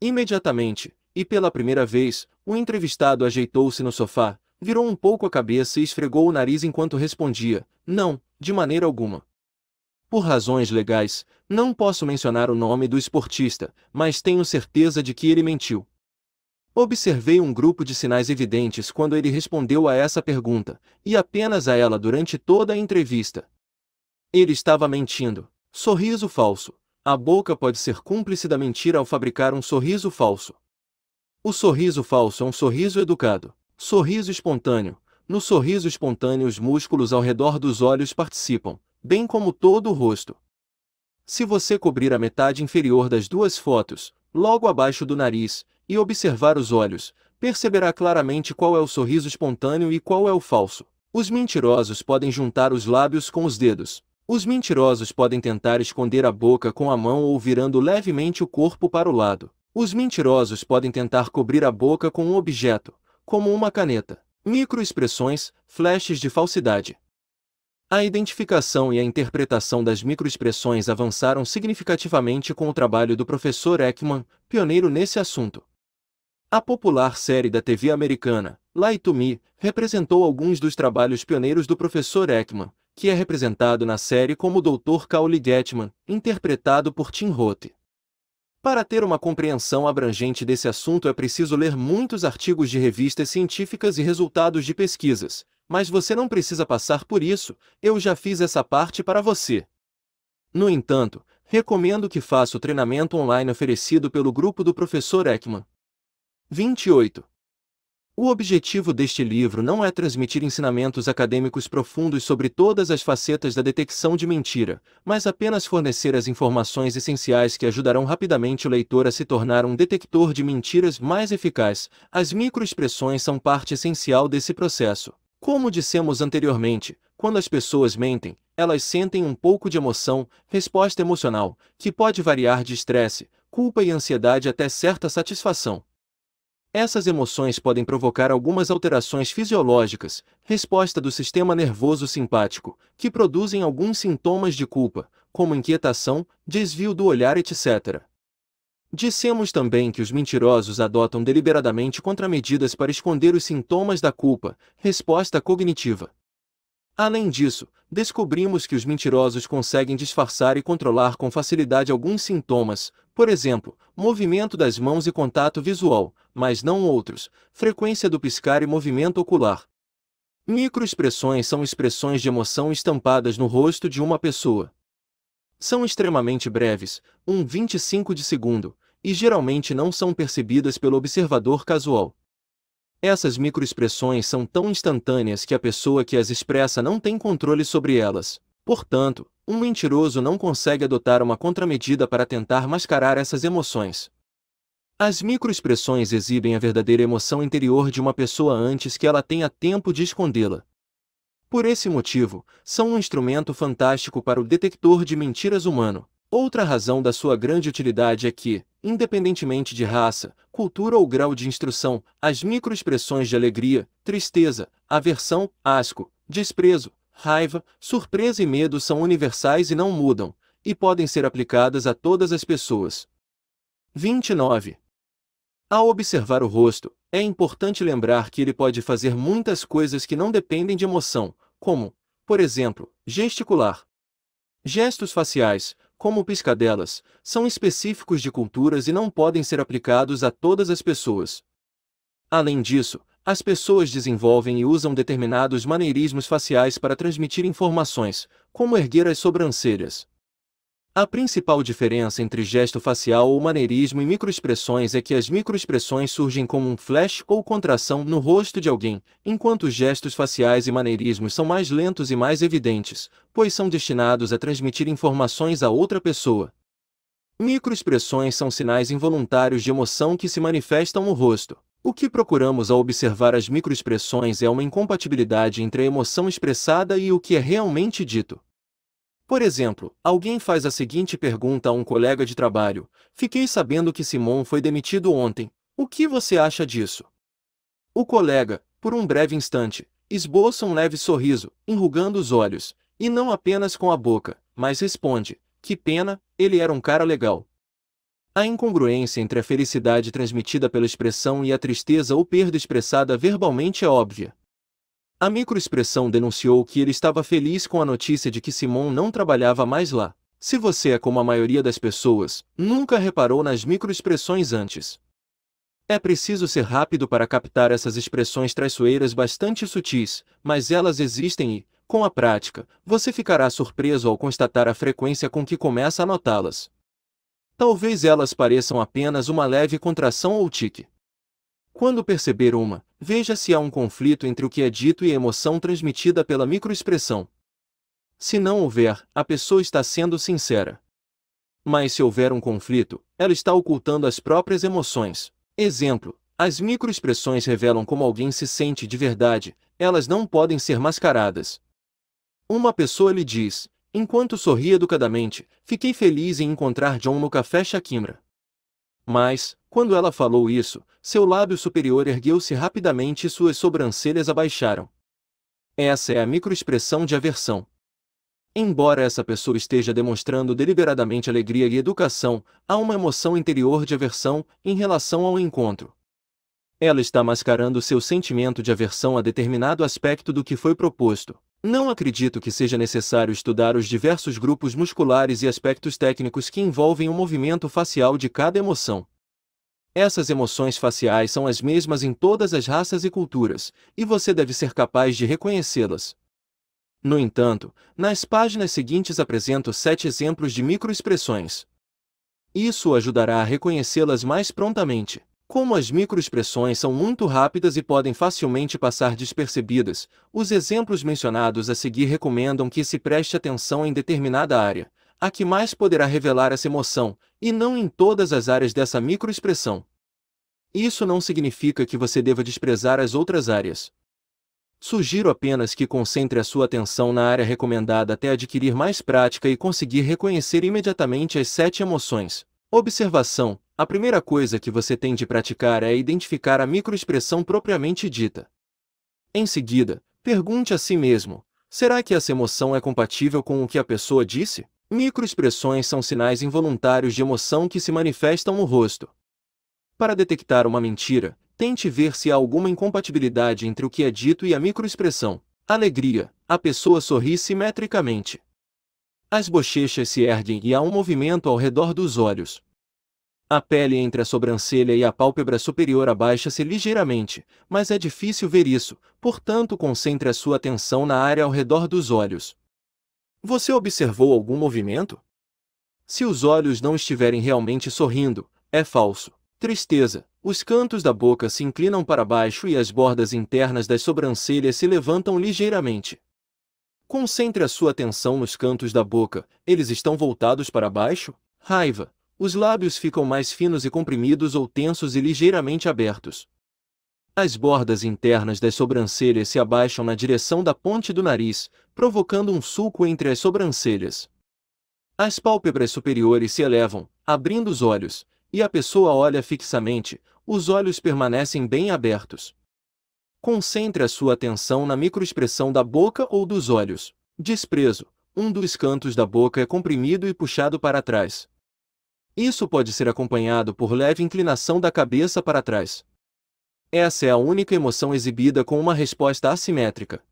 Imediatamente, e pela primeira vez, o entrevistado ajeitou-se no sofá, virou um pouco a cabeça e esfregou o nariz enquanto respondia: Não, de maneira alguma. Por razões legais, não posso mencionar o nome do esportista, mas tenho certeza de que ele mentiu. Observei um grupo de sinais evidentes quando ele respondeu a essa pergunta, e apenas a ela durante toda a entrevista. Ele estava mentindo. Sorriso falso. A boca pode ser cúmplice da mentira ao fabricar um sorriso falso. O sorriso falso é um sorriso educado. Sorriso espontâneo. No sorriso espontâneo, os músculos ao redor dos olhos participam, bem como todo o rosto. Se você cobrir a metade inferior das duas fotos, logo abaixo do nariz, e observar os olhos, perceberá claramente qual é o sorriso espontâneo e qual é o falso. Os mentirosos podem juntar os lábios com os dedos. Os mentirosos podem tentar esconder a boca com a mão ou virando levemente o corpo para o lado. Os mentirosos podem tentar cobrir a boca com um objeto, como uma caneta. Microexpressões, flashes de falsidade. A identificação e a interpretação das microexpressões avançaram significativamente com o trabalho do professor Ekman, pioneiro nesse assunto. A popular série da TV americana, *Light to Me, representou alguns dos trabalhos pioneiros do professor Ekman, que é representado na série como o Dr. Cowley Getman, interpretado por Tim Roth. Para ter uma compreensão abrangente desse assunto é preciso ler muitos artigos de revistas científicas e resultados de pesquisas, mas você não precisa passar por isso, eu já fiz essa parte para você. No entanto, recomendo que faça o treinamento online oferecido pelo grupo do professor Ekman, 28. O objetivo deste livro não é transmitir ensinamentos acadêmicos profundos sobre todas as facetas da detecção de mentira, mas apenas fornecer as informações essenciais que ajudarão rapidamente o leitor a se tornar um detector de mentiras mais eficaz. As microexpressões são parte essencial desse processo. Como dissemos anteriormente, quando as pessoas mentem, elas sentem um pouco de emoção, resposta emocional, que pode variar de estresse, culpa e ansiedade até certa satisfação. Essas emoções podem provocar algumas alterações fisiológicas, resposta do sistema nervoso simpático, que produzem alguns sintomas de culpa, como inquietação, desvio do olhar, etc. Dissemos também que os mentirosos adotam deliberadamente contramedidas para esconder os sintomas da culpa, resposta cognitiva. Além disso, descobrimos que os mentirosos conseguem disfarçar e controlar com facilidade alguns sintomas, por exemplo, movimento das mãos e contato visual, mas não outros, frequência do piscar e movimento ocular. Microexpressões são expressões de emoção estampadas no rosto de uma pessoa. São extremamente breves, um 25 de segundo, e geralmente não são percebidas pelo observador casual. Essas microexpressões são tão instantâneas que a pessoa que as expressa não tem controle sobre elas. Portanto, um mentiroso não consegue adotar uma contramedida para tentar mascarar essas emoções. As microexpressões exibem a verdadeira emoção interior de uma pessoa antes que ela tenha tempo de escondê-la. Por esse motivo, são um instrumento fantástico para o detector de mentiras humano. Outra razão da sua grande utilidade é que, independentemente de raça, cultura ou grau de instrução, as microexpressões de alegria, tristeza, aversão, asco, desprezo, raiva, surpresa e medo são universais e não mudam, e podem ser aplicadas a todas as pessoas. 29. Ao observar o rosto, é importante lembrar que ele pode fazer muitas coisas que não dependem de emoção, como, por exemplo, gesticular. Gestos faciais, como piscadelas, são específicos de culturas e não podem ser aplicados a todas as pessoas. Além disso, as pessoas desenvolvem e usam determinados maneirismos faciais para transmitir informações, como erguer as sobrancelhas. A principal diferença entre gesto facial ou maneirismo e microexpressões é que as microexpressões surgem como um flash ou contração no rosto de alguém, enquanto os gestos faciais e maneirismos são mais lentos e mais evidentes, pois são destinados a transmitir informações a outra pessoa. Microexpressões são sinais involuntários de emoção que se manifestam no rosto. O que procuramos ao observar as microexpressões é uma incompatibilidade entre a emoção expressada e o que é realmente dito. Por exemplo, alguém faz a seguinte pergunta a um colega de trabalho: Fiquei sabendo que Simon foi demitido ontem. O que você acha disso? O colega, por um breve instante, esboça um leve sorriso, enrugando os olhos, e não apenas com a boca, mas responde: Que pena, ele era um cara legal a incongruência entre a felicidade transmitida pela expressão e a tristeza ou perda expressada verbalmente é óbvia. A microexpressão denunciou que ele estava feliz com a notícia de que Simon não trabalhava mais lá. Se você é como a maioria das pessoas, nunca reparou nas microexpressões antes. É preciso ser rápido para captar essas expressões traiçoeiras bastante sutis, mas elas existem e, com a prática, você ficará surpreso ao constatar a frequência com que começa a notá-las. Talvez elas pareçam apenas uma leve contração ou tique. Quando perceber uma, veja se há um conflito entre o que é dito e a emoção transmitida pela microexpressão. Se não houver, a pessoa está sendo sincera. Mas se houver um conflito, ela está ocultando as próprias emoções. Exemplo: as microexpressões revelam como alguém se sente de verdade, elas não podem ser mascaradas. Uma pessoa lhe diz: Enquanto sorria educadamente, fiquei feliz em encontrar John no café Shakimra. Mas, quando ela falou isso, seu lábio superior ergueu-se rapidamente e suas sobrancelhas abaixaram. Essa é a microexpressão de aversão. Embora essa pessoa esteja demonstrando deliberadamente alegria e educação, há uma emoção interior de aversão em relação ao encontro. Ela está mascarando seu sentimento de aversão a determinado aspecto do que foi proposto. Não acredito que seja necessário estudar os diversos grupos musculares e aspectos técnicos que envolvem o movimento facial de cada emoção. Essas emoções faciais são as mesmas em todas as raças e culturas, e você deve ser capaz de reconhecê-las. No entanto, nas páginas seguintes apresento sete exemplos de microexpressões. Isso ajudará a reconhecê-las mais prontamente. Como as microexpressões são muito rápidas e podem facilmente passar despercebidas, os exemplos mencionados a seguir recomendam que se preste atenção em determinada área, a que mais poderá revelar essa emoção, e não em todas as áreas dessa microexpressão. Isso não significa que você deva desprezar as outras áreas. Sugiro apenas que concentre a sua atenção na área recomendada até adquirir mais prática e conseguir reconhecer imediatamente as sete emoções: observação, a primeira coisa que você tem de praticar é identificar a microexpressão propriamente dita. Em seguida, pergunte a si mesmo, será que essa emoção é compatível com o que a pessoa disse? Microexpressões são sinais involuntários de emoção que se manifestam no rosto. Para detectar uma mentira, tente ver se há alguma incompatibilidade entre o que é dito e a microexpressão. Alegria. A pessoa sorri simetricamente. As bochechas se erguem e há um movimento ao redor dos olhos. A pele entre a sobrancelha e a pálpebra superior abaixa-se ligeiramente, mas é difícil ver isso, portanto concentre a sua atenção na área ao redor dos olhos. Você observou algum movimento? Se os olhos não estiverem realmente sorrindo, é falso. Tristeza. Os cantos da boca se inclinam para baixo e as bordas internas das sobrancelhas se levantam ligeiramente. Concentre a sua atenção nos cantos da boca, eles estão voltados para baixo? Raiva. Os lábios ficam mais finos e comprimidos ou tensos e ligeiramente abertos. As bordas internas das sobrancelhas se abaixam na direção da ponte do nariz, provocando um sulco entre as sobrancelhas. As pálpebras superiores se elevam, abrindo os olhos, e a pessoa olha fixamente, os olhos permanecem bem abertos. Concentre a sua atenção na microexpressão da boca ou dos olhos. Desprezo. Um dos cantos da boca é comprimido e puxado para trás. Isso pode ser acompanhado por leve inclinação da cabeça para trás. Essa é a única emoção exibida com uma resposta assimétrica.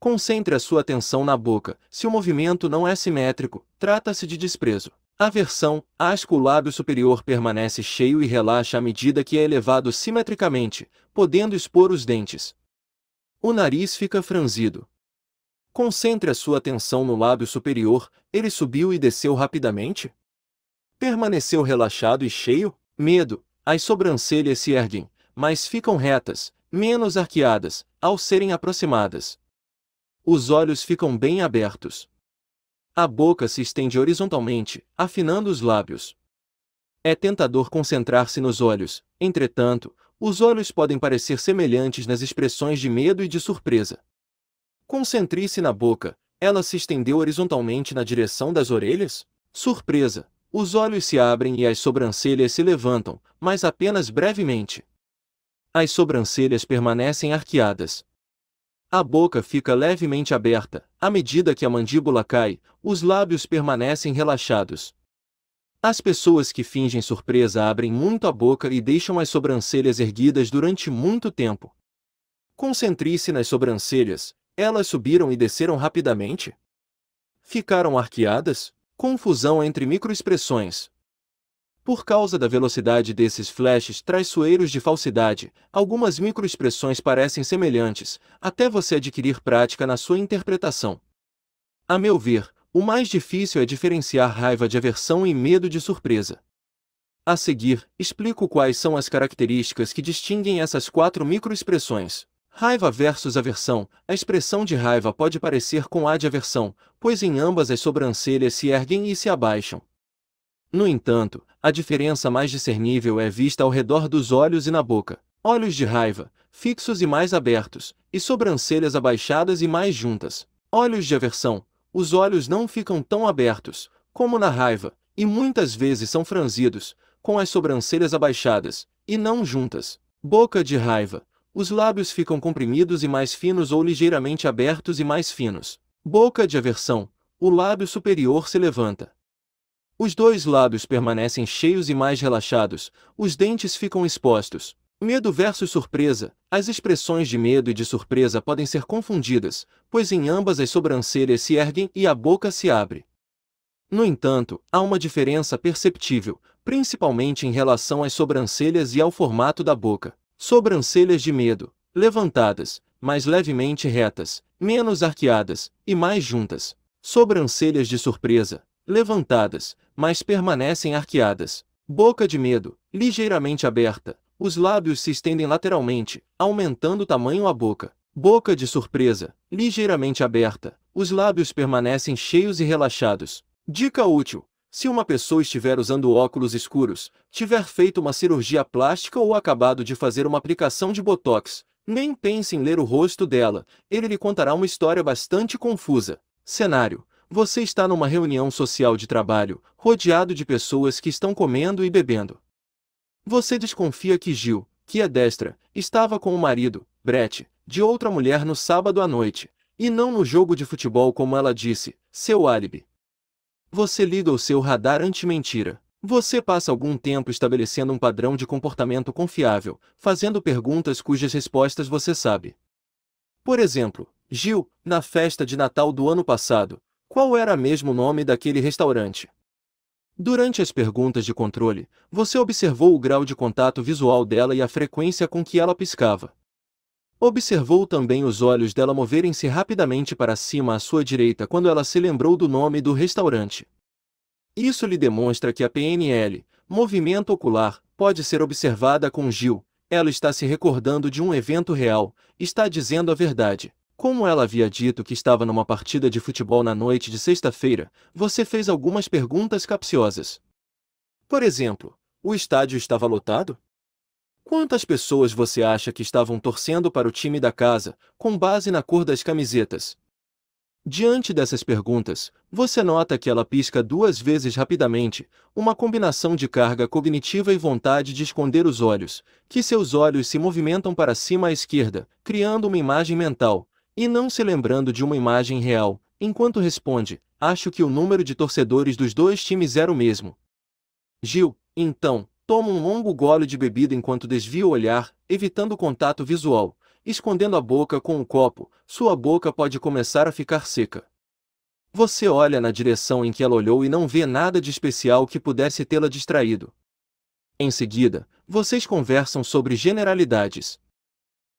Concentre a sua atenção na boca. Se o movimento não é simétrico, trata-se de desprezo. Aversão, que o lábio superior permanece cheio e relaxa à medida que é elevado simetricamente, podendo expor os dentes. O nariz fica franzido. Concentre a sua atenção no lábio superior, ele subiu e desceu rapidamente? Permaneceu relaxado e cheio, medo, as sobrancelhas se erguem, mas ficam retas, menos arqueadas, ao serem aproximadas. Os olhos ficam bem abertos. A boca se estende horizontalmente, afinando os lábios. É tentador concentrar-se nos olhos, entretanto, os olhos podem parecer semelhantes nas expressões de medo e de surpresa. Concentre-se na boca, ela se estendeu horizontalmente na direção das orelhas? Surpresa! Os olhos se abrem e as sobrancelhas se levantam, mas apenas brevemente. As sobrancelhas permanecem arqueadas. A boca fica levemente aberta, à medida que a mandíbula cai, os lábios permanecem relaxados. As pessoas que fingem surpresa abrem muito a boca e deixam as sobrancelhas erguidas durante muito tempo. Concentre-se nas sobrancelhas, elas subiram e desceram rapidamente? Ficaram arqueadas? confusão entre microexpressões. Por causa da velocidade desses flashes traiçoeiros de falsidade, algumas microexpressões parecem semelhantes, até você adquirir prática na sua interpretação. A meu ver, o mais difícil é diferenciar raiva de aversão e medo de surpresa. A seguir, explico quais são as características que distinguem essas quatro microexpressões. Raiva versus aversão. A expressão de raiva pode parecer com a de aversão, pois em ambas as sobrancelhas se erguem e se abaixam. No entanto, a diferença mais discernível é vista ao redor dos olhos e na boca. Olhos de raiva, fixos e mais abertos, e sobrancelhas abaixadas e mais juntas. Olhos de aversão. Os olhos não ficam tão abertos, como na raiva, e muitas vezes são franzidos, com as sobrancelhas abaixadas, e não juntas. Boca de raiva. Os lábios ficam comprimidos e mais finos ou ligeiramente abertos e mais finos. Boca de aversão. O lábio superior se levanta. Os dois lábios permanecem cheios e mais relaxados, os dentes ficam expostos. Medo versus surpresa. As expressões de medo e de surpresa podem ser confundidas, pois em ambas as sobrancelhas se erguem e a boca se abre. No entanto, há uma diferença perceptível, principalmente em relação às sobrancelhas e ao formato da boca sobrancelhas de medo, levantadas, mais levemente retas, menos arqueadas e mais juntas, sobrancelhas de surpresa, levantadas, mas permanecem arqueadas, boca de medo, ligeiramente aberta, os lábios se estendem lateralmente, aumentando o tamanho à boca, boca de surpresa, ligeiramente aberta, os lábios permanecem cheios e relaxados. Dica útil: se uma pessoa estiver usando óculos escuros, tiver feito uma cirurgia plástica ou acabado de fazer uma aplicação de botox, nem pense em ler o rosto dela, ele lhe contará uma história bastante confusa. Cenário: Você está numa reunião social de trabalho, rodeado de pessoas que estão comendo e bebendo. Você desconfia que Gil, que é destra, estava com o marido, Brett, de outra mulher no sábado à noite, e não no jogo de futebol como ela disse, seu álibi. Você liga o seu radar anti-mentira. Você passa algum tempo estabelecendo um padrão de comportamento confiável, fazendo perguntas cujas respostas você sabe. Por exemplo, Gil, na festa de Natal do ano passado, qual era mesmo o nome daquele restaurante? Durante as perguntas de controle, você observou o grau de contato visual dela e a frequência com que ela piscava. Observou também os olhos dela moverem-se rapidamente para cima à sua direita quando ela se lembrou do nome do restaurante. Isso lhe demonstra que a PNL, movimento ocular, pode ser observada com Gil. Ela está se recordando de um evento real, está dizendo a verdade. Como ela havia dito que estava numa partida de futebol na noite de sexta-feira, você fez algumas perguntas capciosas. Por exemplo, o estádio estava lotado? Quantas pessoas você acha que estavam torcendo para o time da casa, com base na cor das camisetas? Diante dessas perguntas, você nota que ela pisca duas vezes rapidamente, uma combinação de carga cognitiva e vontade de esconder os olhos, que seus olhos se movimentam para cima à esquerda, criando uma imagem mental, e não se lembrando de uma imagem real, enquanto responde: Acho que o número de torcedores dos dois times era o mesmo. Gil, então, Toma um longo gole de bebida enquanto desvia o olhar, evitando o contato visual, escondendo a boca com o um copo, sua boca pode começar a ficar seca. Você olha na direção em que ela olhou e não vê nada de especial que pudesse tê-la distraído. Em seguida, vocês conversam sobre generalidades.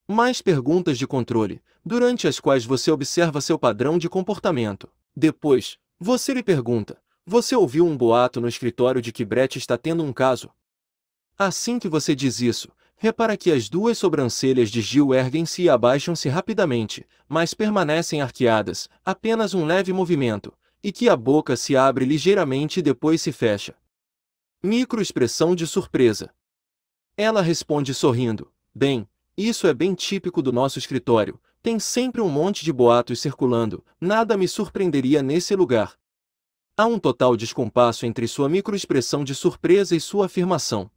Mais perguntas de controle, durante as quais você observa seu padrão de comportamento. Depois, você lhe pergunta: Você ouviu um boato no escritório de que Brett está tendo um caso? Assim que você diz isso, repara que as duas sobrancelhas de Gil erguem-se e abaixam-se rapidamente, mas permanecem arqueadas, apenas um leve movimento, e que a boca se abre ligeiramente e depois se fecha. Microexpressão de surpresa. Ela responde sorrindo: Bem, isso é bem típico do nosso escritório, tem sempre um monte de boatos circulando, nada me surpreenderia nesse lugar. Há um total descompasso entre sua microexpressão de surpresa e sua afirmação.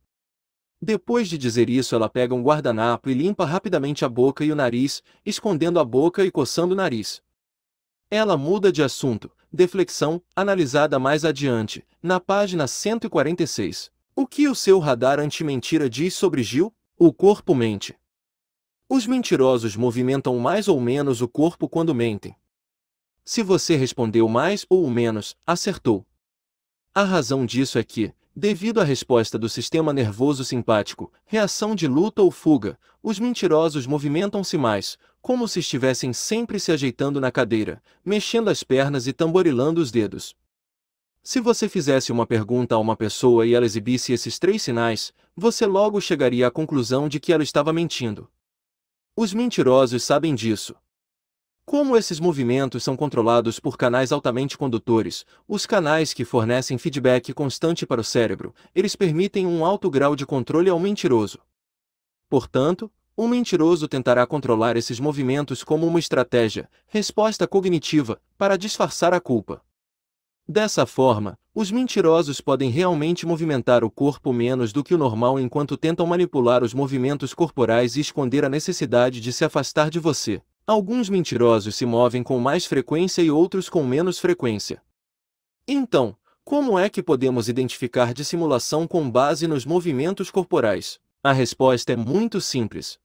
Depois de dizer isso, ela pega um guardanapo e limpa rapidamente a boca e o nariz, escondendo a boca e coçando o nariz. Ela muda de assunto, deflexão, analisada mais adiante, na página 146. O que o seu radar anti-mentira diz sobre Gil? O corpo mente. Os mentirosos movimentam mais ou menos o corpo quando mentem. Se você respondeu mais ou menos, acertou. A razão disso é que, Devido à resposta do sistema nervoso simpático, reação de luta ou fuga, os mentirosos movimentam-se mais, como se estivessem sempre se ajeitando na cadeira, mexendo as pernas e tamborilando os dedos. Se você fizesse uma pergunta a uma pessoa e ela exibisse esses três sinais, você logo chegaria à conclusão de que ela estava mentindo. Os mentirosos sabem disso. Como esses movimentos são controlados por canais altamente condutores, os canais que fornecem feedback constante para o cérebro, eles permitem um alto grau de controle ao mentiroso. Portanto, o mentiroso tentará controlar esses movimentos como uma estratégia, resposta cognitiva, para disfarçar a culpa. Dessa forma, os mentirosos podem realmente movimentar o corpo menos do que o normal enquanto tentam manipular os movimentos corporais e esconder a necessidade de se afastar de você. Alguns mentirosos se movem com mais frequência e outros com menos frequência. Então, como é que podemos identificar dissimulação com base nos movimentos corporais? A resposta é muito simples.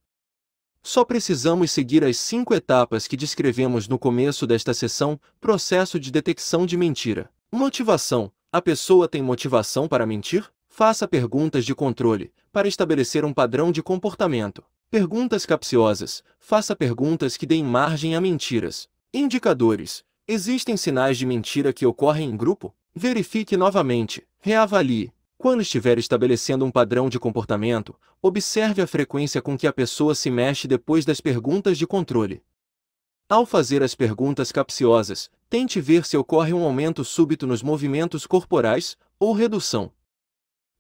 Só precisamos seguir as cinco etapas que descrevemos no começo desta sessão, processo de detecção de mentira. Motivação. A pessoa tem motivação para mentir? Faça perguntas de controle, para estabelecer um padrão de comportamento. Perguntas capciosas. Faça perguntas que deem margem a mentiras. Indicadores. Existem sinais de mentira que ocorrem em grupo? Verifique novamente. Reavalie. Quando estiver estabelecendo um padrão de comportamento, observe a frequência com que a pessoa se mexe depois das perguntas de controle. Ao fazer as perguntas capciosas, tente ver se ocorre um aumento súbito nos movimentos corporais ou redução.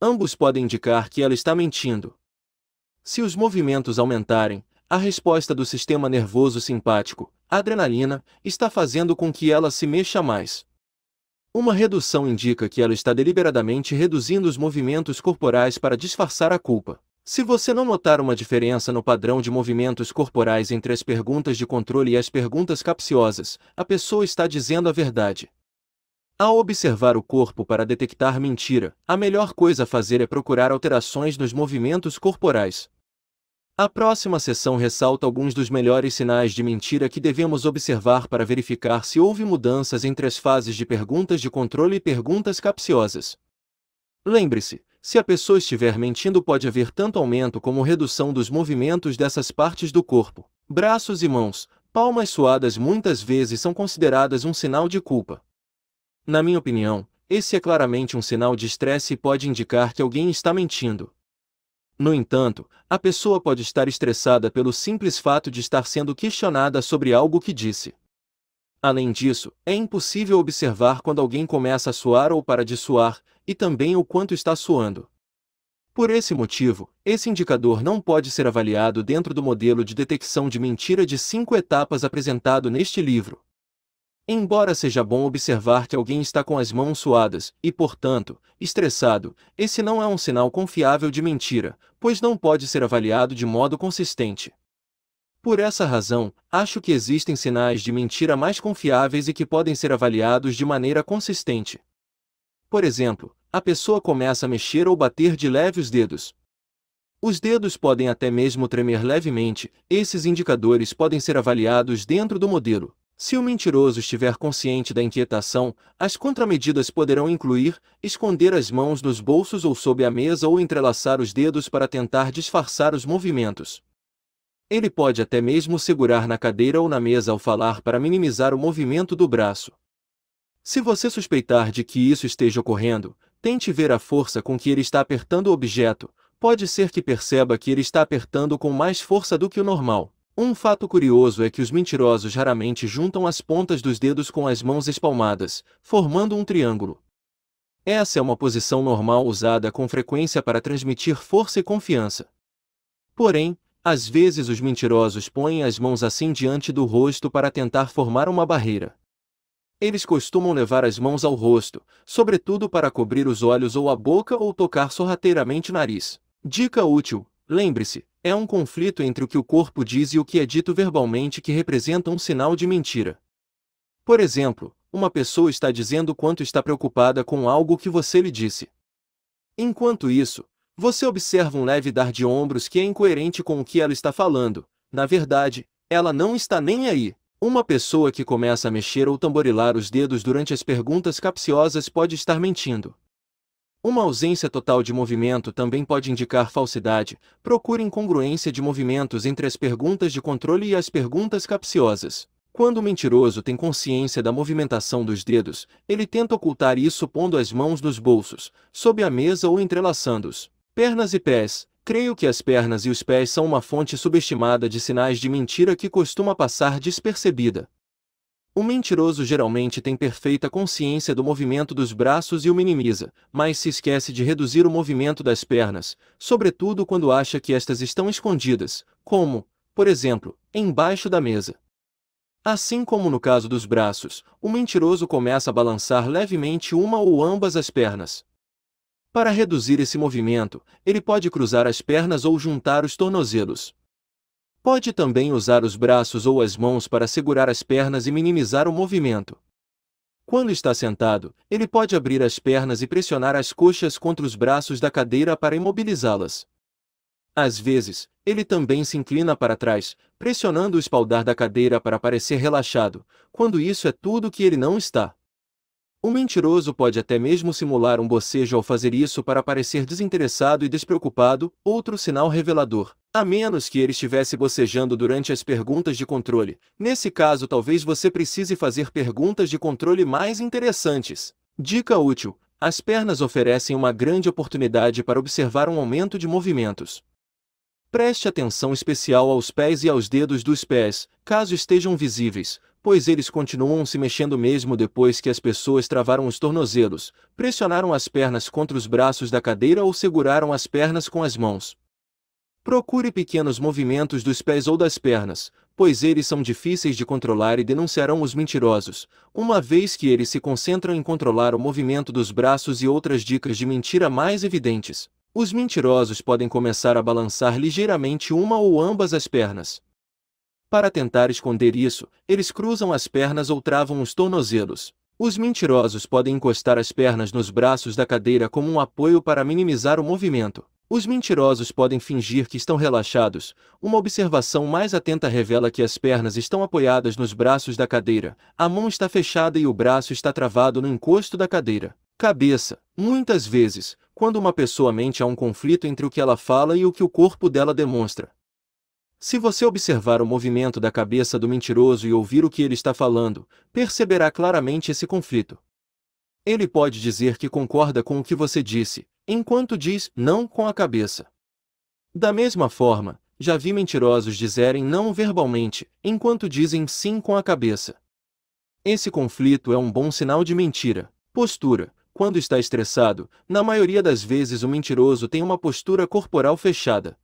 Ambos podem indicar que ela está mentindo, se os movimentos aumentarem, a resposta do sistema nervoso simpático, adrenalina, está fazendo com que ela se mexa mais. Uma redução indica que ela está deliberadamente reduzindo os movimentos corporais para disfarçar a culpa. Se você não notar uma diferença no padrão de movimentos corporais entre as perguntas de controle e as perguntas capciosas, a pessoa está dizendo a verdade. Ao observar o corpo para detectar mentira, a melhor coisa a fazer é procurar alterações nos movimentos corporais. A próxima sessão ressalta alguns dos melhores sinais de mentira que devemos observar para verificar se houve mudanças entre as fases de perguntas de controle e perguntas capciosas. Lembre-se, se a pessoa estiver mentindo, pode haver tanto aumento como redução dos movimentos dessas partes do corpo. Braços e mãos, palmas suadas muitas vezes são consideradas um sinal de culpa. Na minha opinião, esse é claramente um sinal de estresse e pode indicar que alguém está mentindo. No entanto, a pessoa pode estar estressada pelo simples fato de estar sendo questionada sobre algo que disse. Além disso, é impossível observar quando alguém começa a suar ou para de suar, e também o quanto está suando. Por esse motivo, esse indicador não pode ser avaliado dentro do modelo de detecção de mentira de cinco etapas apresentado neste livro. Embora seja bom observar que alguém está com as mãos suadas e, portanto, estressado, esse não é um sinal confiável de mentira, pois não pode ser avaliado de modo consistente. Por essa razão, acho que existem sinais de mentira mais confiáveis e que podem ser avaliados de maneira consistente. Por exemplo, a pessoa começa a mexer ou bater de leve os dedos. Os dedos podem até mesmo tremer levemente, esses indicadores podem ser avaliados dentro do modelo. Se o mentiroso estiver consciente da inquietação, as contramedidas poderão incluir esconder as mãos nos bolsos ou sob a mesa ou entrelaçar os dedos para tentar disfarçar os movimentos. Ele pode até mesmo segurar na cadeira ou na mesa ao falar para minimizar o movimento do braço. Se você suspeitar de que isso esteja ocorrendo, tente ver a força com que ele está apertando o objeto, pode ser que perceba que ele está apertando com mais força do que o normal. Um fato curioso é que os mentirosos raramente juntam as pontas dos dedos com as mãos espalmadas, formando um triângulo. Essa é uma posição normal usada com frequência para transmitir força e confiança. Porém, às vezes os mentirosos põem as mãos assim diante do rosto para tentar formar uma barreira. Eles costumam levar as mãos ao rosto, sobretudo para cobrir os olhos ou a boca ou tocar sorrateiramente o nariz. Dica útil: lembre-se, é um conflito entre o que o corpo diz e o que é dito verbalmente que representa um sinal de mentira. Por exemplo, uma pessoa está dizendo quanto está preocupada com algo que você lhe disse. Enquanto isso, você observa um leve dar de ombros que é incoerente com o que ela está falando. Na verdade, ela não está nem aí. Uma pessoa que começa a mexer ou tamborilar os dedos durante as perguntas capciosas pode estar mentindo. Uma ausência total de movimento também pode indicar falsidade. Procure incongruência de movimentos entre as perguntas de controle e as perguntas capciosas. Quando o mentiroso tem consciência da movimentação dos dedos, ele tenta ocultar isso pondo as mãos nos bolsos, sob a mesa ou entrelaçando-os. Pernas e pés. Creio que as pernas e os pés são uma fonte subestimada de sinais de mentira que costuma passar despercebida. O mentiroso geralmente tem perfeita consciência do movimento dos braços e o minimiza, mas se esquece de reduzir o movimento das pernas, sobretudo quando acha que estas estão escondidas, como, por exemplo, embaixo da mesa. Assim como no caso dos braços, o mentiroso começa a balançar levemente uma ou ambas as pernas. Para reduzir esse movimento, ele pode cruzar as pernas ou juntar os tornozelos. Pode também usar os braços ou as mãos para segurar as pernas e minimizar o movimento. Quando está sentado, ele pode abrir as pernas e pressionar as coxas contra os braços da cadeira para imobilizá-las. Às vezes, ele também se inclina para trás, pressionando o espaldar da cadeira para parecer relaxado, quando isso é tudo que ele não está. O mentiroso pode até mesmo simular um bocejo ao fazer isso para parecer desinteressado e despreocupado, outro sinal revelador. A menos que ele estivesse bocejando durante as perguntas de controle. Nesse caso, talvez você precise fazer perguntas de controle mais interessantes. Dica útil: as pernas oferecem uma grande oportunidade para observar um aumento de movimentos. Preste atenção especial aos pés e aos dedos dos pés, caso estejam visíveis, pois eles continuam se mexendo mesmo depois que as pessoas travaram os tornozelos, pressionaram as pernas contra os braços da cadeira ou seguraram as pernas com as mãos. Procure pequenos movimentos dos pés ou das pernas, pois eles são difíceis de controlar e denunciarão os mentirosos, uma vez que eles se concentram em controlar o movimento dos braços e outras dicas de mentira mais evidentes. Os mentirosos podem começar a balançar ligeiramente uma ou ambas as pernas. Para tentar esconder isso, eles cruzam as pernas ou travam os tornozelos. Os mentirosos podem encostar as pernas nos braços da cadeira como um apoio para minimizar o movimento. Os mentirosos podem fingir que estão relaxados. Uma observação mais atenta revela que as pernas estão apoiadas nos braços da cadeira, a mão está fechada e o braço está travado no encosto da cadeira. Cabeça. Muitas vezes, quando uma pessoa mente há um conflito entre o que ela fala e o que o corpo dela demonstra. Se você observar o movimento da cabeça do mentiroso e ouvir o que ele está falando, perceberá claramente esse conflito. Ele pode dizer que concorda com o que você disse, enquanto diz não com a cabeça. Da mesma forma, já vi mentirosos dizerem não verbalmente, enquanto dizem sim com a cabeça. Esse conflito é um bom sinal de mentira. Postura. Quando está estressado, na maioria das vezes o mentiroso tem uma postura corporal fechada,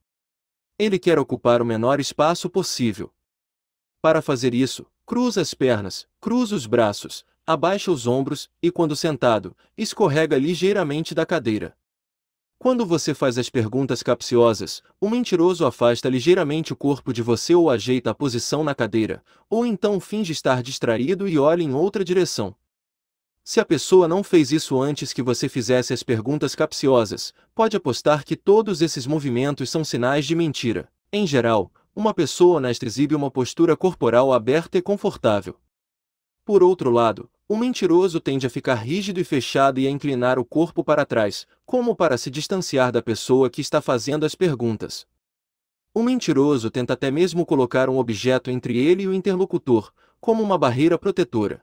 ele quer ocupar o menor espaço possível. Para fazer isso, cruza as pernas, cruza os braços, abaixa os ombros e, quando sentado, escorrega ligeiramente da cadeira. Quando você faz as perguntas capciosas, o mentiroso afasta ligeiramente o corpo de você ou ajeita a posição na cadeira, ou então finge estar distraído e olha em outra direção. Se a pessoa não fez isso antes que você fizesse as perguntas capciosas, pode apostar que todos esses movimentos são sinais de mentira. Em geral, uma pessoa honesta exibe uma postura corporal aberta e confortável. Por outro lado, o mentiroso tende a ficar rígido e fechado e a inclinar o corpo para trás, como para se distanciar da pessoa que está fazendo as perguntas. O mentiroso tenta até mesmo colocar um objeto entre ele e o interlocutor, como uma barreira protetora.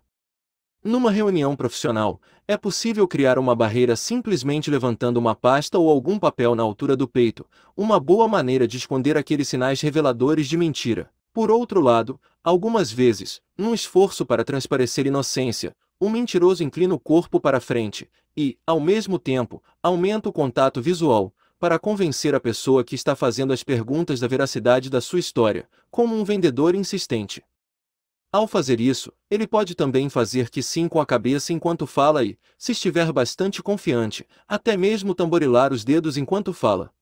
Numa reunião profissional, é possível criar uma barreira simplesmente levantando uma pasta ou algum papel na altura do peito, uma boa maneira de esconder aqueles sinais reveladores de mentira. Por outro lado, algumas vezes, num esforço para transparecer inocência, o mentiroso inclina o corpo para frente e, ao mesmo tempo, aumenta o contato visual, para convencer a pessoa que está fazendo as perguntas da veracidade da sua história, como um vendedor insistente. Ao fazer isso, ele pode também fazer que sim com a cabeça enquanto fala e, se estiver bastante confiante, até mesmo tamborilar os dedos enquanto fala.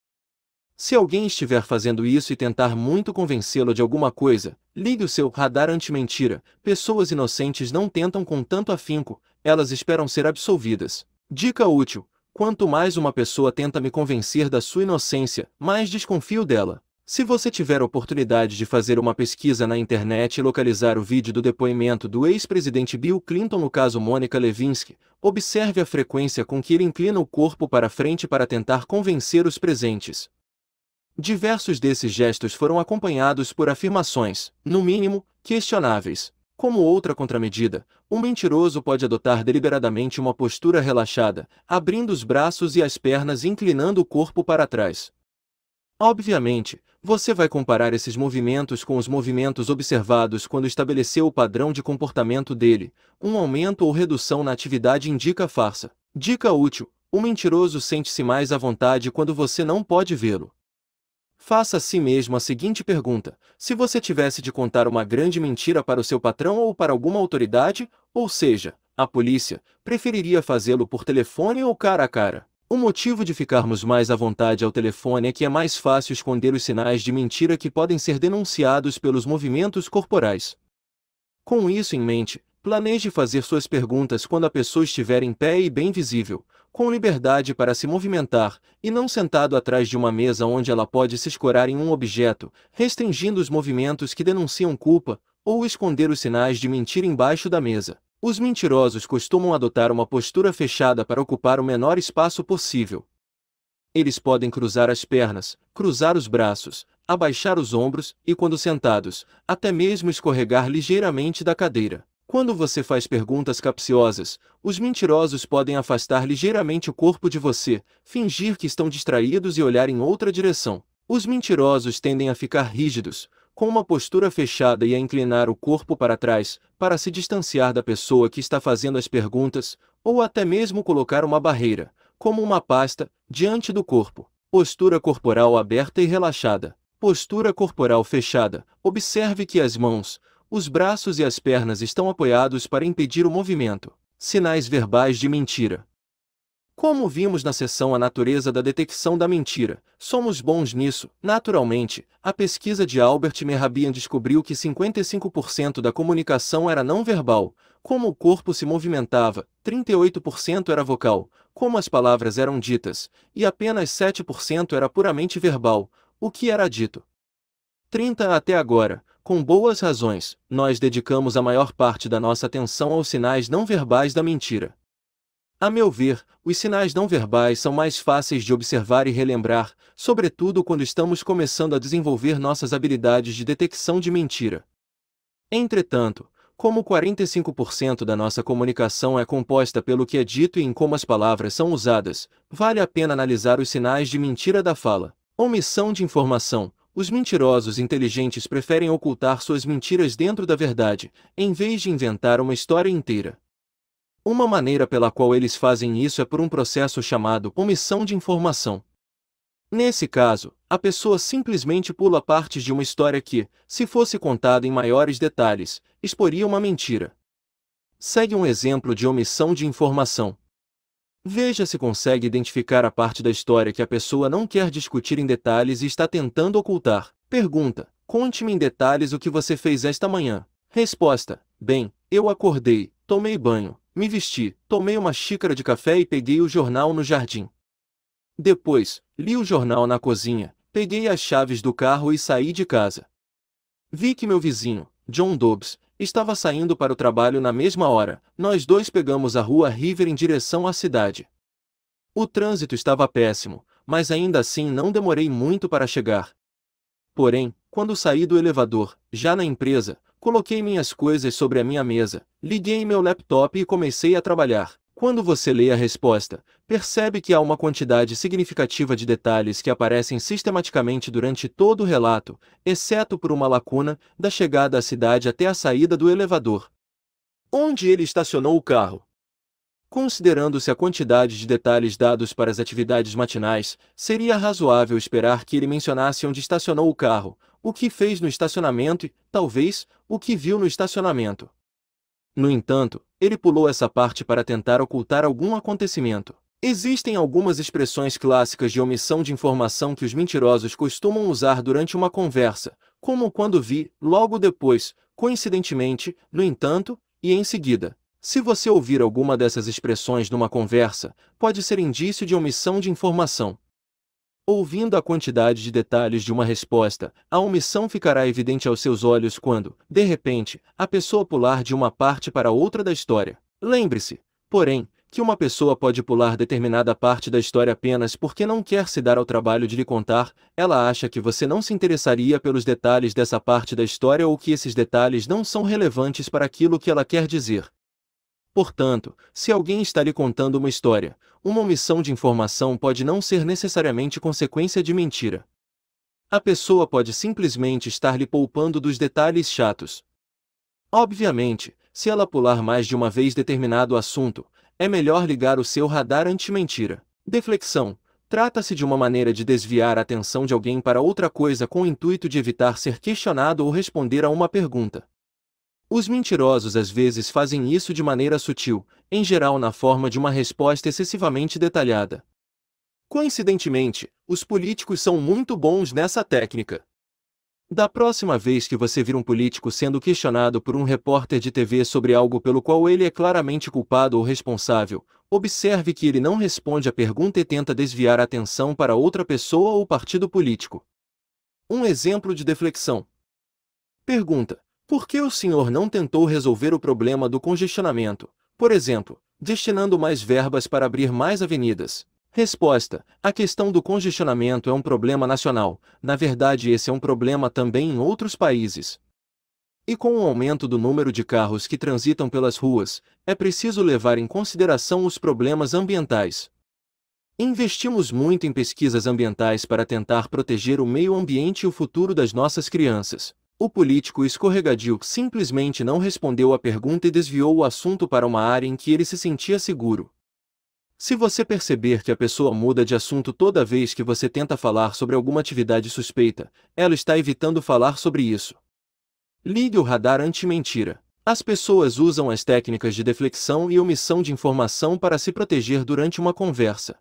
Se alguém estiver fazendo isso e tentar muito convencê-lo de alguma coisa, ligue o seu radar anti-mentira. Pessoas inocentes não tentam com tanto afinco, elas esperam ser absolvidas. Dica útil: quanto mais uma pessoa tenta me convencer da sua inocência, mais desconfio dela. Se você tiver a oportunidade de fazer uma pesquisa na internet e localizar o vídeo do depoimento do ex-presidente Bill Clinton no caso Mônica Levinsky, observe a frequência com que ele inclina o corpo para frente para tentar convencer os presentes. Diversos desses gestos foram acompanhados por afirmações, no mínimo, questionáveis. Como outra contramedida, um mentiroso pode adotar deliberadamente uma postura relaxada, abrindo os braços e as pernas e inclinando o corpo para trás. Obviamente, você vai comparar esses movimentos com os movimentos observados quando estabeleceu o padrão de comportamento dele. Um aumento ou redução na atividade indica farsa. Dica útil: o mentiroso sente-se mais à vontade quando você não pode vê-lo. Faça a si mesmo a seguinte pergunta: se você tivesse de contar uma grande mentira para o seu patrão ou para alguma autoridade, ou seja, a polícia, preferiria fazê-lo por telefone ou cara a cara? O motivo de ficarmos mais à vontade ao telefone é que é mais fácil esconder os sinais de mentira que podem ser denunciados pelos movimentos corporais. Com isso em mente, planeje fazer suas perguntas quando a pessoa estiver em pé e bem visível, com liberdade para se movimentar, e não sentado atrás de uma mesa onde ela pode se escorar em um objeto, restringindo os movimentos que denunciam culpa, ou esconder os sinais de mentira embaixo da mesa. Os mentirosos costumam adotar uma postura fechada para ocupar o menor espaço possível. Eles podem cruzar as pernas, cruzar os braços, abaixar os ombros e, quando sentados, até mesmo escorregar ligeiramente da cadeira. Quando você faz perguntas capciosas, os mentirosos podem afastar ligeiramente o corpo de você, fingir que estão distraídos e olhar em outra direção. Os mentirosos tendem a ficar rígidos, com uma postura fechada e a inclinar o corpo para trás, para se distanciar da pessoa que está fazendo as perguntas, ou até mesmo colocar uma barreira, como uma pasta, diante do corpo. Postura corporal aberta e relaxada. Postura corporal fechada. Observe que as mãos, os braços e as pernas estão apoiados para impedir o movimento. Sinais verbais de mentira. Como vimos na sessão A Natureza da Detecção da Mentira, somos bons nisso. Naturalmente, a pesquisa de Albert Mehrabian descobriu que 55% da comunicação era não verbal, como o corpo se movimentava, 38% era vocal, como as palavras eram ditas, e apenas 7% era puramente verbal, o que era dito. 30 até agora, com boas razões, nós dedicamos a maior parte da nossa atenção aos sinais não verbais da mentira. A meu ver, os sinais não verbais são mais fáceis de observar e relembrar, sobretudo quando estamos começando a desenvolver nossas habilidades de detecção de mentira. Entretanto, como 45% da nossa comunicação é composta pelo que é dito e em como as palavras são usadas, vale a pena analisar os sinais de mentira da fala. Omissão de informação. Os mentirosos inteligentes preferem ocultar suas mentiras dentro da verdade, em vez de inventar uma história inteira. Uma maneira pela qual eles fazem isso é por um processo chamado omissão de informação. Nesse caso, a pessoa simplesmente pula partes de uma história que, se fosse contada em maiores detalhes, exporia uma mentira. Segue um exemplo de omissão de informação. Veja se consegue identificar a parte da história que a pessoa não quer discutir em detalhes e está tentando ocultar. Pergunta: Conte-me em detalhes o que você fez esta manhã. Resposta: Bem, eu acordei, tomei banho, me vesti, tomei uma xícara de café e peguei o jornal no jardim. Depois, li o jornal na cozinha, peguei as chaves do carro e saí de casa. Vi que meu vizinho, John Dobbs, estava saindo para o trabalho na mesma hora. Nós dois pegamos a rua River em direção à cidade. O trânsito estava péssimo, mas ainda assim não demorei muito para chegar. Porém, quando saí do elevador, já na empresa, Coloquei minhas coisas sobre a minha mesa, liguei meu laptop e comecei a trabalhar. Quando você lê a resposta, percebe que há uma quantidade significativa de detalhes que aparecem sistematicamente durante todo o relato, exceto por uma lacuna, da chegada à cidade até a saída do elevador. Onde ele estacionou o carro? Considerando-se a quantidade de detalhes dados para as atividades matinais, seria razoável esperar que ele mencionasse onde estacionou o carro, o que fez no estacionamento e, talvez, o que viu no estacionamento. No entanto, ele pulou essa parte para tentar ocultar algum acontecimento. Existem algumas expressões clássicas de omissão de informação que os mentirosos costumam usar durante uma conversa, como quando vi, logo depois, coincidentemente, no entanto, e em seguida. Se você ouvir alguma dessas expressões numa conversa, pode ser indício de omissão de informação. Ouvindo a quantidade de detalhes de uma resposta, a omissão ficará evidente aos seus olhos quando, de repente, a pessoa pular de uma parte para outra da história. Lembre-se, porém, que uma pessoa pode pular determinada parte da história apenas porque não quer se dar ao trabalho de lhe contar, ela acha que você não se interessaria pelos detalhes dessa parte da história ou que esses detalhes não são relevantes para aquilo que ela quer dizer. Portanto, se alguém está lhe contando uma história, uma omissão de informação pode não ser necessariamente consequência de mentira. A pessoa pode simplesmente estar lhe poupando dos detalhes chatos. Obviamente, se ela pular mais de uma vez determinado assunto, é melhor ligar o seu radar anti-mentira. Deflexão. Trata-se de uma maneira de desviar a atenção de alguém para outra coisa com o intuito de evitar ser questionado ou responder a uma pergunta. Os mentirosos às vezes fazem isso de maneira sutil, em geral na forma de uma resposta excessivamente detalhada. Coincidentemente, os políticos são muito bons nessa técnica. Da próxima vez que você vir um político sendo questionado por um repórter de TV sobre algo pelo qual ele é claramente culpado ou responsável, observe que ele não responde à pergunta e tenta desviar a atenção para outra pessoa ou partido político. Um exemplo de deflexão. Pergunta: por que o senhor não tentou resolver o problema do congestionamento, por exemplo, destinando mais verbas para abrir mais avenidas? Resposta: A questão do congestionamento é um problema nacional. Na verdade, esse é um problema também em outros países. E com o aumento do número de carros que transitam pelas ruas, é preciso levar em consideração os problemas ambientais. Investimos muito em pesquisas ambientais para tentar proteger o meio ambiente e o futuro das nossas crianças. O político escorregadio simplesmente não respondeu à pergunta e desviou o assunto para uma área em que ele se sentia seguro. Se você perceber que a pessoa muda de assunto toda vez que você tenta falar sobre alguma atividade suspeita, ela está evitando falar sobre isso. Ligue o radar anti-mentira. As pessoas usam as técnicas de deflexão e omissão de informação para se proteger durante uma conversa.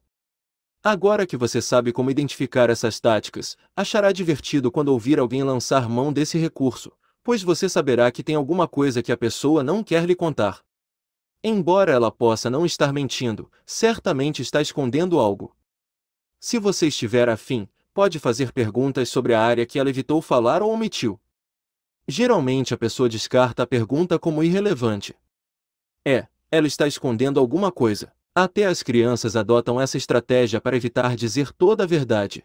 Agora que você sabe como identificar essas táticas, achará divertido quando ouvir alguém lançar mão desse recurso, pois você saberá que tem alguma coisa que a pessoa não quer lhe contar. Embora ela possa não estar mentindo, certamente está escondendo algo. Se você estiver afim, pode fazer perguntas sobre a área que ela evitou falar ou omitiu. Geralmente a pessoa descarta a pergunta como irrelevante. É, ela está escondendo alguma coisa. Até as crianças adotam essa estratégia para evitar dizer toda a verdade.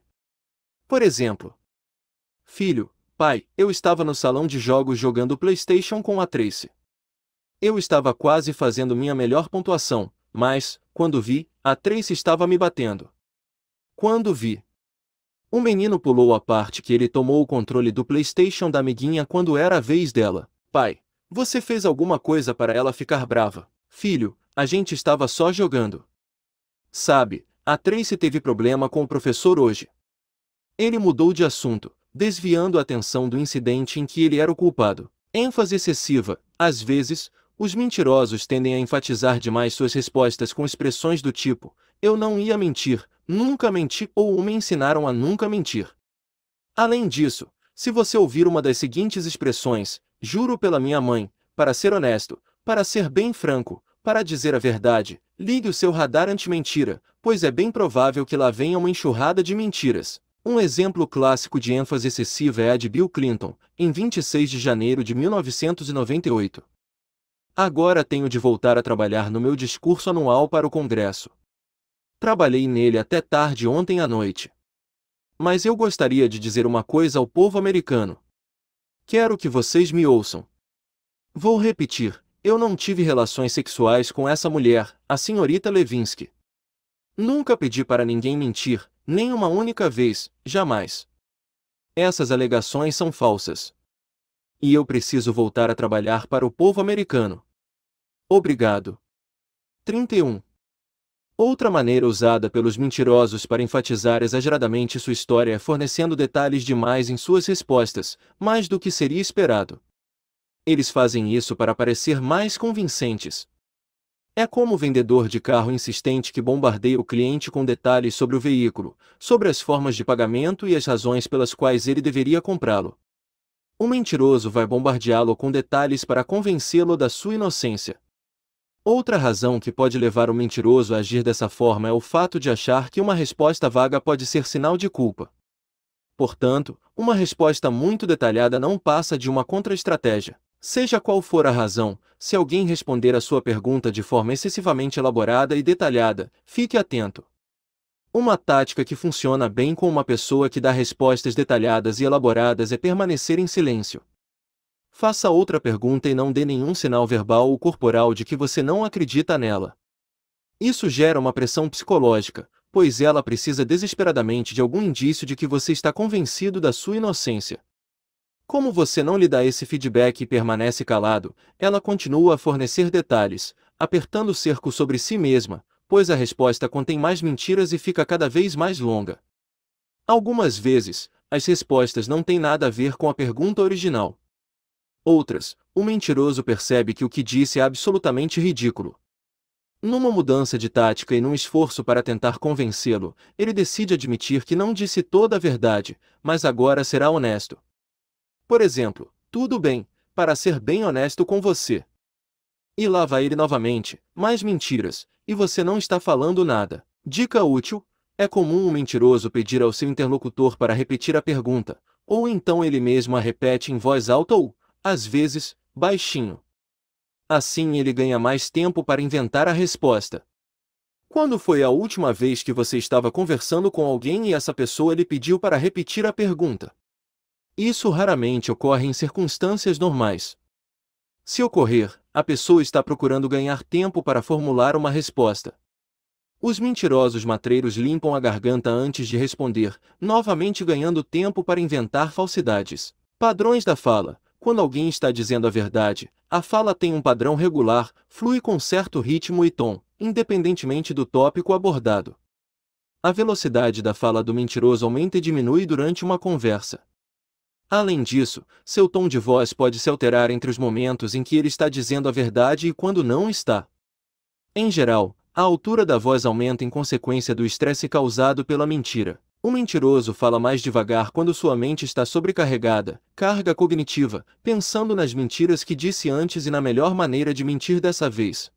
Por exemplo, Filho, pai, eu estava no salão de jogos jogando PlayStation com a Tracy. Eu estava quase fazendo minha melhor pontuação, mas, quando vi, a Tracy estava me batendo. Quando vi. o menino pulou a parte que ele tomou o controle do PlayStation da amiguinha quando era a vez dela. Pai, você fez alguma coisa para ela ficar brava. Filho, a gente estava só jogando. Sabe, a Tracy teve problema com o professor hoje. Ele mudou de assunto, desviando a atenção do incidente em que ele era o culpado. ênfase excessiva, às vezes, os mentirosos tendem a enfatizar demais suas respostas com expressões do tipo: eu não ia mentir, nunca menti ou me ensinaram a nunca mentir. Além disso, se você ouvir uma das seguintes expressões, juro pela minha mãe, para ser honesto, para ser bem franco, para dizer a verdade, ligue o seu radar anti-mentira, pois é bem provável que lá venha uma enxurrada de mentiras. Um exemplo clássico de ênfase excessiva é a de Bill Clinton, em 26 de janeiro de 1998. Agora tenho de voltar a trabalhar no meu discurso anual para o Congresso. Trabalhei nele até tarde ontem à noite. Mas eu gostaria de dizer uma coisa ao povo americano. Quero que vocês me ouçam. Vou repetir. Eu não tive relações sexuais com essa mulher, a senhorita Levinsky. Nunca pedi para ninguém mentir, nem uma única vez, jamais. Essas alegações são falsas. E eu preciso voltar a trabalhar para o povo americano. Obrigado. 31. Outra maneira usada pelos mentirosos para enfatizar exageradamente sua história é fornecendo detalhes demais em suas respostas, mais do que seria esperado. Eles fazem isso para parecer mais convincentes. É como o vendedor de carro insistente que bombardeia o cliente com detalhes sobre o veículo, sobre as formas de pagamento e as razões pelas quais ele deveria comprá-lo. O mentiroso vai bombardeá-lo com detalhes para convencê-lo da sua inocência. Outra razão que pode levar o mentiroso a agir dessa forma é o fato de achar que uma resposta vaga pode ser sinal de culpa. Portanto, uma resposta muito detalhada não passa de uma contra-estratégia. Seja qual for a razão, se alguém responder a sua pergunta de forma excessivamente elaborada e detalhada, fique atento. Uma tática que funciona bem com uma pessoa que dá respostas detalhadas e elaboradas é permanecer em silêncio. Faça outra pergunta e não dê nenhum sinal verbal ou corporal de que você não acredita nela. Isso gera uma pressão psicológica, pois ela precisa desesperadamente de algum indício de que você está convencido da sua inocência. Como você não lhe dá esse feedback e permanece calado, ela continua a fornecer detalhes, apertando o cerco sobre si mesma, pois a resposta contém mais mentiras e fica cada vez mais longa. Algumas vezes, as respostas não têm nada a ver com a pergunta original. Outras, o mentiroso percebe que o que disse é absolutamente ridículo. Numa mudança de tática e num esforço para tentar convencê-lo, ele decide admitir que não disse toda a verdade, mas agora será honesto. Por exemplo, tudo bem, para ser bem honesto com você. E lá vai ele novamente, mais mentiras, e você não está falando nada. Dica útil: é comum um mentiroso pedir ao seu interlocutor para repetir a pergunta, ou então ele mesmo a repete em voz alta ou, às vezes, baixinho. Assim ele ganha mais tempo para inventar a resposta. Quando foi a última vez que você estava conversando com alguém e essa pessoa lhe pediu para repetir a pergunta? Isso raramente ocorre em circunstâncias normais. Se ocorrer, a pessoa está procurando ganhar tempo para formular uma resposta. Os mentirosos matreiros limpam a garganta antes de responder, novamente ganhando tempo para inventar falsidades. Padrões da fala. Quando alguém está dizendo a verdade, a fala tem um padrão regular, flui com certo ritmo e tom, independentemente do tópico abordado. A velocidade da fala do mentiroso aumenta e diminui durante uma conversa. Além disso, seu tom de voz pode se alterar entre os momentos em que ele está dizendo a verdade e quando não está. Em geral, a altura da voz aumenta em consequência do estresse causado pela mentira. O mentiroso fala mais devagar quando sua mente está sobrecarregada, carga cognitiva, pensando nas mentiras que disse antes e na melhor maneira de mentir dessa vez.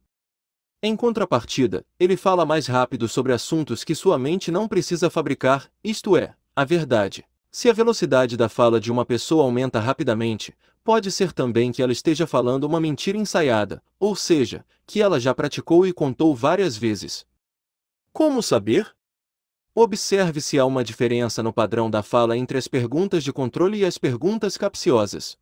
Em contrapartida, ele fala mais rápido sobre assuntos que sua mente não precisa fabricar, isto é, a verdade. Se a velocidade da fala de uma pessoa aumenta rapidamente, pode ser também que ela esteja falando uma mentira ensaiada, ou seja, que ela já praticou e contou várias vezes. Como saber? Observe se há uma diferença no padrão da fala entre as perguntas de controle e as perguntas capciosas.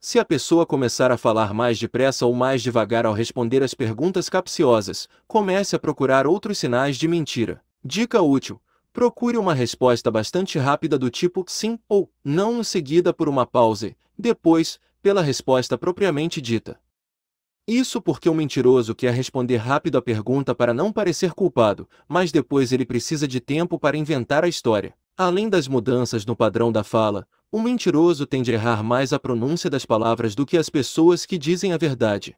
Se a pessoa começar a falar mais depressa ou mais devagar ao responder as perguntas capciosas, comece a procurar outros sinais de mentira. Dica útil: Procure uma resposta bastante rápida do tipo sim ou não, seguida por uma pausa, depois, pela resposta propriamente dita. Isso porque o mentiroso quer responder rápido à pergunta para não parecer culpado, mas depois ele precisa de tempo para inventar a história. Além das mudanças no padrão da fala, o mentiroso tende a errar mais a pronúncia das palavras do que as pessoas que dizem a verdade.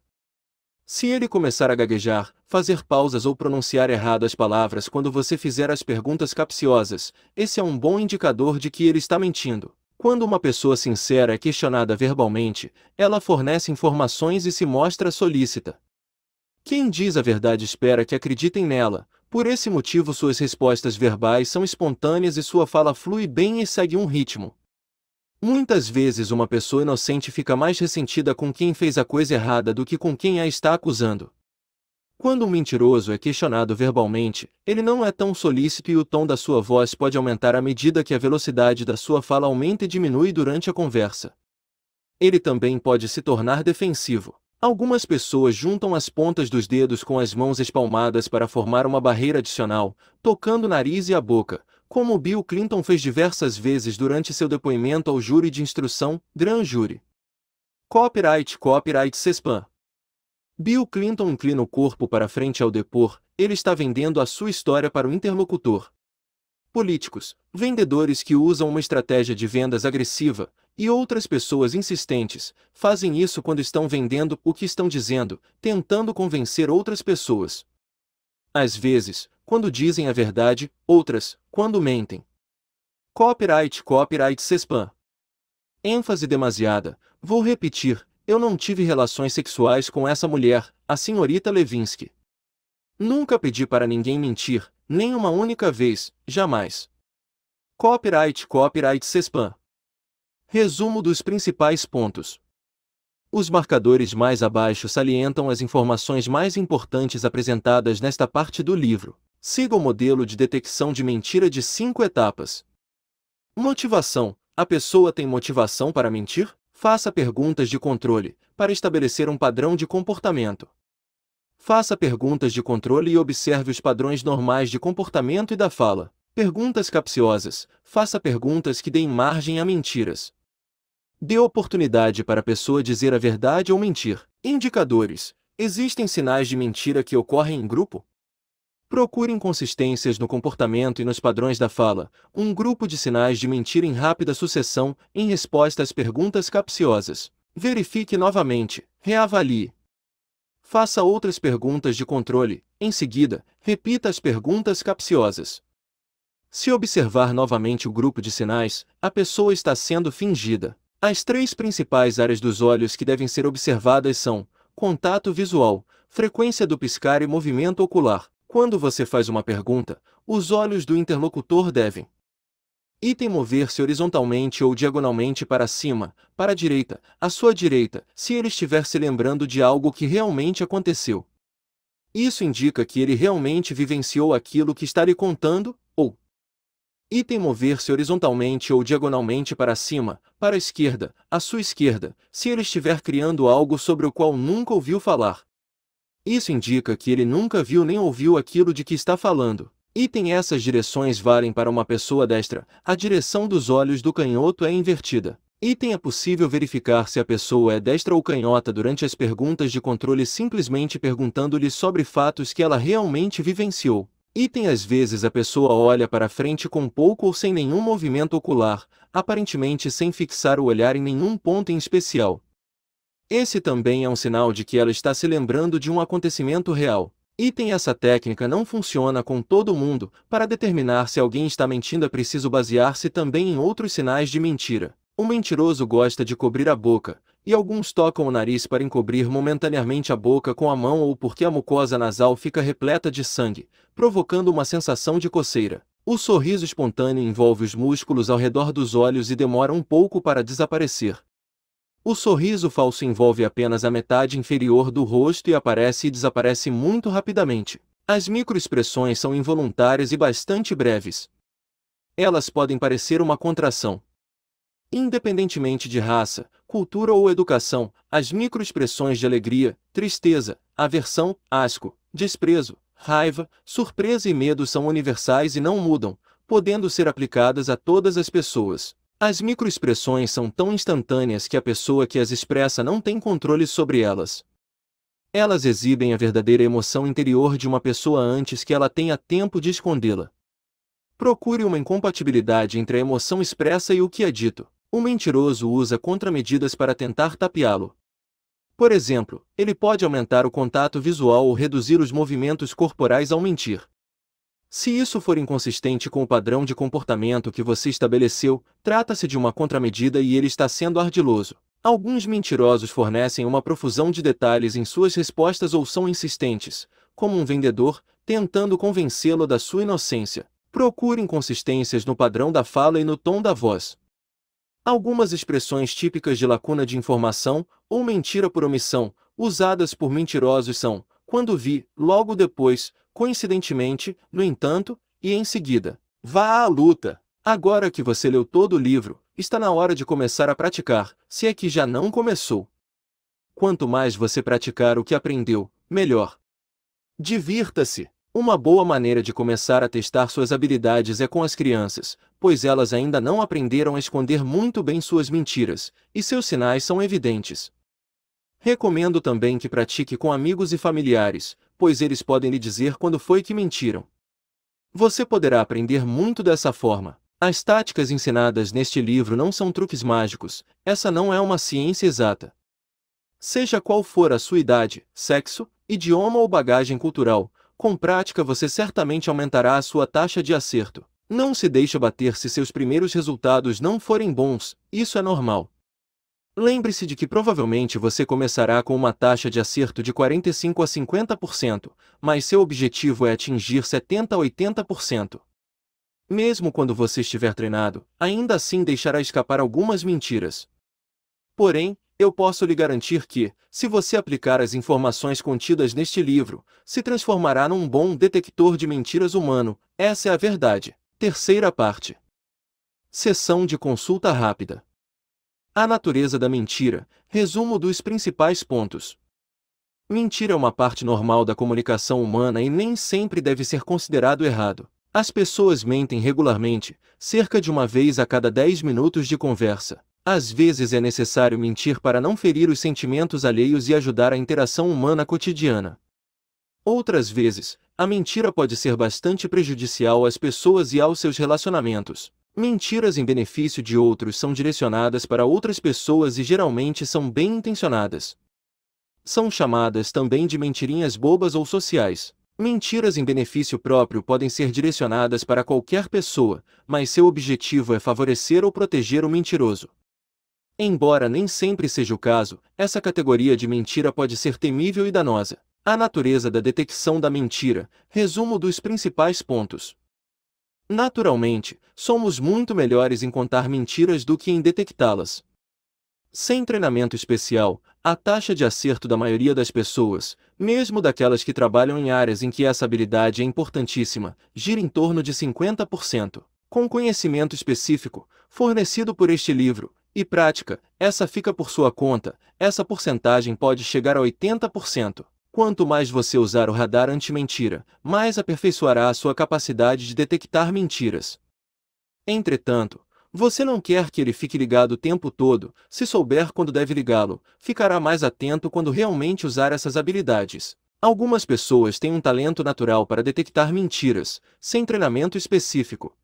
Se ele começar a gaguejar, fazer pausas ou pronunciar errado as palavras quando você fizer as perguntas capciosas, esse é um bom indicador de que ele está mentindo. Quando uma pessoa sincera é questionada verbalmente, ela fornece informações e se mostra solícita. Quem diz a verdade espera que acreditem nela, por esse motivo suas respostas verbais são espontâneas e sua fala flui bem e segue um ritmo. Muitas vezes uma pessoa inocente fica mais ressentida com quem fez a coisa errada do que com quem a está acusando. Quando um mentiroso é questionado verbalmente, ele não é tão solícito e o tom da sua voz pode aumentar à medida que a velocidade da sua fala aumenta e diminui durante a conversa. Ele também pode se tornar defensivo. Algumas pessoas juntam as pontas dos dedos com as mãos espalmadas para formar uma barreira adicional, tocando o nariz e a boca, como Bill Clinton fez diversas vezes durante seu depoimento ao júri de instrução, Grand Jury. Copyright Copyright Cespan Bill Clinton inclina o corpo para frente ao depor, ele está vendendo a sua história para o interlocutor. Políticos, vendedores que usam uma estratégia de vendas agressiva, e outras pessoas insistentes, fazem isso quando estão vendendo o que estão dizendo, tentando convencer outras pessoas. Às vezes, quando dizem a verdade, outras, quando mentem. Copyright Copyright Sespam ênfase demasiada. Vou repetir, eu não tive relações sexuais com essa mulher, a senhorita Levinsky. Nunca pedi para ninguém mentir, nem uma única vez, jamais. Copyright Copyright Sespam Resumo dos principais pontos. Os marcadores mais abaixo salientam as informações mais importantes apresentadas nesta parte do livro siga o modelo de detecção de mentira de cinco etapas. Motivação. A pessoa tem motivação para mentir? Faça perguntas de controle, para estabelecer um padrão de comportamento. Faça perguntas de controle e observe os padrões normais de comportamento e da fala. Perguntas capciosas. Faça perguntas que deem margem a mentiras. Dê oportunidade para a pessoa dizer a verdade ou mentir. Indicadores. Existem sinais de mentira que ocorrem em grupo? Procure inconsistências no comportamento e nos padrões da fala, um grupo de sinais de mentir em rápida sucessão, em resposta às perguntas capciosas. Verifique novamente, reavalie. Faça outras perguntas de controle, em seguida, repita as perguntas capciosas. Se observar novamente o grupo de sinais, a pessoa está sendo fingida. As três principais áreas dos olhos que devem ser observadas são contato visual, frequência do piscar e movimento ocular. Quando você faz uma pergunta, os olhos do interlocutor devem item mover-se horizontalmente ou diagonalmente para cima, para a direita, à sua direita, se ele estiver se lembrando de algo que realmente aconteceu. Isso indica que ele realmente vivenciou aquilo que está lhe contando, ou item mover-se horizontalmente ou diagonalmente para cima, para a esquerda, à sua esquerda, se ele estiver criando algo sobre o qual nunca ouviu falar. Isso indica que ele nunca viu nem ouviu aquilo de que está falando. Item essas direções valem para uma pessoa destra, a direção dos olhos do canhoto é invertida. Item é possível verificar se a pessoa é destra ou canhota durante as perguntas de controle simplesmente perguntando-lhe sobre fatos que ela realmente vivenciou. Item às vezes a pessoa olha para frente com pouco ou sem nenhum movimento ocular, aparentemente sem fixar o olhar em nenhum ponto em especial. Esse também é um sinal de que ela está se lembrando de um acontecimento real. Item Essa técnica não funciona com todo mundo, para determinar se alguém está mentindo é preciso basear-se também em outros sinais de mentira. O mentiroso gosta de cobrir a boca, e alguns tocam o nariz para encobrir momentaneamente a boca com a mão ou porque a mucosa nasal fica repleta de sangue, provocando uma sensação de coceira. O sorriso espontâneo envolve os músculos ao redor dos olhos e demora um pouco para desaparecer. O sorriso falso envolve apenas a metade inferior do rosto e aparece e desaparece muito rapidamente. As microexpressões são involuntárias e bastante breves. Elas podem parecer uma contração. Independentemente de raça, cultura ou educação, as microexpressões de alegria, tristeza, aversão, asco, desprezo, raiva, surpresa e medo são universais e não mudam, podendo ser aplicadas a todas as pessoas. As microexpressões são tão instantâneas que a pessoa que as expressa não tem controle sobre elas. Elas exibem a verdadeira emoção interior de uma pessoa antes que ela tenha tempo de escondê-la. Procure uma incompatibilidade entre a emoção expressa e o que é dito. O mentiroso usa contramedidas para tentar tapeá-lo. Por exemplo, ele pode aumentar o contato visual ou reduzir os movimentos corporais ao mentir. Se isso for inconsistente com o padrão de comportamento que você estabeleceu, trata-se de uma contramedida e ele está sendo ardiloso. Alguns mentirosos fornecem uma profusão de detalhes em suas respostas ou são insistentes, como um vendedor, tentando convencê-lo da sua inocência. Procure inconsistências no padrão da fala e no tom da voz. Algumas expressões típicas de lacuna de informação ou mentira por omissão, usadas por mentirosos são quando vi, logo depois, coincidentemente, no entanto, e em seguida. Vá à luta! Agora que você leu todo o livro, está na hora de começar a praticar, se é que já não começou. Quanto mais você praticar o que aprendeu, melhor. Divirta-se! Uma boa maneira de começar a testar suas habilidades é com as crianças, pois elas ainda não aprenderam a esconder muito bem suas mentiras, e seus sinais são evidentes. Recomendo também que pratique com amigos e familiares, pois eles podem lhe dizer quando foi que mentiram. Você poderá aprender muito dessa forma. As táticas ensinadas neste livro não são truques mágicos, essa não é uma ciência exata. Seja qual for a sua idade, sexo, idioma ou bagagem cultural, com prática você certamente aumentará a sua taxa de acerto. Não se deixe abater se seus primeiros resultados não forem bons, isso é normal. Lembre-se de que provavelmente você começará com uma taxa de acerto de 45 a 50%, mas seu objetivo é atingir 70 a 80%. Mesmo quando você estiver treinado, ainda assim deixará escapar algumas mentiras. Porém, eu posso lhe garantir que, se você aplicar as informações contidas neste livro, se transformará num bom detector de mentiras humano. Essa é a verdade. Terceira parte. Sessão de consulta rápida. A natureza da mentira, resumo dos principais pontos. Mentira é uma parte normal da comunicação humana e nem sempre deve ser considerado errado. As pessoas mentem regularmente, cerca de uma vez a cada 10 minutos de conversa. Às vezes é necessário mentir para não ferir os sentimentos alheios e ajudar a interação humana cotidiana. Outras vezes, a mentira pode ser bastante prejudicial às pessoas e aos seus relacionamentos. Mentiras em benefício de outros são direcionadas para outras pessoas e geralmente são bem intencionadas. São chamadas também de mentirinhas bobas ou sociais. Mentiras em benefício próprio podem ser direcionadas para qualquer pessoa, mas seu objetivo é favorecer ou proteger o mentiroso. Embora nem sempre seja o caso, essa categoria de mentira pode ser temível e danosa. A natureza da detecção da mentira, resumo dos principais pontos. Naturalmente, somos muito melhores em contar mentiras do que em detectá-las. Sem treinamento especial, a taxa de acerto da maioria das pessoas, mesmo daquelas que trabalham em áreas em que essa habilidade é importantíssima, gira em torno de 50%. Com conhecimento específico, fornecido por este livro, e prática, essa fica por sua conta, essa porcentagem pode chegar a 80%. Quanto mais você usar o radar anti-mentira, mais aperfeiçoará a sua capacidade de detectar mentiras. Entretanto, você não quer que ele fique ligado o tempo todo, se souber quando deve ligá-lo, ficará mais atento quando realmente usar essas habilidades. Algumas pessoas têm um talento natural para detectar mentiras, sem treinamento específico.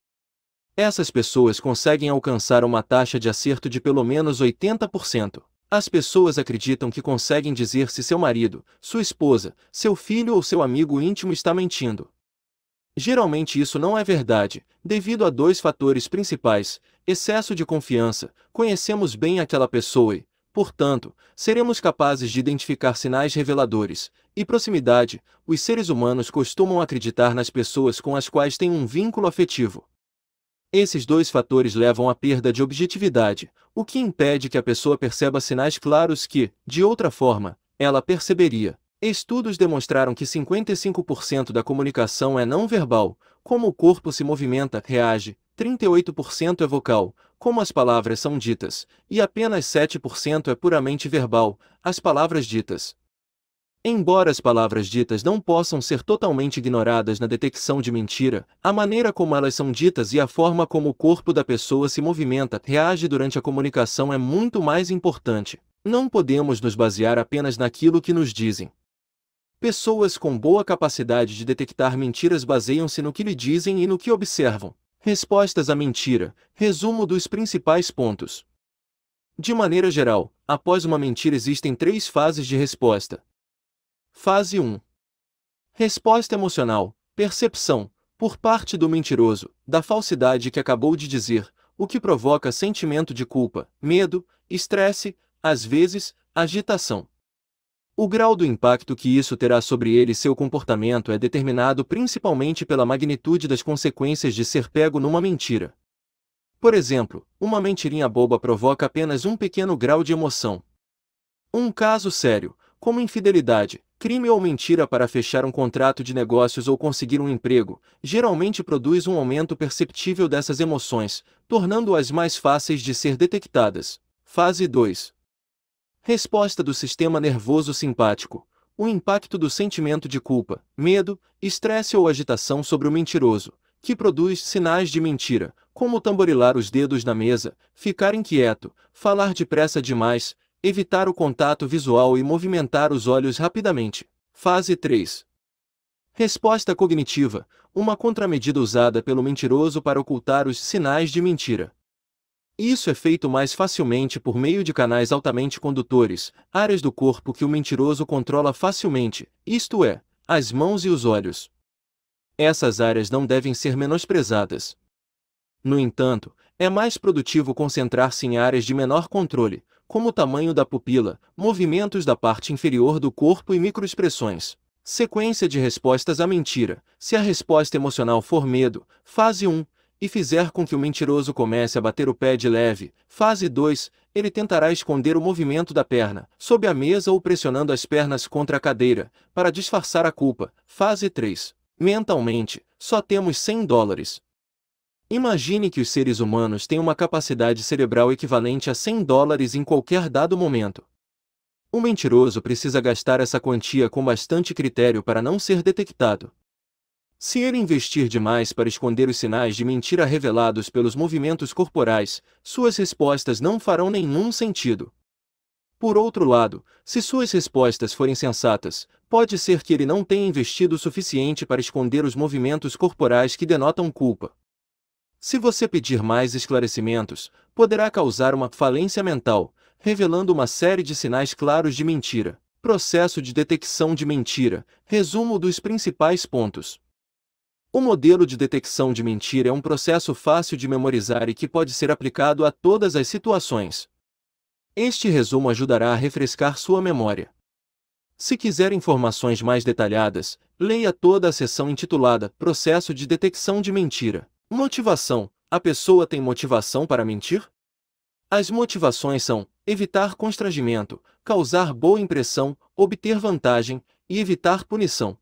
Essas pessoas conseguem alcançar uma taxa de acerto de pelo menos 80%. As pessoas acreditam que conseguem dizer se seu marido, sua esposa, seu filho ou seu amigo íntimo está mentindo. Geralmente isso não é verdade, devido a dois fatores principais: excesso de confiança, conhecemos bem aquela pessoa e, portanto, seremos capazes de identificar sinais reveladores, e proximidade, os seres humanos costumam acreditar nas pessoas com as quais têm um vínculo afetivo. Esses dois fatores levam à perda de objetividade, o que impede que a pessoa perceba sinais claros que, de outra forma, ela perceberia. Estudos demonstraram que 55% da comunicação é não verbal, como o corpo se movimenta, reage, 38% é vocal, como as palavras são ditas, e apenas 7% é puramente verbal, as palavras ditas. Embora as palavras ditas não possam ser totalmente ignoradas na detecção de mentira, a maneira como elas são ditas e a forma como o corpo da pessoa se movimenta, reage durante a comunicação é muito mais importante. Não podemos nos basear apenas naquilo que nos dizem. Pessoas com boa capacidade de detectar mentiras baseiam-se no que lhe dizem e no que observam. Respostas à mentira. Resumo dos principais pontos. De maneira geral, após uma mentira existem três fases de resposta Fase 1. Resposta emocional, percepção, por parte do mentiroso, da falsidade que acabou de dizer, o que provoca sentimento de culpa, medo, estresse, às vezes, agitação. O grau do impacto que isso terá sobre ele e seu comportamento é determinado principalmente pela magnitude das consequências de ser pego numa mentira. Por exemplo, uma mentirinha boba provoca apenas um pequeno grau de emoção. Um caso sério, como infidelidade, crime ou mentira para fechar um contrato de negócios ou conseguir um emprego, geralmente produz um aumento perceptível dessas emoções, tornando-as mais fáceis de ser detectadas. Fase 2 Resposta do sistema nervoso simpático. O impacto do sentimento de culpa, medo, estresse ou agitação sobre o mentiroso, que produz sinais de mentira, como tamborilar os dedos na mesa, ficar inquieto, falar depressa demais, Evitar o contato visual e movimentar os olhos rapidamente. Fase 3. Resposta cognitiva, uma contramedida usada pelo mentiroso para ocultar os sinais de mentira. Isso é feito mais facilmente por meio de canais altamente condutores, áreas do corpo que o mentiroso controla facilmente, isto é, as mãos e os olhos. Essas áreas não devem ser menosprezadas. No entanto, é mais produtivo concentrar-se em áreas de menor controle, como o tamanho da pupila, movimentos da parte inferior do corpo e microexpressões. Sequência de respostas à mentira. Se a resposta emocional for medo, fase 1, e fizer com que o mentiroso comece a bater o pé de leve, fase 2, ele tentará esconder o movimento da perna, sob a mesa ou pressionando as pernas contra a cadeira, para disfarçar a culpa, fase 3. Mentalmente, só temos 100 dólares. Imagine que os seres humanos têm uma capacidade cerebral equivalente a 100 dólares em qualquer dado momento. O mentiroso precisa gastar essa quantia com bastante critério para não ser detectado. Se ele investir demais para esconder os sinais de mentira revelados pelos movimentos corporais, suas respostas não farão nenhum sentido. Por outro lado, se suas respostas forem sensatas, pode ser que ele não tenha investido o suficiente para esconder os movimentos corporais que denotam culpa. Se você pedir mais esclarecimentos, poderá causar uma falência mental, revelando uma série de sinais claros de mentira. Processo de detecção de mentira. Resumo dos principais pontos. O modelo de detecção de mentira é um processo fácil de memorizar e que pode ser aplicado a todas as situações. Este resumo ajudará a refrescar sua memória. Se quiser informações mais detalhadas, leia toda a seção intitulada Processo de Detecção de Mentira. Motivação: A pessoa tem motivação para mentir? As motivações são evitar constrangimento, causar boa impressão, obter vantagem e evitar punição.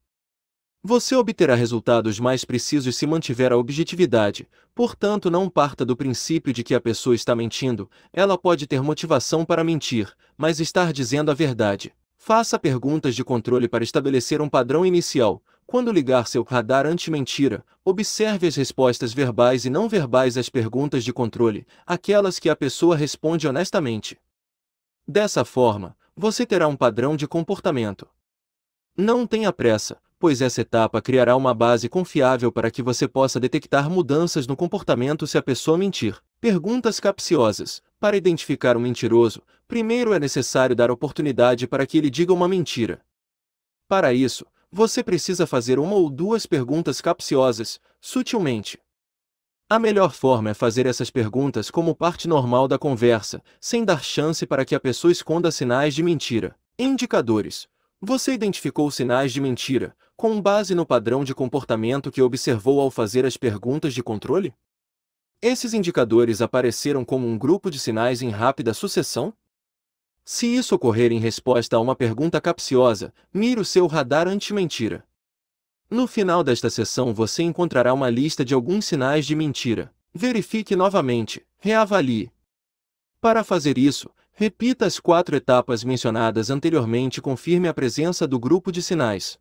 Você obterá resultados mais precisos se mantiver a objetividade, portanto, não parta do princípio de que a pessoa está mentindo, ela pode ter motivação para mentir, mas estar dizendo a verdade. Faça perguntas de controle para estabelecer um padrão inicial, quando ligar seu radar anti-mentira, observe as respostas verbais e não verbais às perguntas de controle, aquelas que a pessoa responde honestamente. Dessa forma, você terá um padrão de comportamento. Não tenha pressa, pois essa etapa criará uma base confiável para que você possa detectar mudanças no comportamento se a pessoa mentir. Perguntas capciosas. Para identificar um mentiroso, primeiro é necessário dar oportunidade para que ele diga uma mentira. Para isso, você precisa fazer uma ou duas perguntas capciosas, sutilmente. A melhor forma é fazer essas perguntas como parte normal da conversa, sem dar chance para que a pessoa esconda sinais de mentira. Indicadores. Você identificou sinais de mentira, com base no padrão de comportamento que observou ao fazer as perguntas de controle? Esses indicadores apareceram como um grupo de sinais em rápida sucessão? Se isso ocorrer em resposta a uma pergunta capciosa, mire o seu radar anti-mentira. No final desta sessão você encontrará uma lista de alguns sinais de mentira. Verifique novamente, reavalie. Para fazer isso, repita as quatro etapas mencionadas anteriormente e confirme a presença do grupo de sinais.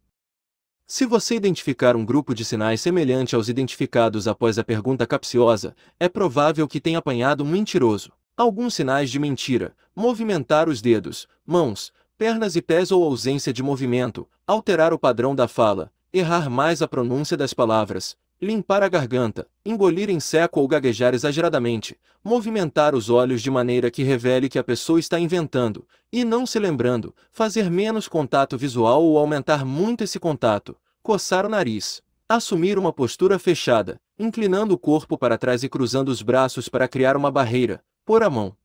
Se você identificar um grupo de sinais semelhante aos identificados após a pergunta capciosa, é provável que tenha apanhado um mentiroso. Alguns sinais de mentira, movimentar os dedos, mãos, pernas e pés ou ausência de movimento, alterar o padrão da fala, errar mais a pronúncia das palavras, limpar a garganta, engolir em seco ou gaguejar exageradamente, movimentar os olhos de maneira que revele que a pessoa está inventando, e não se lembrando, fazer menos contato visual ou aumentar muito esse contato, coçar o nariz. Assumir uma postura fechada, inclinando o corpo para trás e cruzando os braços para criar uma barreira, pôr a mão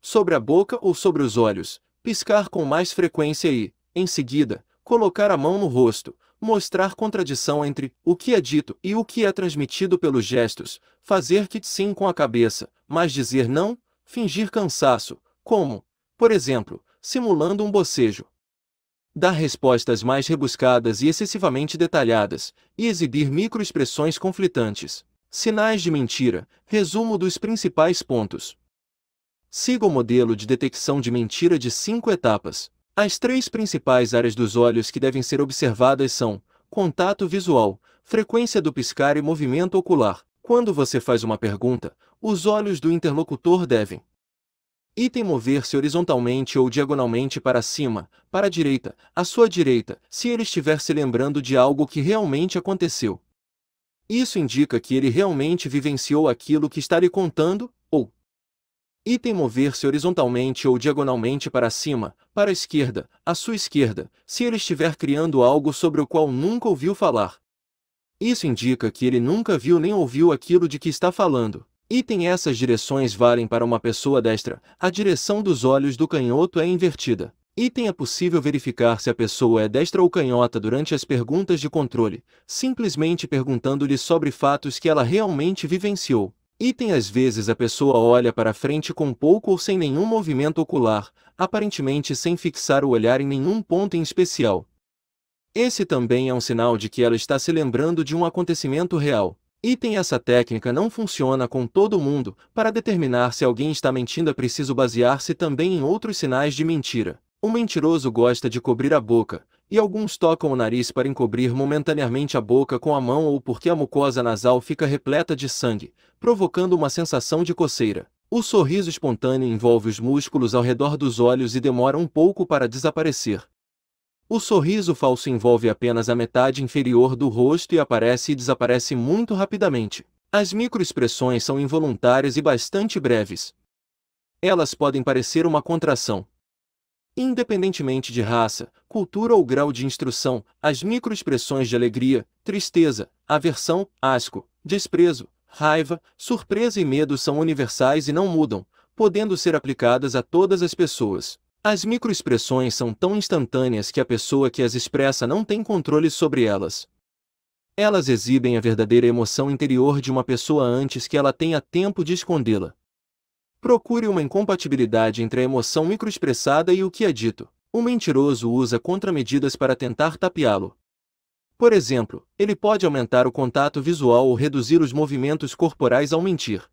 sobre a boca ou sobre os olhos, piscar com mais frequência e, em seguida, colocar a mão no rosto, mostrar contradição entre o que é dito e o que é transmitido pelos gestos, fazer que sim com a cabeça, mas dizer não, fingir cansaço, como, por exemplo, simulando um bocejo, dar respostas mais rebuscadas e excessivamente detalhadas, e exibir microexpressões conflitantes. Sinais de mentira, resumo dos principais pontos. Siga o modelo de detecção de mentira de cinco etapas. As três principais áreas dos olhos que devem ser observadas são contato visual, frequência do piscar e movimento ocular. Quando você faz uma pergunta, os olhos do interlocutor devem Item mover-se horizontalmente ou diagonalmente para cima, para a direita, à sua direita, se ele estiver se lembrando de algo que realmente aconteceu. Isso indica que ele realmente vivenciou aquilo que está lhe contando, ou Item mover-se horizontalmente ou diagonalmente para cima, para a esquerda, à sua esquerda, se ele estiver criando algo sobre o qual nunca ouviu falar. Isso indica que ele nunca viu nem ouviu aquilo de que está falando. Item essas direções valem para uma pessoa destra, a direção dos olhos do canhoto é invertida. Item é possível verificar se a pessoa é destra ou canhota durante as perguntas de controle, simplesmente perguntando-lhe sobre fatos que ela realmente vivenciou. Item às vezes a pessoa olha para frente com pouco ou sem nenhum movimento ocular, aparentemente sem fixar o olhar em nenhum ponto em especial. Esse também é um sinal de que ela está se lembrando de um acontecimento real. Item Essa técnica não funciona com todo mundo, para determinar se alguém está mentindo é preciso basear-se também em outros sinais de mentira. O mentiroso gosta de cobrir a boca, e alguns tocam o nariz para encobrir momentaneamente a boca com a mão ou porque a mucosa nasal fica repleta de sangue, provocando uma sensação de coceira. O sorriso espontâneo envolve os músculos ao redor dos olhos e demora um pouco para desaparecer. O sorriso falso envolve apenas a metade inferior do rosto e aparece e desaparece muito rapidamente. As microexpressões são involuntárias e bastante breves. Elas podem parecer uma contração. Independentemente de raça, cultura ou grau de instrução, as microexpressões de alegria, tristeza, aversão, asco, desprezo, raiva, surpresa e medo são universais e não mudam, podendo ser aplicadas a todas as pessoas. As microexpressões são tão instantâneas que a pessoa que as expressa não tem controle sobre elas. Elas exibem a verdadeira emoção interior de uma pessoa antes que ela tenha tempo de escondê-la. Procure uma incompatibilidade entre a emoção microexpressada e o que é dito. O mentiroso usa contramedidas para tentar tapeá-lo. Por exemplo, ele pode aumentar o contato visual ou reduzir os movimentos corporais ao mentir.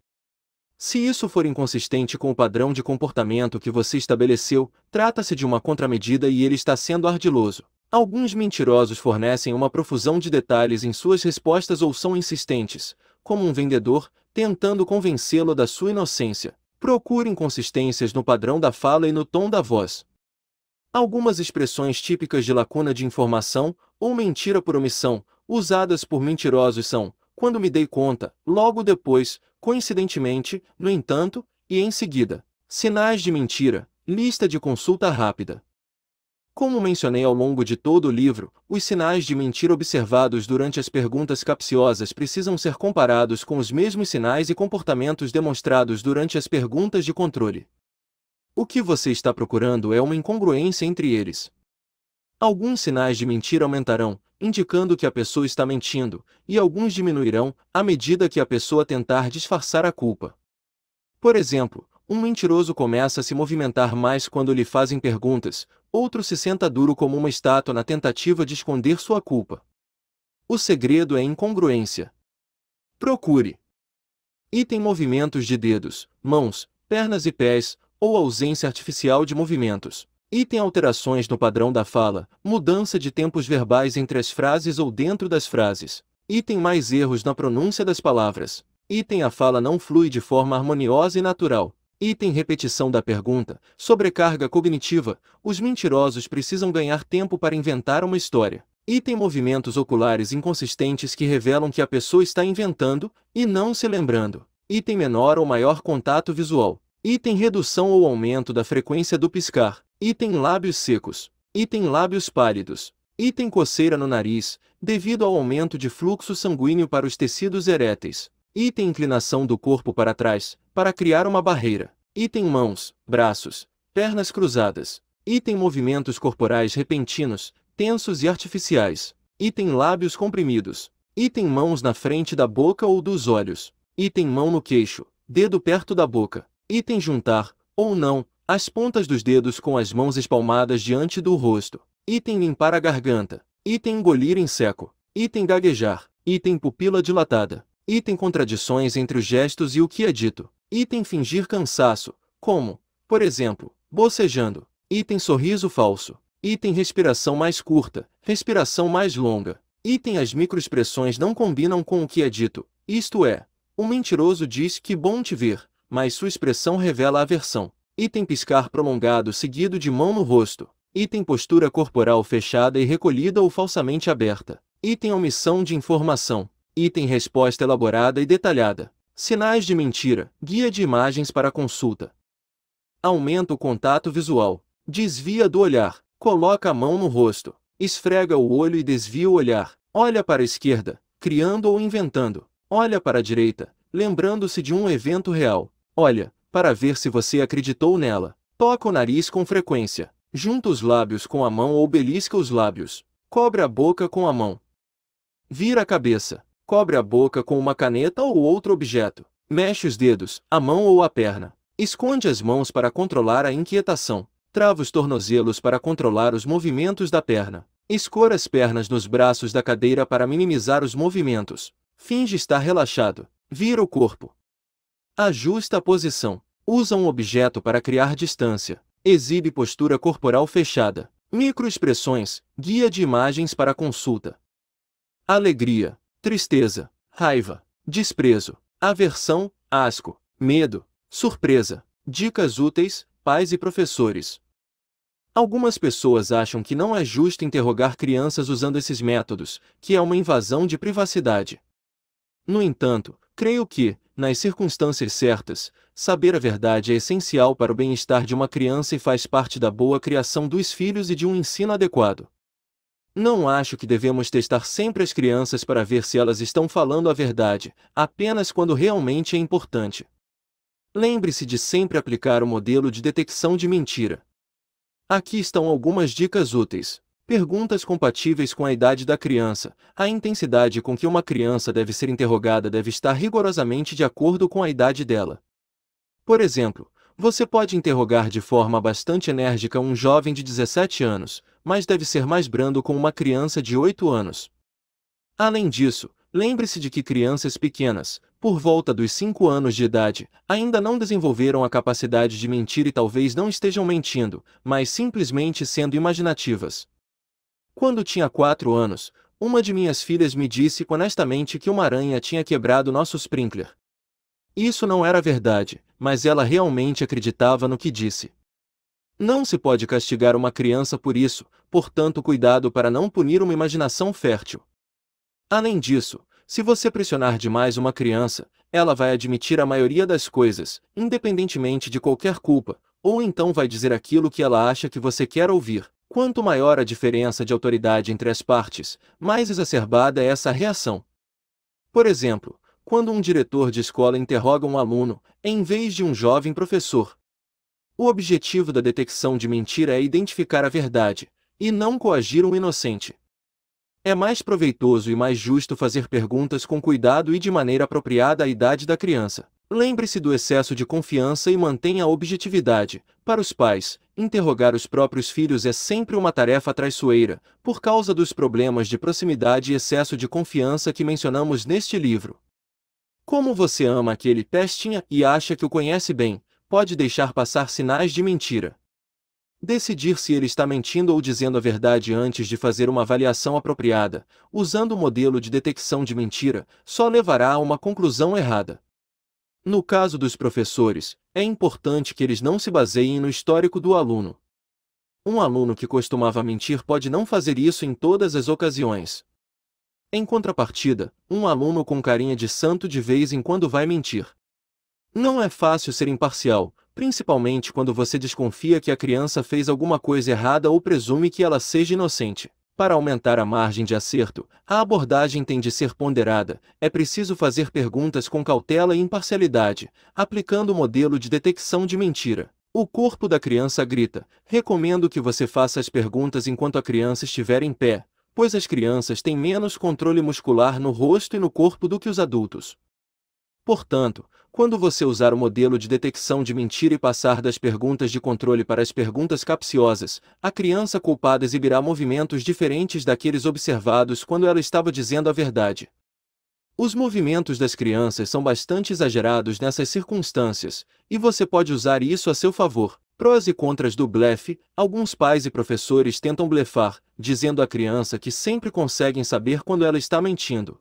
Se isso for inconsistente com o padrão de comportamento que você estabeleceu, trata-se de uma contramedida e ele está sendo ardiloso. Alguns mentirosos fornecem uma profusão de detalhes em suas respostas ou são insistentes, como um vendedor, tentando convencê-lo da sua inocência. Procure inconsistências no padrão da fala e no tom da voz. Algumas expressões típicas de lacuna de informação, ou mentira por omissão, usadas por mentirosos são quando me dei conta, logo depois, coincidentemente, no entanto, e em seguida, sinais de mentira, lista de consulta rápida. Como mencionei ao longo de todo o livro, os sinais de mentira observados durante as perguntas capciosas precisam ser comparados com os mesmos sinais e comportamentos demonstrados durante as perguntas de controle. O que você está procurando é uma incongruência entre eles. Alguns sinais de mentira aumentarão, indicando que a pessoa está mentindo, e alguns diminuirão à medida que a pessoa tentar disfarçar a culpa. Por exemplo, um mentiroso começa a se movimentar mais quando lhe fazem perguntas, outro se senta duro como uma estátua na tentativa de esconder sua culpa. O segredo é incongruência. Procure. Item movimentos de dedos, mãos, pernas e pés, ou ausência artificial de movimentos. Item alterações no padrão da fala, mudança de tempos verbais entre as frases ou dentro das frases. Item mais erros na pronúncia das palavras. Item a fala não flui de forma harmoniosa e natural. Item repetição da pergunta, sobrecarga cognitiva, os mentirosos precisam ganhar tempo para inventar uma história. Item movimentos oculares inconsistentes que revelam que a pessoa está inventando e não se lembrando. Item menor ou maior contato visual. Item redução ou aumento da frequência do piscar. Item lábios secos. Item lábios pálidos. Item coceira no nariz, devido ao aumento de fluxo sanguíneo para os tecidos eréteis. Item inclinação do corpo para trás, para criar uma barreira. Item mãos, braços, pernas cruzadas. Item movimentos corporais repentinos, tensos e artificiais. Item lábios comprimidos. Item mãos na frente da boca ou dos olhos. Item mão no queixo, dedo perto da boca. Item juntar, ou não, as pontas dos dedos com as mãos espalmadas diante do rosto. Item limpar a garganta. Item engolir em seco. Item gaguejar. Item pupila dilatada. Item contradições entre os gestos e o que é dito. Item fingir cansaço, como, por exemplo, bocejando. Item sorriso falso. Item respiração mais curta, respiração mais longa. Item as microexpressões não combinam com o que é dito, isto é, o mentiroso diz que bom te ver, mas sua expressão revela aversão. Item piscar prolongado seguido de mão no rosto. Item postura corporal fechada e recolhida ou falsamente aberta. Item omissão de informação. Item resposta elaborada e detalhada. Sinais de mentira. Guia de imagens para consulta. Aumenta o contato visual. Desvia do olhar. Coloca a mão no rosto. Esfrega o olho e desvia o olhar. Olha para a esquerda, criando ou inventando. Olha para a direita, lembrando-se de um evento real. Olha, para ver se você acreditou nela. Toca o nariz com frequência. Junta os lábios com a mão ou belisca os lábios. Cobre a boca com a mão. Vira a cabeça. Cobre a boca com uma caneta ou outro objeto. Mexe os dedos, a mão ou a perna. Esconde as mãos para controlar a inquietação. Trava os tornozelos para controlar os movimentos da perna. Escora as pernas nos braços da cadeira para minimizar os movimentos. Finge estar relaxado. Vira o corpo. Ajusta a posição. Usa um objeto para criar distância. Exibe postura corporal fechada. Microexpressões, guia de imagens para consulta. Alegria, tristeza, raiva, desprezo, aversão, asco, medo, surpresa. Dicas úteis, pais e professores. Algumas pessoas acham que não é justo interrogar crianças usando esses métodos, que é uma invasão de privacidade. No entanto, creio que, nas circunstâncias certas, saber a verdade é essencial para o bem-estar de uma criança e faz parte da boa criação dos filhos e de um ensino adequado. Não acho que devemos testar sempre as crianças para ver se elas estão falando a verdade, apenas quando realmente é importante. Lembre-se de sempre aplicar o modelo de detecção de mentira. Aqui estão algumas dicas úteis. Perguntas compatíveis com a idade da criança. A intensidade com que uma criança deve ser interrogada deve estar rigorosamente de acordo com a idade dela. Por exemplo, você pode interrogar de forma bastante enérgica um jovem de 17 anos, mas deve ser mais brando com uma criança de 8 anos. Além disso, lembre-se de que crianças pequenas, por volta dos 5 anos de idade, ainda não desenvolveram a capacidade de mentir e talvez não estejam mentindo, mas simplesmente sendo imaginativas. Quando tinha quatro anos, uma de minhas filhas me disse honestamente que uma aranha tinha quebrado nosso sprinkler. Isso não era verdade, mas ela realmente acreditava no que disse. Não se pode castigar uma criança por isso, portanto, cuidado para não punir uma imaginação fértil. Além disso, se você pressionar demais uma criança, ela vai admitir a maioria das coisas, independentemente de qualquer culpa, ou então vai dizer aquilo que ela acha que você quer ouvir. Quanto maior a diferença de autoridade entre as partes, mais exacerbada é essa reação. Por exemplo, quando um diretor de escola interroga um aluno, em vez de um jovem professor. O objetivo da detecção de mentira é identificar a verdade, e não coagir um inocente. É mais proveitoso e mais justo fazer perguntas com cuidado e de maneira apropriada à idade da criança. Lembre-se do excesso de confiança e mantenha a objetividade. Para os pais, interrogar os próprios filhos é sempre uma tarefa traiçoeira, por causa dos problemas de proximidade e excesso de confiança que mencionamos neste livro. Como você ama aquele pestinha e acha que o conhece bem, pode deixar passar sinais de mentira. Decidir se ele está mentindo ou dizendo a verdade antes de fazer uma avaliação apropriada, usando o modelo de detecção de mentira, só levará a uma conclusão errada. No caso dos professores, é importante que eles não se baseiem no histórico do aluno. Um aluno que costumava mentir pode não fazer isso em todas as ocasiões. Em contrapartida, um aluno com carinha de santo de vez em quando vai mentir. Não é fácil ser imparcial, principalmente quando você desconfia que a criança fez alguma coisa errada ou presume que ela seja inocente. Para aumentar a margem de acerto, a abordagem tem de ser ponderada, é preciso fazer perguntas com cautela e imparcialidade, aplicando o modelo de detecção de mentira. O corpo da criança grita. Recomendo que você faça as perguntas enquanto a criança estiver em pé, pois as crianças têm menos controle muscular no rosto e no corpo do que os adultos. Portanto, quando você usar o modelo de detecção de mentira e passar das perguntas de controle para as perguntas capciosas, a criança culpada exibirá movimentos diferentes daqueles observados quando ela estava dizendo a verdade. Os movimentos das crianças são bastante exagerados nessas circunstâncias, e você pode usar isso a seu favor. Prós e contras do blefe: alguns pais e professores tentam blefar, dizendo à criança que sempre conseguem saber quando ela está mentindo.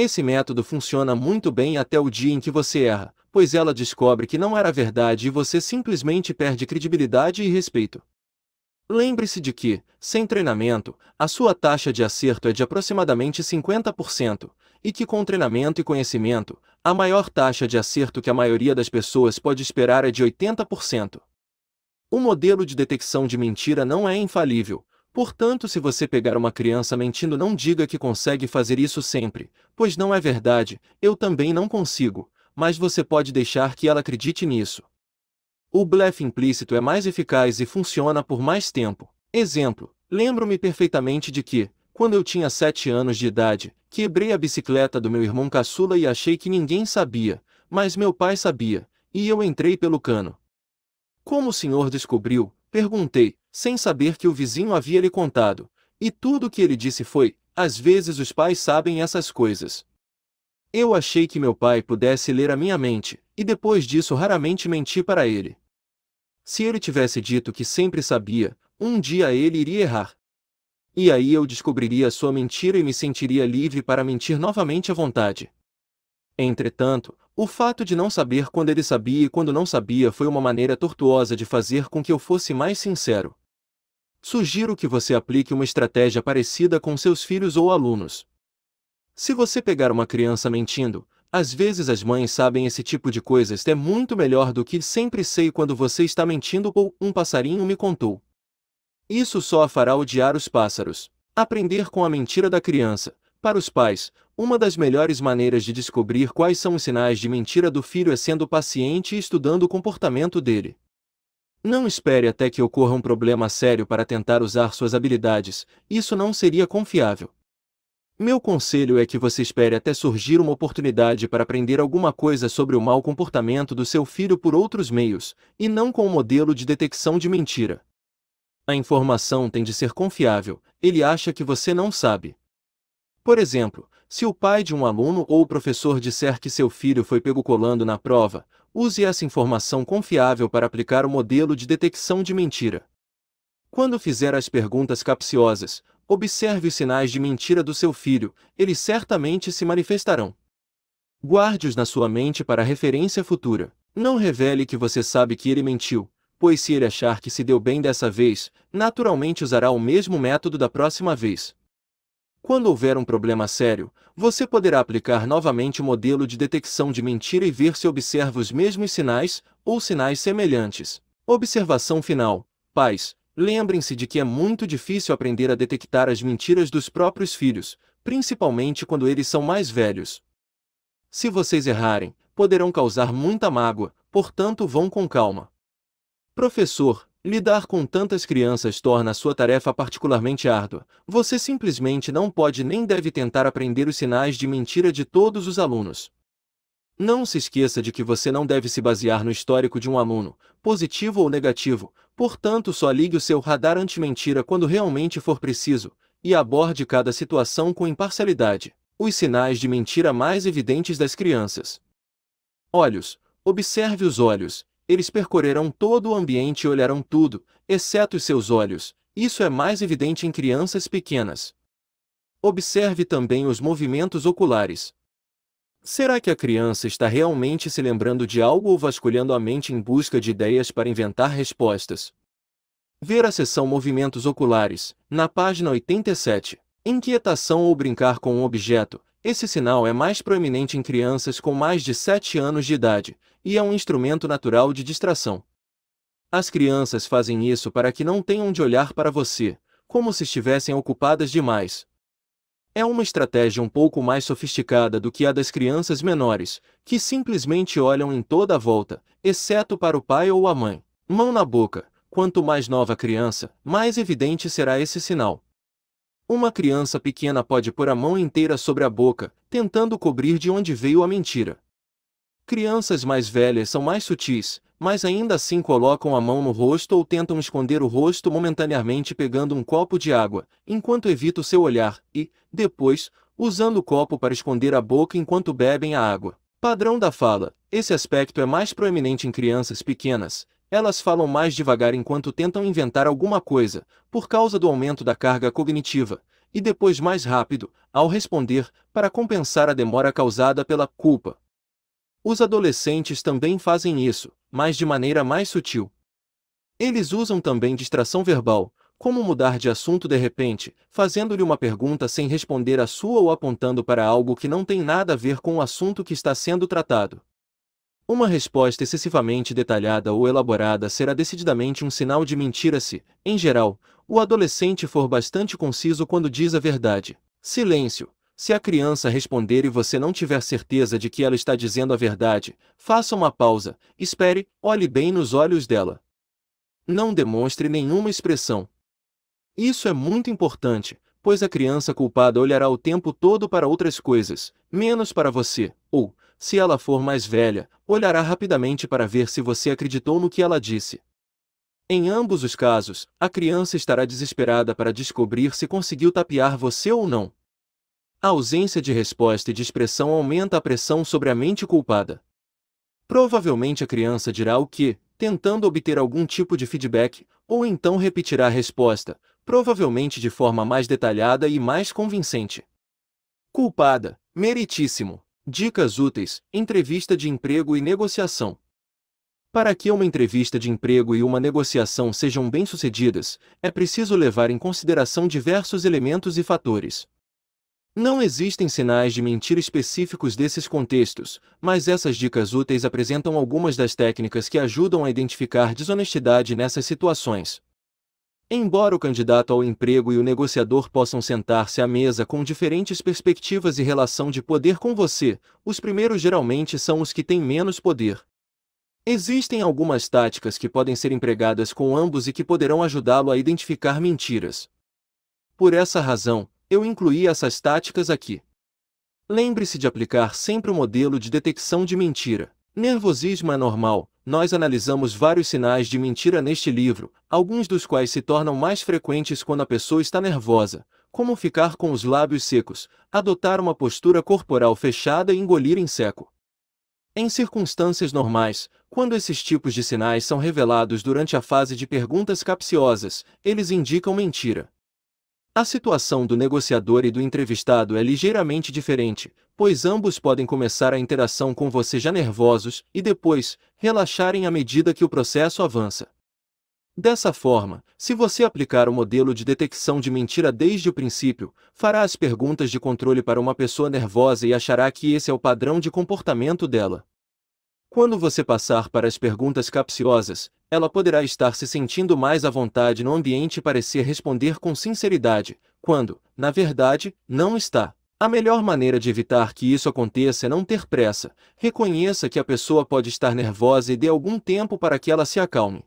Esse método funciona muito bem até o dia em que você erra, pois ela descobre que não era verdade e você simplesmente perde credibilidade e respeito. Lembre-se de que, sem treinamento, a sua taxa de acerto é de aproximadamente 50%, e que com treinamento e conhecimento, a maior taxa de acerto que a maioria das pessoas pode esperar é de 80%. O modelo de detecção de mentira não é infalível, Portanto, se você pegar uma criança mentindo, não diga que consegue fazer isso sempre, pois não é verdade, eu também não consigo, mas você pode deixar que ela acredite nisso. O blefe implícito é mais eficaz e funciona por mais tempo. Exemplo: lembro-me perfeitamente de que, quando eu tinha 7 anos de idade, quebrei a bicicleta do meu irmão caçula e achei que ninguém sabia, mas meu pai sabia, e eu entrei pelo cano. Como o senhor descobriu? Perguntei, sem saber que o vizinho havia lhe contado, e tudo o que ele disse foi: às vezes os pais sabem essas coisas. Eu achei que meu pai pudesse ler a minha mente, e depois disso raramente menti para ele. Se ele tivesse dito que sempre sabia, um dia ele iria errar. E aí eu descobriria a sua mentira e me sentiria livre para mentir novamente à vontade. Entretanto, o fato de não saber quando ele sabia e quando não sabia foi uma maneira tortuosa de fazer com que eu fosse mais sincero sugiro que você aplique uma estratégia parecida com seus filhos ou alunos. Se você pegar uma criança mentindo, às vezes as mães sabem esse tipo de coisas é muito melhor do que sempre sei quando você está mentindo ou um passarinho me contou. Isso só a fará odiar os pássaros. Aprender com a mentira da criança. Para os pais, uma das melhores maneiras de descobrir quais são os sinais de mentira do filho é sendo paciente e estudando o comportamento dele. Não espere até que ocorra um problema sério para tentar usar suas habilidades, isso não seria confiável. Meu conselho é que você espere até surgir uma oportunidade para aprender alguma coisa sobre o mau comportamento do seu filho por outros meios, e não com o um modelo de detecção de mentira. A informação tem de ser confiável, ele acha que você não sabe. Por exemplo, se o pai de um aluno ou o professor disser que seu filho foi pego colando na prova, use essa informação confiável para aplicar o modelo de detecção de mentira. Quando fizer as perguntas capciosas, observe os sinais de mentira do seu filho, eles certamente se manifestarão. Guarde-os na sua mente para referência futura. Não revele que você sabe que ele mentiu, pois se ele achar que se deu bem dessa vez, naturalmente usará o mesmo método da próxima vez. Quando houver um problema sério, você poderá aplicar novamente o modelo de detecção de mentira e ver se observa os mesmos sinais ou sinais semelhantes. Observação final: Pais, lembrem-se de que é muito difícil aprender a detectar as mentiras dos próprios filhos, principalmente quando eles são mais velhos. Se vocês errarem, poderão causar muita mágoa, portanto, vão com calma. Professor, Lidar com tantas crianças torna a sua tarefa particularmente árdua. Você simplesmente não pode nem deve tentar aprender os sinais de mentira de todos os alunos. Não se esqueça de que você não deve se basear no histórico de um aluno, positivo ou negativo, portanto, só ligue o seu radar anti-mentira quando realmente for preciso e aborde cada situação com imparcialidade. Os sinais de mentira mais evidentes das crianças. Olhos. Observe os olhos eles percorrerão todo o ambiente e olharão tudo, exceto os seus olhos. Isso é mais evidente em crianças pequenas. Observe também os movimentos oculares. Será que a criança está realmente se lembrando de algo ou vasculhando a mente em busca de ideias para inventar respostas? Ver a seção Movimentos Oculares, na página 87. Inquietação ou brincar com um objeto. Esse sinal é mais proeminente em crianças com mais de 7 anos de idade, e é um instrumento natural de distração. As crianças fazem isso para que não tenham de olhar para você, como se estivessem ocupadas demais. É uma estratégia um pouco mais sofisticada do que a das crianças menores, que simplesmente olham em toda a volta, exceto para o pai ou a mãe. Mão na boca. Quanto mais nova a criança, mais evidente será esse sinal. Uma criança pequena pode pôr a mão inteira sobre a boca, tentando cobrir de onde veio a mentira. Crianças mais velhas são mais sutis, mas ainda assim colocam a mão no rosto ou tentam esconder o rosto momentaneamente pegando um copo de água, enquanto evita o seu olhar, e, depois, usando o copo para esconder a boca enquanto bebem a água. Padrão da fala. Esse aspecto é mais proeminente em crianças pequenas. Elas falam mais devagar enquanto tentam inventar alguma coisa, por causa do aumento da carga cognitiva, e depois mais rápido, ao responder, para compensar a demora causada pela culpa. Os adolescentes também fazem isso, mas de maneira mais sutil. Eles usam também distração verbal, como mudar de assunto de repente, fazendo-lhe uma pergunta sem responder a sua ou apontando para algo que não tem nada a ver com o assunto que está sendo tratado. Uma resposta excessivamente detalhada ou elaborada será decididamente um sinal de mentira se, em geral, o adolescente for bastante conciso quando diz a verdade. Silêncio, se a criança responder e você não tiver certeza de que ela está dizendo a verdade, faça uma pausa, espere, olhe bem nos olhos dela. Não demonstre nenhuma expressão. Isso é muito importante, pois a criança culpada olhará o tempo todo para outras coisas, menos para você, ou, se ela for mais velha, olhará rapidamente para ver se você acreditou no que ela disse. Em ambos os casos, a criança estará desesperada para descobrir se conseguiu tapear você ou não. A ausência de resposta e de expressão aumenta a pressão sobre a mente culpada. Provavelmente a criança dirá o que, tentando obter algum tipo de feedback, ou então repetirá a resposta, provavelmente de forma mais detalhada e mais convincente. Culpada, meritíssimo. Dicas úteis, entrevista de emprego e negociação. Para que uma entrevista de emprego e uma negociação sejam bem-sucedidas, é preciso levar em consideração diversos elementos e fatores. Não existem sinais de mentira específicos desses contextos, mas essas dicas úteis apresentam algumas das técnicas que ajudam a identificar desonestidade nessas situações. Embora o candidato ao emprego e o negociador possam sentar-se à mesa com diferentes perspectivas e relação de poder com você, os primeiros geralmente são os que têm menos poder. Existem algumas táticas que podem ser empregadas com ambos e que poderão ajudá-lo a identificar mentiras. Por essa razão, eu incluí essas táticas aqui. Lembre-se de aplicar sempre o modelo de detecção de mentira. Nervosismo é normal, nós analisamos vários sinais de mentira neste livro, alguns dos quais se tornam mais frequentes quando a pessoa está nervosa, como ficar com os lábios secos, adotar uma postura corporal fechada e engolir em seco. Em circunstâncias normais, quando esses tipos de sinais são revelados durante a fase de perguntas capciosas, eles indicam mentira. A situação do negociador e do entrevistado é ligeiramente diferente, pois ambos podem começar a interação com você já nervosos e depois relaxarem à medida que o processo avança. Dessa forma, se você aplicar o modelo de detecção de mentira desde o princípio, fará as perguntas de controle para uma pessoa nervosa e achará que esse é o padrão de comportamento dela. Quando você passar para as perguntas capciosas, ela poderá estar se sentindo mais à vontade no ambiente e parecer responder com sinceridade, quando, na verdade, não está. A melhor maneira de evitar que isso aconteça é não ter pressa. Reconheça que a pessoa pode estar nervosa e dê algum tempo para que ela se acalme.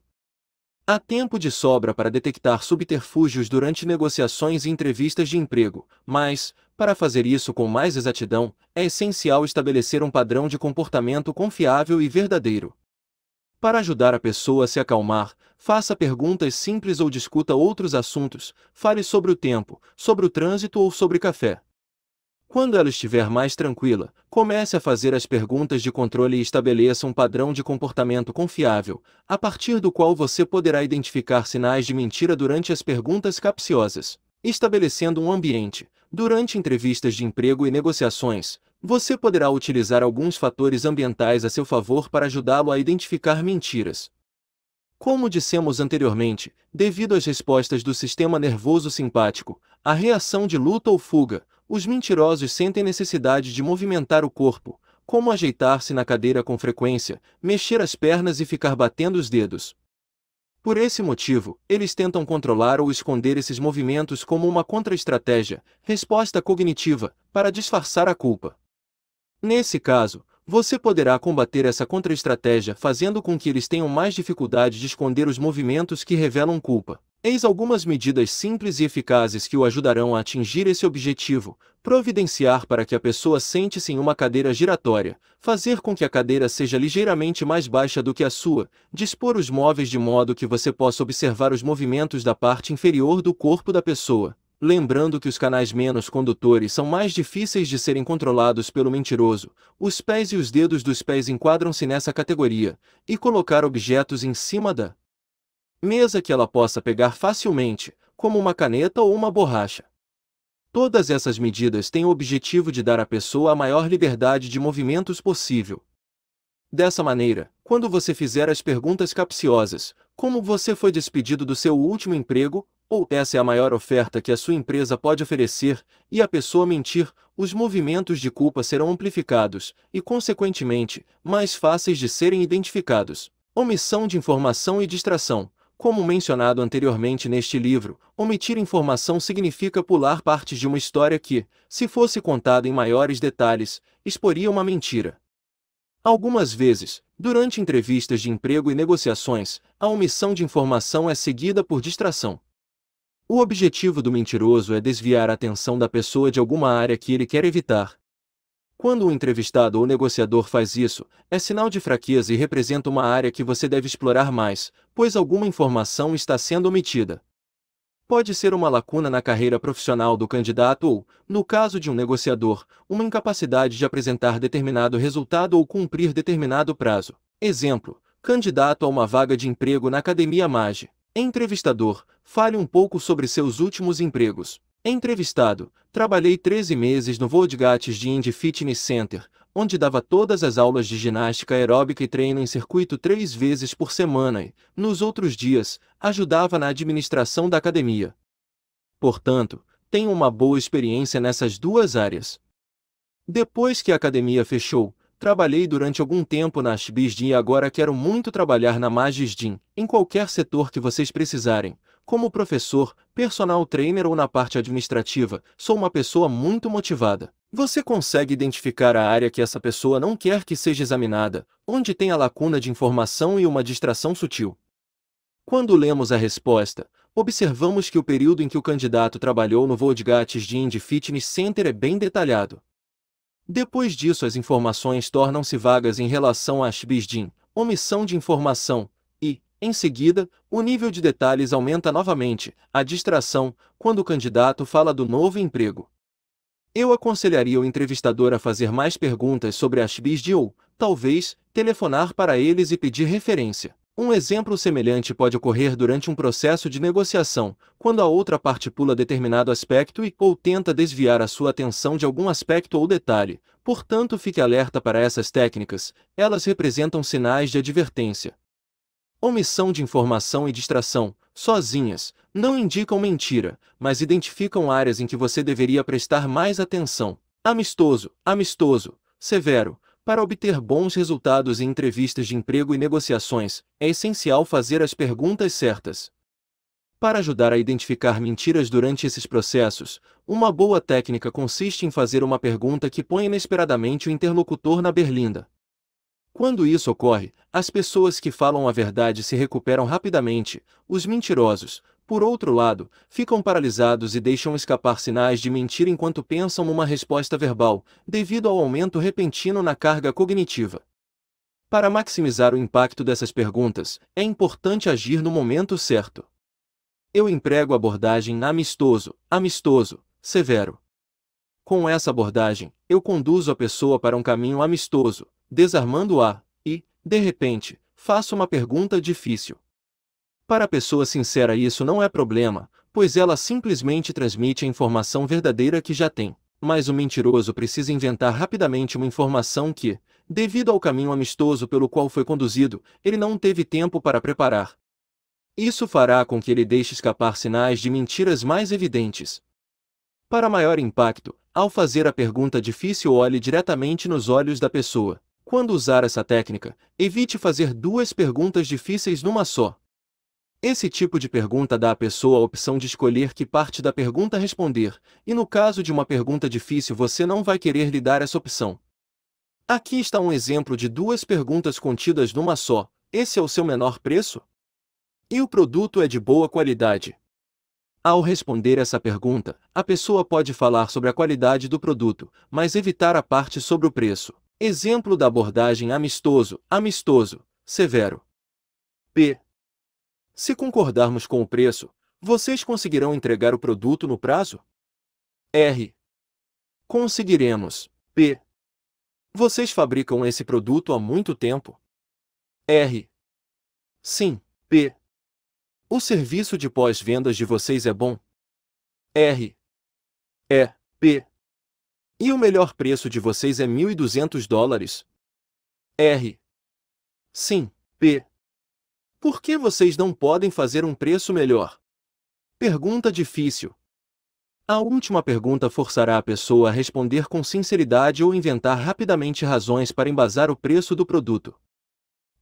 Há tempo de sobra para detectar subterfúgios durante negociações e entrevistas de emprego, mas, para fazer isso com mais exatidão, é essencial estabelecer um padrão de comportamento confiável e verdadeiro. Para ajudar a pessoa a se acalmar, faça perguntas simples ou discuta outros assuntos, fale sobre o tempo, sobre o trânsito ou sobre café. Quando ela estiver mais tranquila, comece a fazer as perguntas de controle e estabeleça um padrão de comportamento confiável, a partir do qual você poderá identificar sinais de mentira durante as perguntas capciosas, estabelecendo um ambiente, durante entrevistas de emprego e negociações, você poderá utilizar alguns fatores ambientais a seu favor para ajudá-lo a identificar mentiras. Como dissemos anteriormente, devido às respostas do sistema nervoso simpático, a reação de luta ou fuga, os mentirosos sentem necessidade de movimentar o corpo, como ajeitar-se na cadeira com frequência, mexer as pernas e ficar batendo os dedos. Por esse motivo, eles tentam controlar ou esconder esses movimentos como uma contra-estratégia, resposta cognitiva, para disfarçar a culpa. Nesse caso, você poderá combater essa contraestratégia fazendo com que eles tenham mais dificuldade de esconder os movimentos que revelam culpa. Eis algumas medidas simples e eficazes que o ajudarão a atingir esse objetivo, providenciar para que a pessoa sente-se em uma cadeira giratória, fazer com que a cadeira seja ligeiramente mais baixa do que a sua, dispor os móveis de modo que você possa observar os movimentos da parte inferior do corpo da pessoa, Lembrando que os canais menos condutores são mais difíceis de serem controlados pelo mentiroso, os pés e os dedos dos pés enquadram-se nessa categoria, e colocar objetos em cima da mesa que ela possa pegar facilmente, como uma caneta ou uma borracha. Todas essas medidas têm o objetivo de dar à pessoa a maior liberdade de movimentos possível. Dessa maneira, quando você fizer as perguntas capciosas, como você foi despedido do seu último emprego, ou essa é a maior oferta que a sua empresa pode oferecer, e a pessoa mentir, os movimentos de culpa serão amplificados e, consequentemente, mais fáceis de serem identificados. Omissão de informação e distração. Como mencionado anteriormente neste livro, omitir informação significa pular partes de uma história que, se fosse contada em maiores detalhes, exporia uma mentira. Algumas vezes, durante entrevistas de emprego e negociações, a omissão de informação é seguida por distração. O objetivo do mentiroso é desviar a atenção da pessoa de alguma área que ele quer evitar. Quando o entrevistado ou negociador faz isso, é sinal de fraqueza e representa uma área que você deve explorar mais, pois alguma informação está sendo omitida. Pode ser uma lacuna na carreira profissional do candidato ou, no caso de um negociador, uma incapacidade de apresentar determinado resultado ou cumprir determinado prazo. Exemplo: candidato a uma vaga de emprego na Academia MAGE. Entrevistador, fale um pouco sobre seus últimos empregos. Entrevistado, trabalhei 13 meses no Vodgates de Indy Fitness Center, onde dava todas as aulas de ginástica aeróbica e treino em circuito três vezes por semana e, nos outros dias, ajudava na administração da academia. Portanto, tenho uma boa experiência nessas duas áreas. Depois que a academia fechou, Trabalhei durante algum tempo na Ashbisdin e agora quero muito trabalhar na Magisdin, em qualquer setor que vocês precisarem. Como professor, personal trainer ou na parte administrativa, sou uma pessoa muito motivada. Você consegue identificar a área que essa pessoa não quer que seja examinada, onde tem a lacuna de informação e uma distração sutil. Quando lemos a resposta, observamos que o período em que o candidato trabalhou no Voldgates Fitness Center é bem detalhado. Depois disso, as informações tornam-se vagas em relação às bisdin, omissão de informação, e, em seguida, o nível de detalhes aumenta novamente, a distração, quando o candidato fala do novo emprego. Eu aconselharia o entrevistador a fazer mais perguntas sobre as ou, talvez, telefonar para eles e pedir referência. Um exemplo semelhante pode ocorrer durante um processo de negociação, quando a outra parte pula determinado aspecto e ou tenta desviar a sua atenção de algum aspecto ou detalhe, portanto fique alerta para essas técnicas, elas representam sinais de advertência. Omissão de informação e distração, sozinhas, não indicam mentira, mas identificam áreas em que você deveria prestar mais atenção. Amistoso, amistoso, severo, para obter bons resultados em entrevistas de emprego e negociações, é essencial fazer as perguntas certas. Para ajudar a identificar mentiras durante esses processos, uma boa técnica consiste em fazer uma pergunta que põe inesperadamente o interlocutor na berlinda. Quando isso ocorre, as pessoas que falam a verdade se recuperam rapidamente, os mentirosos, por outro lado, ficam paralisados e deixam escapar sinais de mentira enquanto pensam uma resposta verbal, devido ao aumento repentino na carga cognitiva. Para maximizar o impacto dessas perguntas, é importante agir no momento certo. Eu emprego abordagem amistoso, amistoso, severo. Com essa abordagem, eu conduzo a pessoa para um caminho amistoso, desarmando-a, e, de repente, faço uma pergunta difícil. Para a pessoa sincera isso não é problema, pois ela simplesmente transmite a informação verdadeira que já tem. Mas o mentiroso precisa inventar rapidamente uma informação que, devido ao caminho amistoso pelo qual foi conduzido, ele não teve tempo para preparar. Isso fará com que ele deixe escapar sinais de mentiras mais evidentes. Para maior impacto, ao fazer a pergunta difícil, olhe diretamente nos olhos da pessoa. Quando usar essa técnica, evite fazer duas perguntas difíceis numa só. Esse tipo de pergunta dá à pessoa a opção de escolher que parte da pergunta responder, e no caso de uma pergunta difícil você não vai querer lhe dar essa opção. Aqui está um exemplo de duas perguntas contidas numa só, esse é o seu menor preço? E o produto é de boa qualidade? Ao responder essa pergunta, a pessoa pode falar sobre a qualidade do produto, mas evitar a parte sobre o preço. Exemplo da abordagem amistoso, amistoso, severo. P. Se concordarmos com o preço, vocês conseguirão entregar o produto no prazo? R. Conseguiremos. P. Vocês fabricam esse produto há muito tempo? R. Sim. P. O serviço de pós-vendas de vocês é bom? R. É. P. E o melhor preço de vocês é 1.200 dólares? R. Sim. P. Por que vocês não podem fazer um preço melhor? Pergunta difícil. A última pergunta forçará a pessoa a responder com sinceridade ou inventar rapidamente razões para embasar o preço do produto.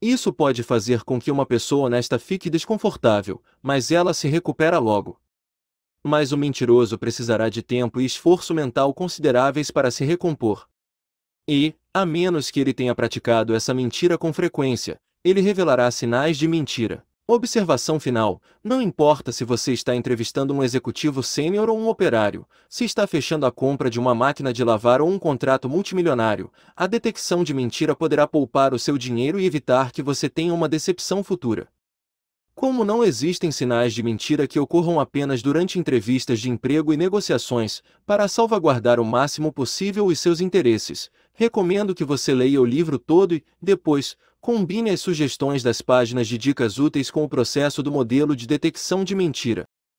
Isso pode fazer com que uma pessoa honesta fique desconfortável, mas ela se recupera logo. Mas o mentiroso precisará de tempo e esforço mental consideráveis para se recompor. E, a menos que ele tenha praticado essa mentira com frequência, ele revelará sinais de mentira. Observação final: não importa se você está entrevistando um executivo sênior ou um operário, se está fechando a compra de uma máquina de lavar ou um contrato multimilionário, a detecção de mentira poderá poupar o seu dinheiro e evitar que você tenha uma decepção futura. Como não existem sinais de mentira que ocorram apenas durante entrevistas de emprego e negociações, para salvaguardar o máximo possível os seus interesses, recomendo que você leia o livro todo e, depois, combine as sugestões das páginas de dicas úteis com o processo do modelo de detecção de mentira.